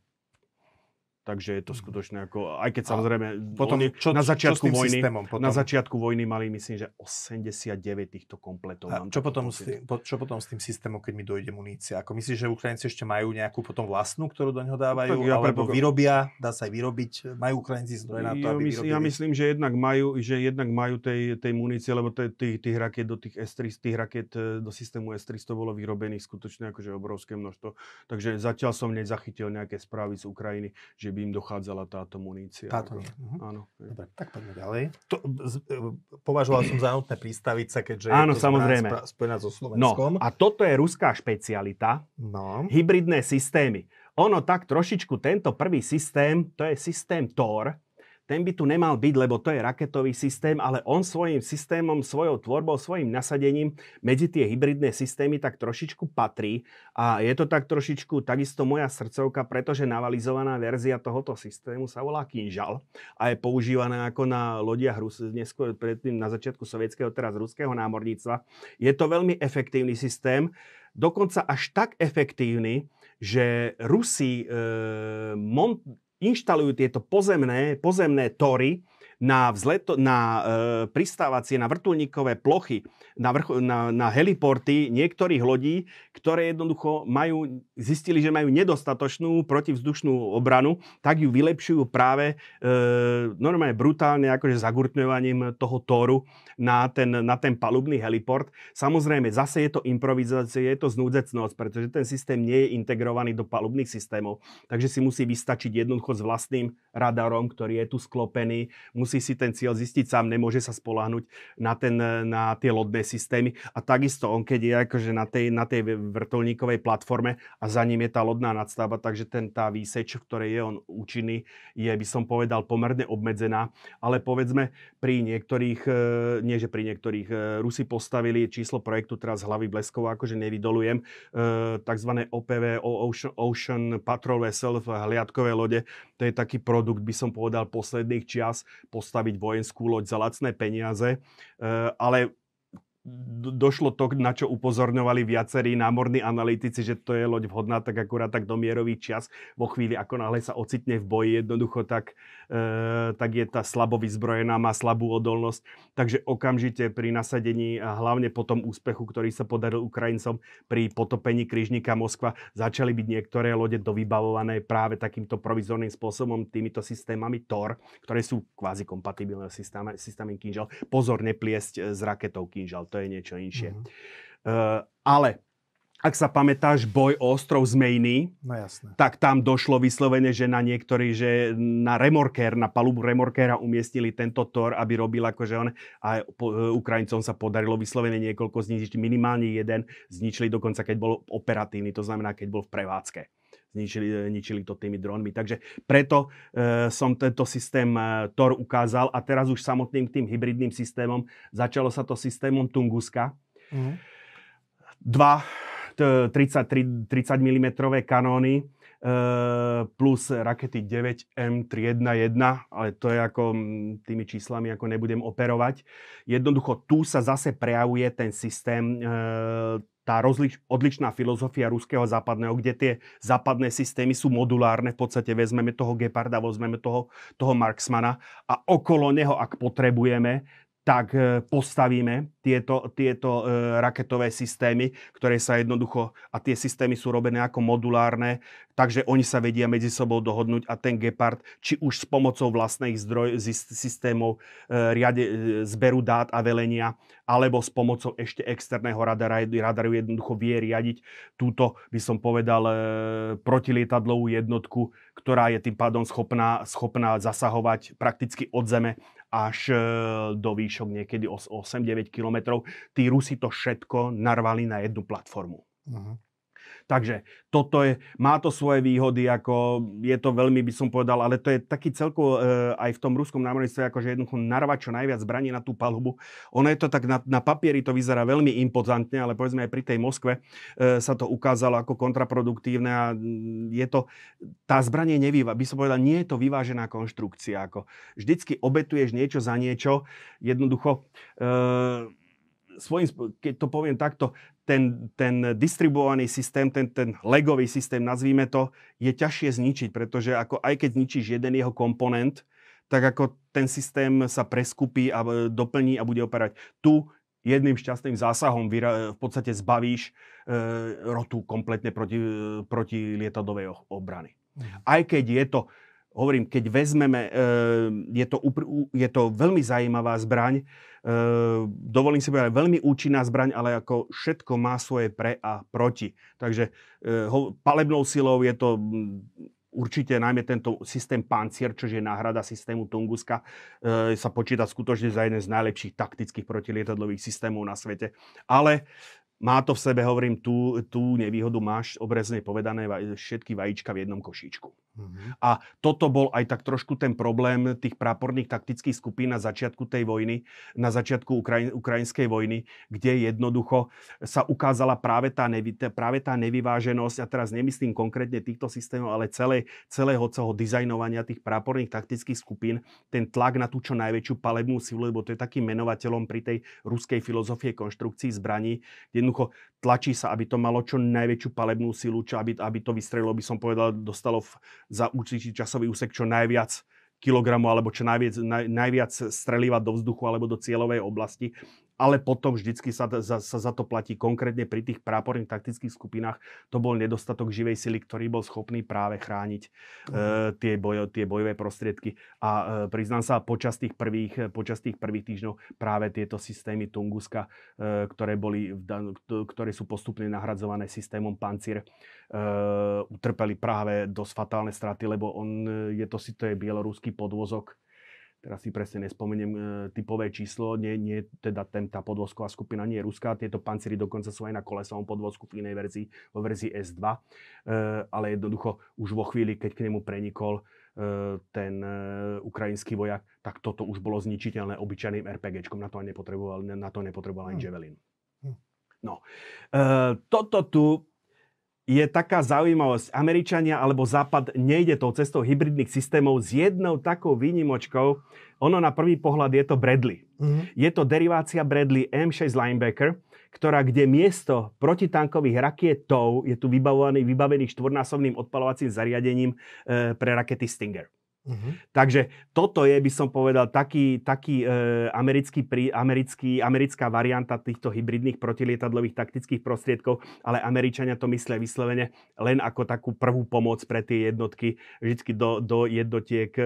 B: Takže je to mhm. skutočne ako, aj keď samozrejme, a potom, oni, čo, na začiatku. čo vojny, potom? na
A: začiatku vojny mali myslím, že 89 týchto kompletov. A čo, potom s tým, po, čo potom s tým systémom, keď mi dojde munícia? Ako myslíš, že Ukrajinci ešte majú nejakú potom vlastnú, ktorú do neho dávajú, no tak ja alebo prepoko... vyrobia, dá sa aj vyrobiť, majú Ukrajinci zdroje na to, aby ja myslím, Ja myslím,
B: že jednak majú, že jednak majú tej, tej munície, lebo tých, tých, tých raket do tých S3, tých raket e, do systému S-300 bolo vyrobených skutočne akože obrovské množstvo. Takže zatiaľ som nezachytil nejaké správy z Ukrajiny, že by im dochádzala táto munícia. Táto nie. Akože. Uh-huh. Mhm. Áno. Dobre, tak poďme ďalej.
A: To, z, e, považoval som za nutné pristaviť sa, keďže Áno, je to samozrejme. Spra- spojená so Slovenskom. No, a
B: toto je ruská špecialita. No. Hybridné systémy. Ono tak trošičku, tento prvý systém, to je systém TOR, ten by tu nemal byť, lebo to je raketový systém, ale on svojím systémom, svojou tvorbou, svojim nasadením medzi tie hybridné systémy tak trošičku patrí a je to tak trošičku takisto moja srdcovka, pretože navalizovaná verzia tohoto systému sa volá Kinžal a je používaná ako na lodiach Rus, neskôr predtým na začiatku sovietského, teraz ruského námorníctva. Je to veľmi efektívny systém, dokonca až tak efektívny, že Rusi e, mont, inštalujú tieto pozemné, pozemné tory na, vzleto, na e, pristávacie, na vrtulníkové plochy, na, vrch, na, na heliporty niektorých lodí, ktoré jednoducho majú, zistili, že majú nedostatočnú protivzdušnú obranu, tak ju vylepšujú práve e, normálne brutálne akože zagurtňovaním toho tóru na ten, na ten palubný heliport. Samozrejme, zase je to improvizácia, je to znúdzecnosť, pretože ten systém nie je integrovaný do palubných systémov, takže si musí vystačiť jednoducho s vlastným radarom, ktorý je tu sklopený, musí musí si ten cieľ zistiť sám, nemôže sa spolahnuť na, ten, na tie lodné systémy. A takisto on, keď je akože na tej, na tej vrtulníkovej platforme a za ním je tá lodná nadstava, takže ten, tá výseč, v ktorej je on účinný, je, by som povedal, pomerne obmedzená. Ale povedzme, pri niektorých, e, nie že pri niektorých, e, Rusi postavili číslo projektu teraz hlavy bleskov, akože nevydolujem, e, tzv. OPV, Ocean, Ocean Patrol Vessel v hliadkovej lode. To je taký produkt, by som povedal, posledných čias postaviť vojenskú loď za lacné peniaze, eh, ale došlo to, na čo upozorňovali viacerí námorní analytici, že to je loď vhodná, tak akurát tak do mierový čas, vo chvíli, ako náhle sa ocitne v boji, jednoducho tak, e, tak je tá slabo vyzbrojená, má slabú odolnosť. Takže okamžite pri nasadení, a hlavne po tom úspechu, ktorý sa podaril Ukrajincom pri potopení križníka Moskva, začali byť niektoré lode dovybavované práve takýmto provizorným spôsobom, týmito systémami TOR, ktoré sú kvázi kompatibilné systémy, systémy Kinžal. Pozor, nepliesť z e, raketou Kinžal to je niečo inšie. Mm-hmm. Uh, ale ak sa pamätáš boj o ostrov Zmejny, no jasné. tak tam došlo vyslovene, že na niektorí, že na remorker, na palubu remorkéra umiestnili tento tor, aby robil akože on. A eh, Ukrajincom sa podarilo vyslovene niekoľko zničiť, minimálne jeden zničili dokonca, keď bol operatívny, to znamená, keď bol v prevádzke ničili, ničili to tými dronmi. Takže preto e, som tento systém e, TOR ukázal a teraz už samotným tým hybridným systémom. Začalo sa to systémom Tunguska. Mm. Dva 30, 30 mm kanóny e, plus rakety 9M311, ale to je ako tými číslami ako nebudem operovať. Jednoducho tu sa zase prejavuje ten systém e, tá rozlič, odlišná filozofia ruského západného, kde tie západné systémy sú modulárne, v podstate vezmeme toho Geparda, vezmeme toho, toho Marxmana a okolo neho, ak potrebujeme, tak e, postavíme tieto, tieto e, raketové systémy, ktoré sa jednoducho, a tie systémy sú robené ako modulárne, takže oni sa vedia medzi sebou dohodnúť a ten Gepard, či už s pomocou vlastných zdroj, systémov e, riade, zberu dát a velenia, alebo s pomocou ešte externého radara, radaru jednoducho vie riadiť túto, by som povedal, protilietadlovú jednotku, ktorá je tým pádom schopná, schopná zasahovať prakticky od zeme až e, do výšok niekedy 8-9 kilometrov. Tí Rusi to všetko narvali na jednu platformu. Uh-huh. Takže toto je, má to svoje výhody, ako je to veľmi, by som povedal, ale to je taký celkovo e, aj v tom ruskom námorníctve, akože jednoducho narvať čo najviac zbraní na tú palubu. Ono je to tak, na, na papieri to vyzerá veľmi impozantne, ale povedzme aj pri tej Moskve e, sa to ukázalo ako kontraproduktívne a je to, tá zbranie nevýva, by som povedal, nie je to vyvážená konštrukcia. Ako vždycky obetuješ niečo za niečo, jednoducho e, svojím, keď to poviem takto, ten, ten distribuovaný systém, ten, ten legový systém, nazvíme to, je ťažšie zničiť, pretože ako aj keď zničíš jeden jeho komponent, tak ako ten systém sa preskupí a e, doplní a bude operať. Tu jedným šťastným zásahom e, v podstate zbavíš e, rotu kompletne proti, proti lietadovej obrany. Mhm. Aj keď je to hovorím, keď vezmeme, eh, je to, je to veľmi zaujímavá zbraň, eh, dovolím si povedať, veľmi účinná zbraň, ale ako všetko má svoje pre a proti. Takže eh, palebnou silou je to mm, určite najmä tento systém Pancier, čo je náhrada systému Tunguska, e, sa počíta skutočne za jeden z najlepších taktických protilietadlových systémov na svete. Ale má to v sebe, hovorím, tú, tú nevýhodu máš obrezne povedané všetky vajíčka v jednom košíčku. Mhm. A toto bol aj tak trošku ten problém tých práporných taktických skupín na začiatku tej vojny, na začiatku Ukraj- ukrajinskej vojny, kde jednoducho sa ukázala práve tá, nevy- práve tá nevyváženosť, a teraz nemyslím konkrétne týchto systémov, ale celé, celého celého dizajnovania tých práporných taktických skupín, ten tlak na tú čo najväčšiu palebnú silu, lebo to je takým menovateľom pri tej ruskej filozofie konštrukcií zbraní. Jednoducho tlačí sa, aby to malo čo najväčšiu palebnú silu, čo aby, aby to vystrelilo, by som povedal, dostalo v za určitý časový úsek čo najviac kilogramov alebo čo najviac, naj, najviac streliva do vzduchu alebo do cieľovej oblasti ale potom vždycky sa, za, sa za to platí konkrétne pri tých práporných taktických skupinách. To bol nedostatok živej sily, ktorý bol schopný práve chrániť mm. uh, tie, bojo, tie bojové prostriedky. A uh, priznám sa, počas tých prvých, počas tých prvých týždňov práve tieto systémy Tunguska, uh, ktoré, boli, ktoré sú postupne nahradzované systémom Pancir, uh, utrpeli práve dosť fatálne straty, lebo on, je to si to je bieloruský podvozok, teraz si presne nespomeniem e, typové číslo, nie, nie, teda ten, tá podvozková skupina nie je ruská, tieto pancery dokonca sú aj na kolesovom podvozku v inej verzii, vo verzii S2, e, ale jednoducho už vo chvíli, keď k nemu prenikol e, ten e, ukrajinský vojak, tak toto už bolo zničiteľné obyčajným RPGčkom, na to, nepotreboval, na to nepotreboval ani hm. Javelin. Hm. No, e, toto tu je taká zaujímavosť. Američania alebo Západ nejde tou cestou hybridných systémov s jednou takou výnimočkou. Ono na prvý pohľad je to Bradley. Mm-hmm. Je to derivácia Bradley M6 Linebacker, ktorá kde miesto protitankových rakietov je tu vybavovaný, vybavený štvornásobným odpalovacím zariadením e, pre rakety Stinger. Uh-huh. Takže toto je, by som povedal, taký, taký e, americký, pri, americký, americká varianta týchto hybridných protilietadlových taktických prostriedkov, ale Američania to myslia vyslovene len ako takú prvú pomoc pre tie jednotky. Vždycky do, do jednotiek e,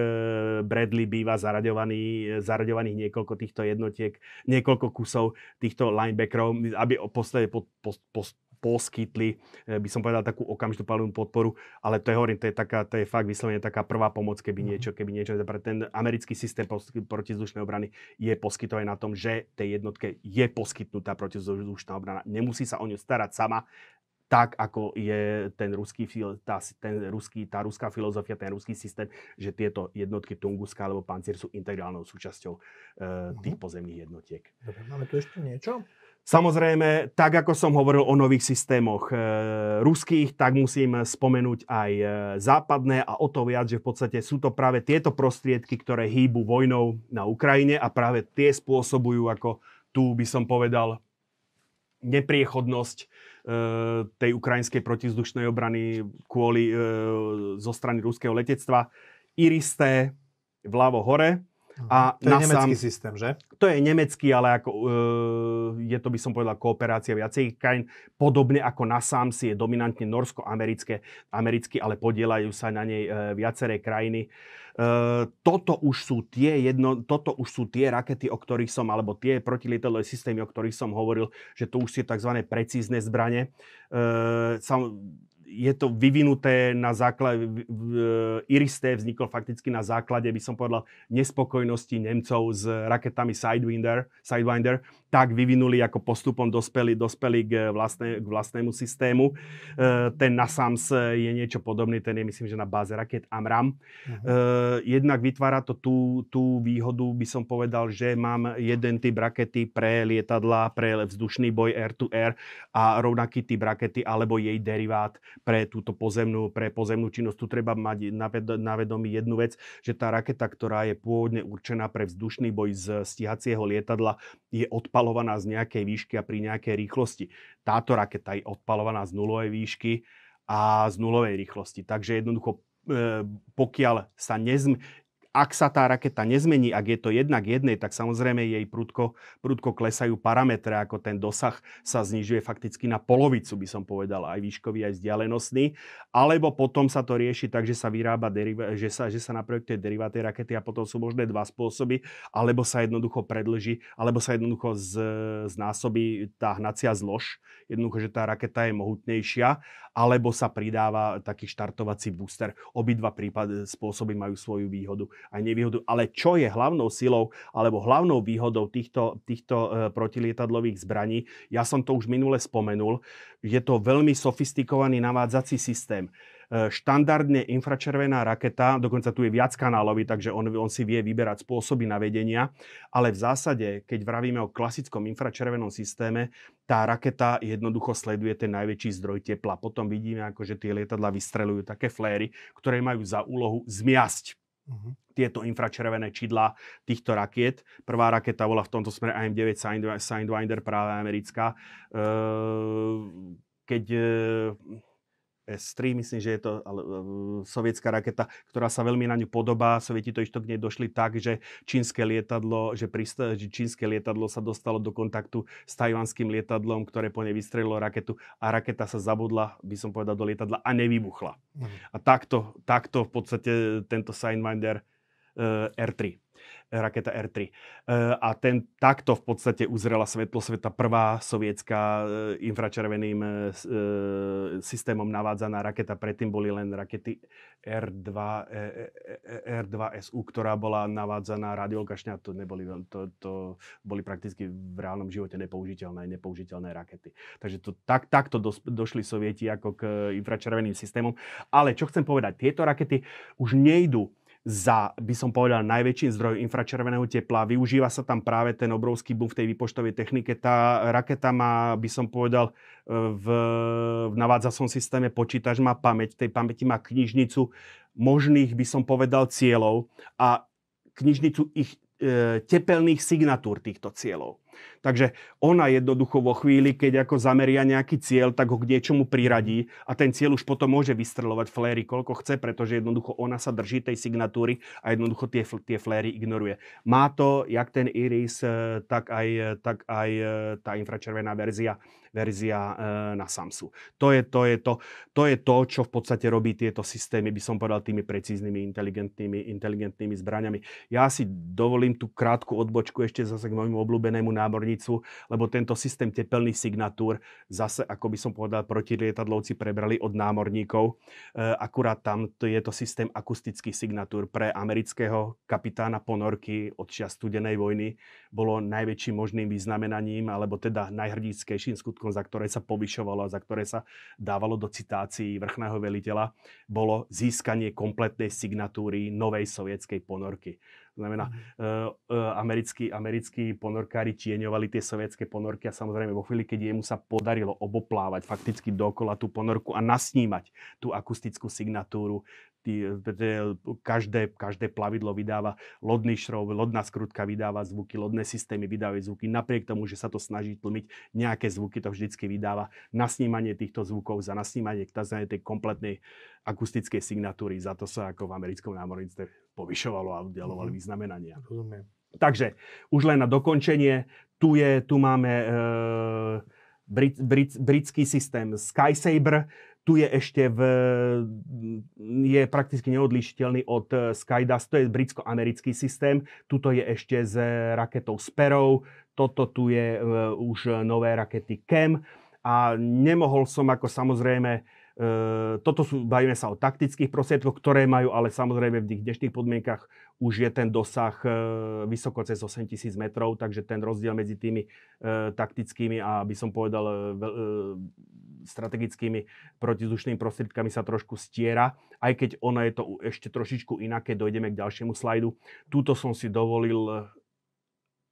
B: Bradley býva zaraďovaný, e, zaraďovaných niekoľko týchto jednotiek, niekoľko kusov týchto linebackerov, aby v podstate po, po, po, poskytli, e, by som povedal, takú okamžitú palivnú podporu, ale to je, hovorím, to je, taká, to je fakt vyslovene taká prvá pomoc, keby mhm. niečo, keby niečo. Ten americký systém protizdušnej obrany je poskytovaný na tom, že tej jednotke je poskytnutá protizdušná obrana. Nemusí sa o ňu starať sama, tak, ako je ten ruský, tá, ten ruský, tá ruská filozofia, ten ruský systém, že tieto jednotky Tunguska alebo Pancier sú integrálnou súčasťou e, mhm. tých pozemných jednotiek.
A: Dobre, máme tu ešte niečo?
B: Samozrejme, tak ako som hovoril o nových systémoch e, ruských, tak musím spomenúť aj e, západné a o to viac, že v podstate sú to práve tieto prostriedky, ktoré hýbu vojnou na Ukrajine a práve tie spôsobujú, ako tu by som povedal, nepriechodnosť e, tej ukrajinskej protizdušnej obrany kvôli e, zo strany ruského letectva. Iristé vľavo hore,
A: a to je nemecký sám, systém, že?
B: To je nemecký, ale ako, e, je to, by som povedal, kooperácia viacerých krajín. Podobne ako na sám si je dominantne norsko-americké, americky, ale podielajú sa na nej e, viaceré krajiny. E, toto, už sú tie jedno, toto už sú tie rakety, o ktorých som, alebo tie protilietadlové systémy, o ktorých som hovoril, že to už sú tzv. precízne zbranie. E, sam, je to vyvinuté na základe, Iristé vzniklo fakticky na základe, by som povedal, nespokojnosti Nemcov s raketami Sidewinder, Sidewinder tak vyvinuli, ako postupom dospeli, dospeli k, vlastne, k vlastnému systému. E, ten NASAMS je niečo podobný, ten je myslím, že na báze raket AMRAM. Mhm. E, jednak vytvára to tú, tú výhodu, by som povedal, že mám jeden typ rakety pre lietadla, pre vzdušný boj air to air a rovnaký typ rakety alebo jej derivát pre túto pozemnú, pre pozemnú činnosť. Tu treba mať na vedomí jednu vec, že tá raketa, ktorá je pôvodne určená pre vzdušný boj z stíhacieho lietadla, je odpalovaná z nejakej výšky a pri nejakej rýchlosti. Táto raketa je odpalovaná z nulovej výšky a z nulovej rýchlosti. Takže jednoducho e, pokiaľ sa nezm, ak sa tá raketa nezmení, ak je to jednak jednej, tak samozrejme jej prudko, prudko klesajú parametre, ako ten dosah sa znižuje fakticky na polovicu, by som povedal, aj výškový, aj vzdialenostný. Alebo potom sa to rieši tak, že sa vyrába, deriva- že, sa, že sa naprojektuje derivát tej rakety a potom sú možné dva spôsoby, alebo sa jednoducho predlží, alebo sa jednoducho z, znásobí tá hnacia zlož, jednoducho, že tá raketa je mohutnejšia, alebo sa pridáva taký štartovací booster. Obidva prípady, e, spôsoby majú svoju výhodu aj nevýhodu. Ale čo je hlavnou silou alebo hlavnou výhodou týchto, týchto e, protilietadlových zbraní, ja som to už minule spomenul, je to veľmi sofistikovaný navádzací systém e, štandardne infračervená raketa, dokonca tu je viac kanálový, takže on, on si vie vyberať spôsoby navedenia, ale v zásade, keď vravíme o klasickom infračervenom systéme, tá raketa jednoducho sleduje ten najväčší zdroj tepla. Potom vidíme, ako že tie lietadla vystrelujú také fléry, ktoré majú za úlohu zmiasť uh-huh. tieto infračervené čidla týchto rakiet. Prvá raketa bola v tomto smere AM-9 Sidewinder, práve americká. Ehm, keď s-3, myslím, že je to e, sovietská raketa, ktorá sa veľmi na ňu podobá. Sovieti to išto k nej došli tak, že čínske lietadlo, že, prist- že čínske lietadlo sa dostalo do kontaktu s tajvanským lietadlom, ktoré po nej vystrelilo raketu a raketa sa zabudla, by som povedal, do lietadla a nevybuchla. Mhm. A takto, takto v podstate tento Signminder uh, e, R3 raketa R3. E, a ten takto v podstate uzrela svetlo sveta prvá sovietská e, infračerveným e, systémom navádzaná raketa. Predtým boli len rakety R2, R2SU, ktorá bola navádzaná radiolkašňa. To, neboli, to, to boli prakticky v reálnom živote nepoužiteľné, nepoužiteľné rakety. Takže to, tak, takto do, došli sovieti ako k infračerveným systémom. Ale čo chcem povedať, tieto rakety už nejdú za, by som povedal, najväčší zdroj infračerveného tepla. Využíva sa tam práve ten obrovský boom v tej výpočtovej technike. Tá raketa má, by som povedal, e, v, v navádzacom systéme počítač má pamäť, tej pamäti má knižnicu možných, by som povedal, cieľov a knižnicu ich e, tepelných signatúr týchto cieľov. Takže ona jednoducho vo chvíli, keď ako zameria nejaký cieľ, tak ho k niečomu priradí a ten cieľ už potom môže vystrelovať fléry koľko chce, pretože jednoducho ona sa drží tej signatúry a jednoducho tie, tie fléry ignoruje. Má to jak ten iris, eh, tak aj, eh, tak aj eh, tá infračervená verzia verzia na Samsu. To je to, je to, to je to, čo v podstate robí tieto systémy, by som povedal, tými precíznymi, inteligentnými, inteligentnými zbraňami. Ja si dovolím tú krátku odbočku ešte zase k môjmu obľúbenému návrhu námornicu, lebo tento systém tepelných signatúr zase, ako by som povedal, protilietadlovci prebrali od námorníkov. E, akurát tam je to systém akustických signatúr pre amerického kapitána ponorky od čias studenej vojny. Bolo najväčším možným vyznamenaním, alebo teda najhrdickejším skutkom, za ktoré sa povyšovalo a za ktoré sa dávalo do citácií vrchného veliteľa, bolo získanie kompletnej signatúry novej sovietskej ponorky. To znamená, mhm. eh, eh, americkí, americkí ponorkári tieňovali tie sovietské ponorky a samozrejme vo chvíli, keď jemu sa podarilo oboplávať fakticky dokola tú ponorku a nasnímať tú akustickú signatúru, každé, každé plavidlo vydáva lodný šrov, lodná skrutka vydáva zvuky, lodné systémy vydávajú zvuky. Napriek tomu, že sa to snaží tlmiť, nejaké zvuky to vždycky vydáva. Nasnímanie týchto zvukov za nasnímanie tzv. tej kompletnej akustickej signatúry, za to sa ako v americkom námorníctve povyšovalo a udialovali mm-hmm. vyznamenania. Rozumiem. Takže už len na dokončenie, tu, je, tu máme e, brit, brit, britský systém Skysaber, tu je ešte v, je prakticky neodlišiteľný od e, Skydust, to je britsko-americký systém, tuto je ešte s raketou Sparrow, toto tu je e, už nové rakety Kem. a nemohol som ako samozrejme Ehm, toto sú, bavíme sa o taktických prostriedkoch, ktoré majú, ale samozrejme v tých dnešných podmienkach už je ten dosah ehm, vysoko cez 8000 metrov, takže ten rozdiel medzi tými ehm, taktickými a by som povedal e, e, strategickými protizdušnými prostriedkami sa trošku stiera, aj keď ono je to ešte trošičku inaké, dojdeme k ďalšiemu slajdu. Túto som si dovolil e,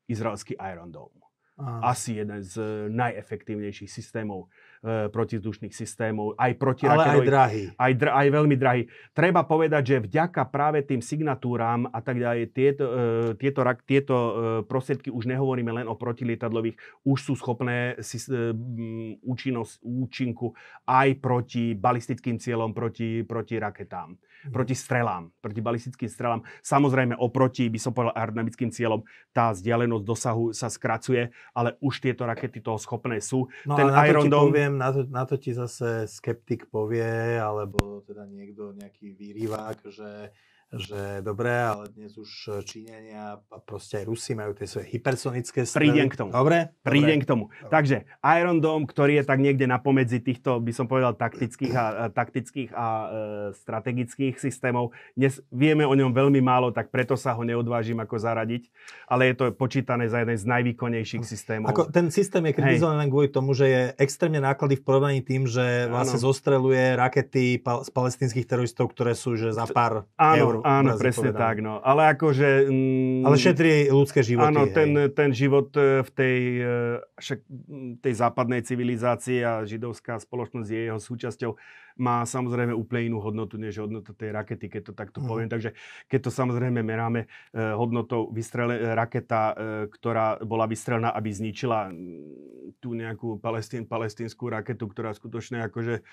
B: izraelský Iron Dome. Aha. Asi jeden z najefektívnejších systémov E, protizdušných systémov, aj protiraketových. Ale aj drahý. Aj, dr- aj veľmi drahý. Treba povedať, že vďaka práve tým signatúram a tak ďalej, tieto, e, tieto, rak, tieto e, prostriedky už nehovoríme len o protilietadlových, už sú schopné si, e, účinnosť, účinku aj proti balistickým cieľom, proti, proti raketám, mm. proti strelám, proti balistickým strelám. Samozrejme oproti, by som povedal, aerodynamickým cieľom tá vzdialenosť dosahu sa skracuje, ale už tieto rakety toho schopné sú. No, Ten Iron Dome... poviem,
A: na to, na to ti zase skeptik povie, alebo teda niekto, nejaký výrivák, že že dobré, ale dnes už e, Číňania a proste aj Rusi majú tie svoje hypersonické strely. Prídem k tomu. Dobre? Prídem dobre. k tomu.
B: Dobre. Takže Iron Dome, ktorý je tak niekde na pomedzi týchto, by som povedal, taktických a, e, taktických a e, strategických systémov. Dnes vieme o ňom veľmi málo, tak preto sa ho neodvážim ako zaradiť, ale je to počítané za jeden z najvýkonnejších hm. systémov. Ako,
A: ten systém je kritizovaný len kvôli tomu, že je extrémne náklady v porovnaní tým, že vlastne ano. zostreluje rakety pal- z palestinských teroristov, ktoré sú že za pár ano. eur Áno, Áno, presne povedané. tak. No.
B: Ale akože... Mm, ale šetrí ľudské životy. Áno, ten,
A: ten život e, v tej, e, však, tej
B: západnej civilizácii a židovská spoločnosť je jeho súčasťou má samozrejme úplne inú hodnotu, než hodnota tej rakety, keď to takto mm. poviem. Takže keď to samozrejme meráme eh, hodnotou vystrele, raketa, eh, ktorá bola vystrelená, aby zničila mm, tú nejakú palestín, palestínskú raketu, ktorá skutočne akože eh,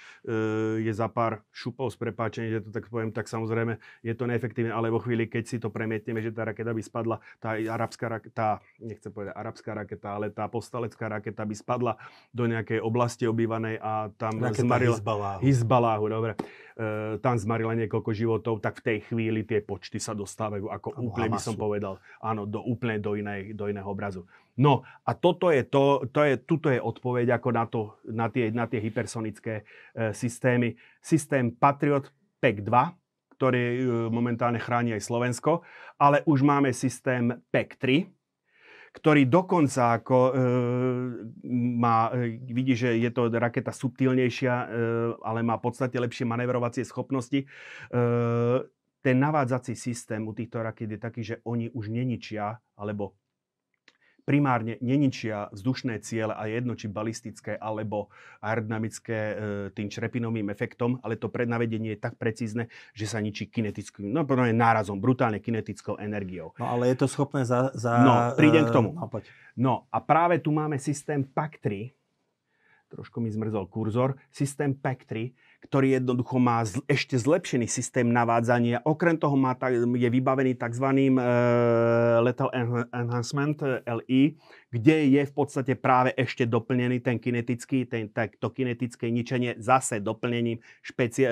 B: je za pár šupov s prepáčením, že to tak poviem, tak samozrejme je to neefektívne, ale vo chvíli, keď si to premietneme, že tá raketa by spadla, tá arabská raketa, nechcem povedať arabská raketa, ale tá postalecká raketa by spadla do nejakej oblasti obývanej a tam raketa zmarila... Hizbala. Baláhu, dobre. E, tam zmarila niekoľko životov, tak v tej chvíli tie počty sa dostávajú ako ano, úplne, Hamasu. by som povedal, áno, do úplne do, inej, do iného obrazu. No a toto je to, to je, tuto je odpoveď ako na, to, na, tie, na tie hypersonické e, systémy. Systém Patriot PEC 2, ktorý e, momentálne chráni aj Slovensko, ale už máme systém PEC 3, ktorý dokonca ako e, má, e, vidí, že je to raketa subtilnejšia, e, ale má podstate lepšie manevrovacie schopnosti. E, ten navádzací systém u týchto raket je taký, že oni už neničia, alebo primárne neničia vzdušné ciele a jedno či balistické alebo aerodynamické e, tým črepinovým efektom, ale to prednavedenie je tak precízne, že sa ničí kinetickým, no podľa nárazom, brutálne kinetickou energiou.
A: No ale je to schopné za... za no, prídem k tomu. No, poď. no a práve tu máme systém PAC-3,
B: trošku mi zmrzol kurzor, systém PAC-3, ktorý jednoducho má zl- ešte zlepšený systém navádzania. Okrem toho má, ta- je vybavený tzv. E, Lethal Enhancement LI, e, kde je v podstate práve ešte doplnený ten kinetický, ten, tak, to kinetické ničenie zase doplnením špeci- e,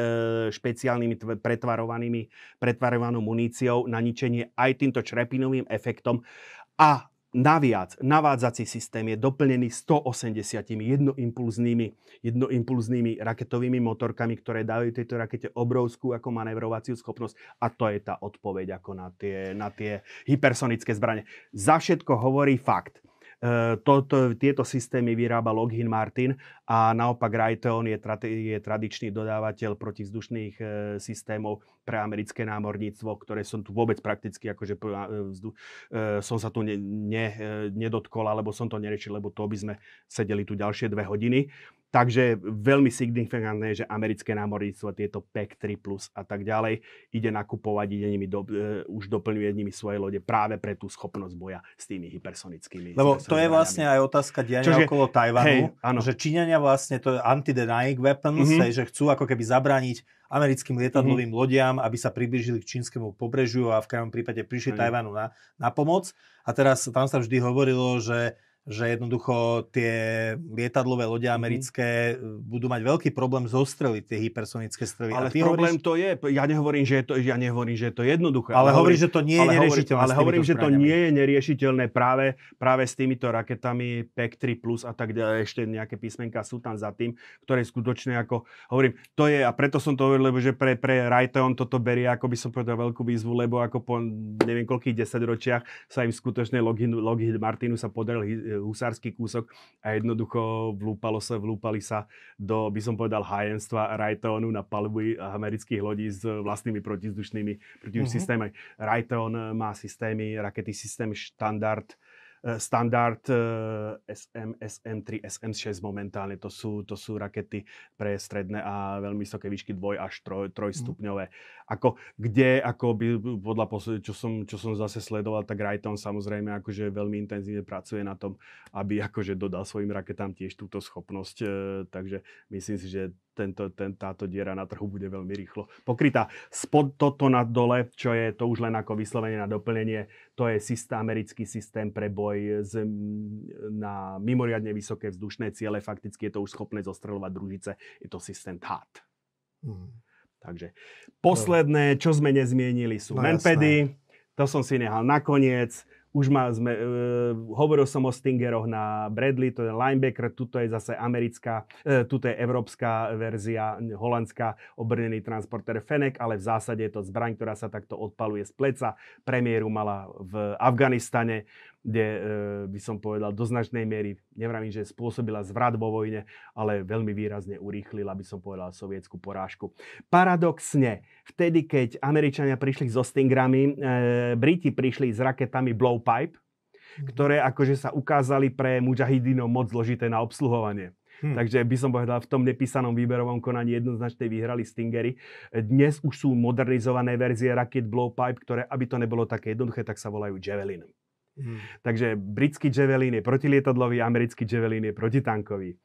B: špeciálnymi tv, pretvarovanými, pretvarovanou muníciou na ničenie aj týmto črepinovým efektom. A Naviac, navádzací systém je doplnený 180 jednoimpulznými, jednoimpulznými raketovými motorkami, ktoré dajú tejto rakete obrovskú ako manevrovaciu schopnosť a to je tá odpoveď ako na tie, na tie hypersonické zbranie. Za všetko hovorí fakt, Eh, to, tieto systémy vyrába Lockheed Martin a naopak Raytheon je, tra, je tradičný dodávateľ protivzdušných e, systémov pre americké námorníctvo, ktoré som tu vôbec prakticky, akože eh, vzdu, e, som sa tu ne, ne, e, nedotkol, alebo som to nerečil, lebo to by sme sedeli tu ďalšie dve hodiny. Takže veľmi signifikantné, že americké námorníctvo tieto PEC 3 plus a tak ďalej ide nakupovať, ide nimi do, e, už doplňuje nimi svoje lode práve pre tú schopnosť boja s tými hypersonickými. Lebo to je vlastne
A: aj otázka diania Čože, okolo Tajvanu, hej, áno. že Číňania vlastne to je anti-denying weapons, mm-hmm. hej, že chcú ako keby zabrániť americkým lietadlovým mm-hmm. lodiam, aby sa priblížili k čínskemu pobrežiu a v krajom prípade prišli mm-hmm. Tajvanu na, na pomoc. A teraz tam sa vždy hovorilo, že že jednoducho tie lietadlové lode mhm. americké mm. budú mať veľký problém zostreliť tie hypersonické strely. Ale problém hovoríš... to je, ja nehovorím, že je to, ja nehovorím, že je to jednoduché. Ale, ale hovorím, že to nie je neriešiteľné. Ale hovorím, že to
B: nie je neriešiteľné práve, práve s týmito raketami PEC-3 plus a tak ďalej, ešte nejaké písmenka sú tam za tým, ktoré skutočne ako hovorím, to je a preto som to hovoril, lebo že pre, pre Raytheon toto berie, ako by som povedal, veľkú výzvu, lebo ako po neviem koľkých desaťročiach sa im skutočne Logi, Logi Martinu sa podaril husársky kúsok a jednoducho vlúpalo sa, vlúpali sa do, by som povedal, hajenstva Rajteonu na palbu amerických lodí s vlastnými protizdušnými protizdušnými mm-hmm. systémami. Raytheon má systémy, rakety systém štandard, uh, Eh, standard eh, SM, SM3, SM6 momentálne. To sú, to sú rakety pre stredné a veľmi vysoké výšky dvoj až troj, trojstupňové. Mhm. Ako, kde, ako by, podľa posled, čo, som, čo som zase sledoval, tak Raytheon samozrejme akože veľmi intenzívne pracuje na tom, aby akože dodal svojim raketám tiež túto schopnosť. Eh, takže myslím si, že tento, ten, táto diera na trhu bude veľmi rýchlo pokrytá. Spod toto na dole, čo je to už len ako vyslovenie na doplnenie, to je systém, americký systém pre boj z, na mimoriadne vysoké vzdušné ciele. Fakticky je to už schopné zostreľovať družice. Je to systém THAAD. Mm. Takže posledné, čo sme nezmienili, sú no, manpady. Jasné. To som si nehal nakoniec. Už má, sme, uh, e, hovoril som o Stingeroch na Bradley, to je linebacker, tuto je zase americká, uh, tuto je európska verzia, holandská, obrnený transporter Fenek, ale v zásade je to zbraň, ktorá sa takto odpaluje z pleca. Premiéru mala v Afganistane kde e, by som povedal do značnej miery, nevravím, že spôsobila zvrat vo vojne, ale veľmi výrazne urýchlila, by som povedal, sovietskú porážku. Paradoxne, vtedy, keď Američania prišli so Stingrami, e, Briti prišli s raketami Blowpipe, mhm. ktoré akože sa ukázali pre mujahidinov moc zložité na obsluhovanie. Hmm. Takže by som povedal, v tom nepísanom výberovom konaní jednoznačne vyhrali Stingery. Dnes už sú modernizované verzie raket Blowpipe, ktoré, aby to nebolo také jednoduché, tak sa volajú Javelin. Mm. Takže britský Javelin je protilietadlový, americký Javelin je protitankový.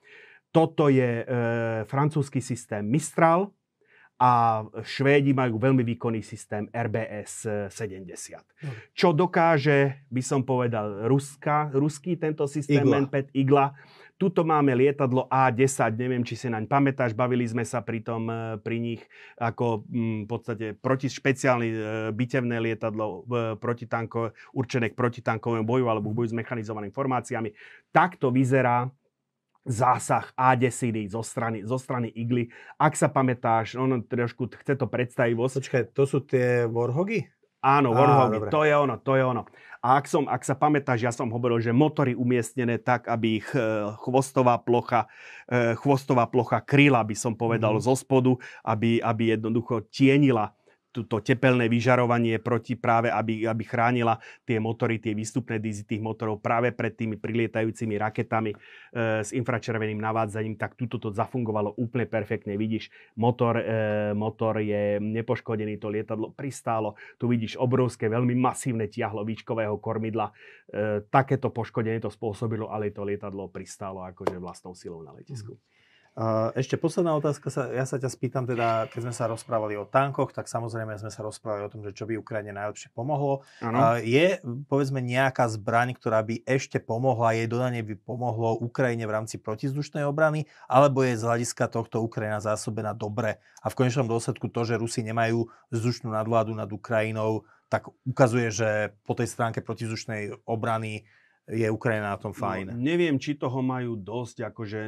B: Toto je e, francúzsky systém Mistral a Švédi majú veľmi výkonný systém RBS 70. No. Čo dokáže, by som povedal, Ruska, ruský tento systém Igla. NPET Igla tuto máme lietadlo A10, neviem, či si naň pamätáš, bavili sme sa pri tom, e, pri nich ako mm, v podstate proti špeciálne e, bitevné lietadlo protitanko, určené k protitankovému boju alebo boju s mechanizovanými formáciami. Takto vyzerá zásah A10 zo strany, zo strany igly. Ak sa pamätáš, ono trošku chce to predstavivosť.
A: Počkaj, to sú tie Warhogy?
B: Áno, Warhogy, Á, to je ono, to je ono. A ak, som, ak sa pamätáš, ja som hovoril, že motory umiestnené tak, aby ich e, chvostová plocha, e, chvostová plocha kryla, by som povedal, mm. zo spodu, aby, aby jednoducho tienila to tepelné vyžarovanie proti práve, aby, aby chránila tie motory, tie výstupné dizy tých motorov práve pred tými prilietajúcimi raketami e, s infračerveným navádzaním, tak tuto to zafungovalo úplne perfektne. Vidíš, motor, e, motor je nepoškodený, to lietadlo pristálo, tu vidíš obrovské, veľmi masívne tiahlo výčkového kormidla. E, takéto poškodenie to spôsobilo, ale to lietadlo pristálo akože vlastnou
A: silou na letisku. Mm. Ešte posledná otázka, sa, ja sa ťa spýtam, teda, keď sme sa rozprávali o tankoch, tak samozrejme sme sa rozprávali o tom, že čo by Ukrajine najlepšie pomohlo. Ano. Je, povedzme, nejaká zbraň, ktorá by ešte pomohla, jej dodanie by pomohlo Ukrajine v rámci protizdušnej obrany, alebo je z hľadiska tohto Ukrajina zásobená dobre a v konečnom dôsledku to, že Rusi nemajú vzdušnú nadvládu nad Ukrajinou, tak ukazuje, že po tej stránke protizdušnej obrany je Ukrajina na tom no, fajn.
B: No, neviem, či toho majú dosť, akože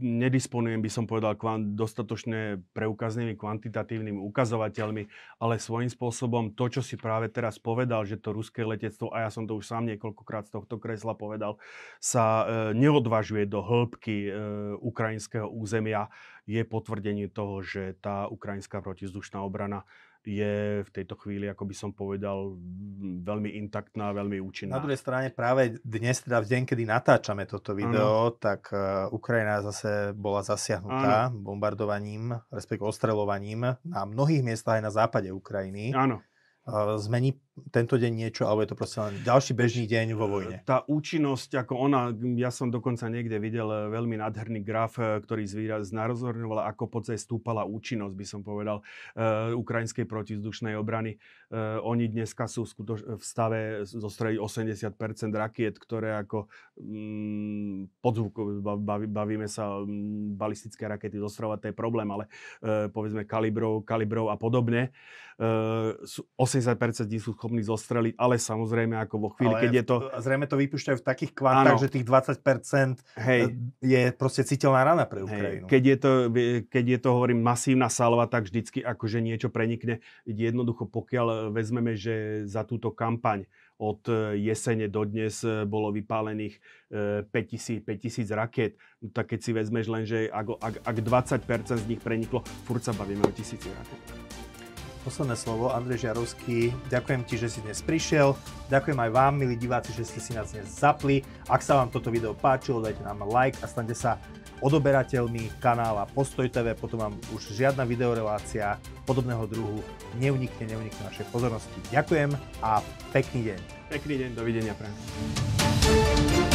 B: nedisponujem, by som povedal, kvant, dostatočne preukaznými kvantitatívnymi ukazovateľmi, ale svojím spôsobom to, čo si práve teraz povedal, že to ruské letectvo, a ja som to už sám niekoľkokrát z tohto kresla povedal, sa e, neodvažuje do hĺbky e, ukrajinského územia, je potvrdenie toho, že tá ukrajinská protizdušná obrana je v tejto chvíli, ako by som povedal, veľmi intaktná, veľmi účinná. Na druhej
A: strane práve dnes, teda v deň, kedy natáčame toto video, ano. tak e, Ukrajina zase bola zasiahnutá ano. bombardovaním, respektíve ostreľovaním na mnohých miestach aj na západe Ukrajiny. Áno. E, zmení tento deň niečo, alebo je to proste len ďalší bežný deň vo vojne? Tá účinnosť, ako ona, ja som dokonca niekde videl eh, veľmi nádherný
B: graf, eh, ktorý znarozorňoval, ako podstate stúpala účinnosť, by som povedal, uh, ukrajinskej protizdušnej obrany. Uh, oni dneska sú skutoč- v stave zostreliť 80% rakiet, ktoré ako um, bavíme sa, um, balistické rakety zostrovať, to je problém, ale uh, povedzme kalibrov, kalibrov a podobne. Uh, 80% sú schopní zostreliť, ale samozrejme ako vo chvíli, ale keď je to...
A: Zrejme to vypúšťajú v takých kvantách, že tých 20% hej, eh,
B: je proste citeľná rana pre Ukrajinu. Hej, keď, je to, keď je to, hovorím, masívna salva, tak vždycky akože niečo prenikne. Jednoducho, pokiaľ vezmeme, že za túto kampaň od eh, jesene do dnes eh, bolo vypálených 5000, 5000 raket. No tak keď si vezmeš len, že ak, ak, ak 20% z nich preniklo, furt sa bavíme o tisíci raket
A: posledné slovo. Andrej Žiarovský, ďakujem ti, že si dnes prišiel. Ďakujem aj vám, milí diváci, že ste si nás dnes zapli. Ak sa vám toto video páčilo, dajte nám like a stante sa odoberateľmi kanála Postoj TV, potom vám už žiadna videorelácia podobného druhu neunikne, neunikne našej pozornosti. Ďakujem a pekný deň.
B: Pekný deň, dovidenia prajem.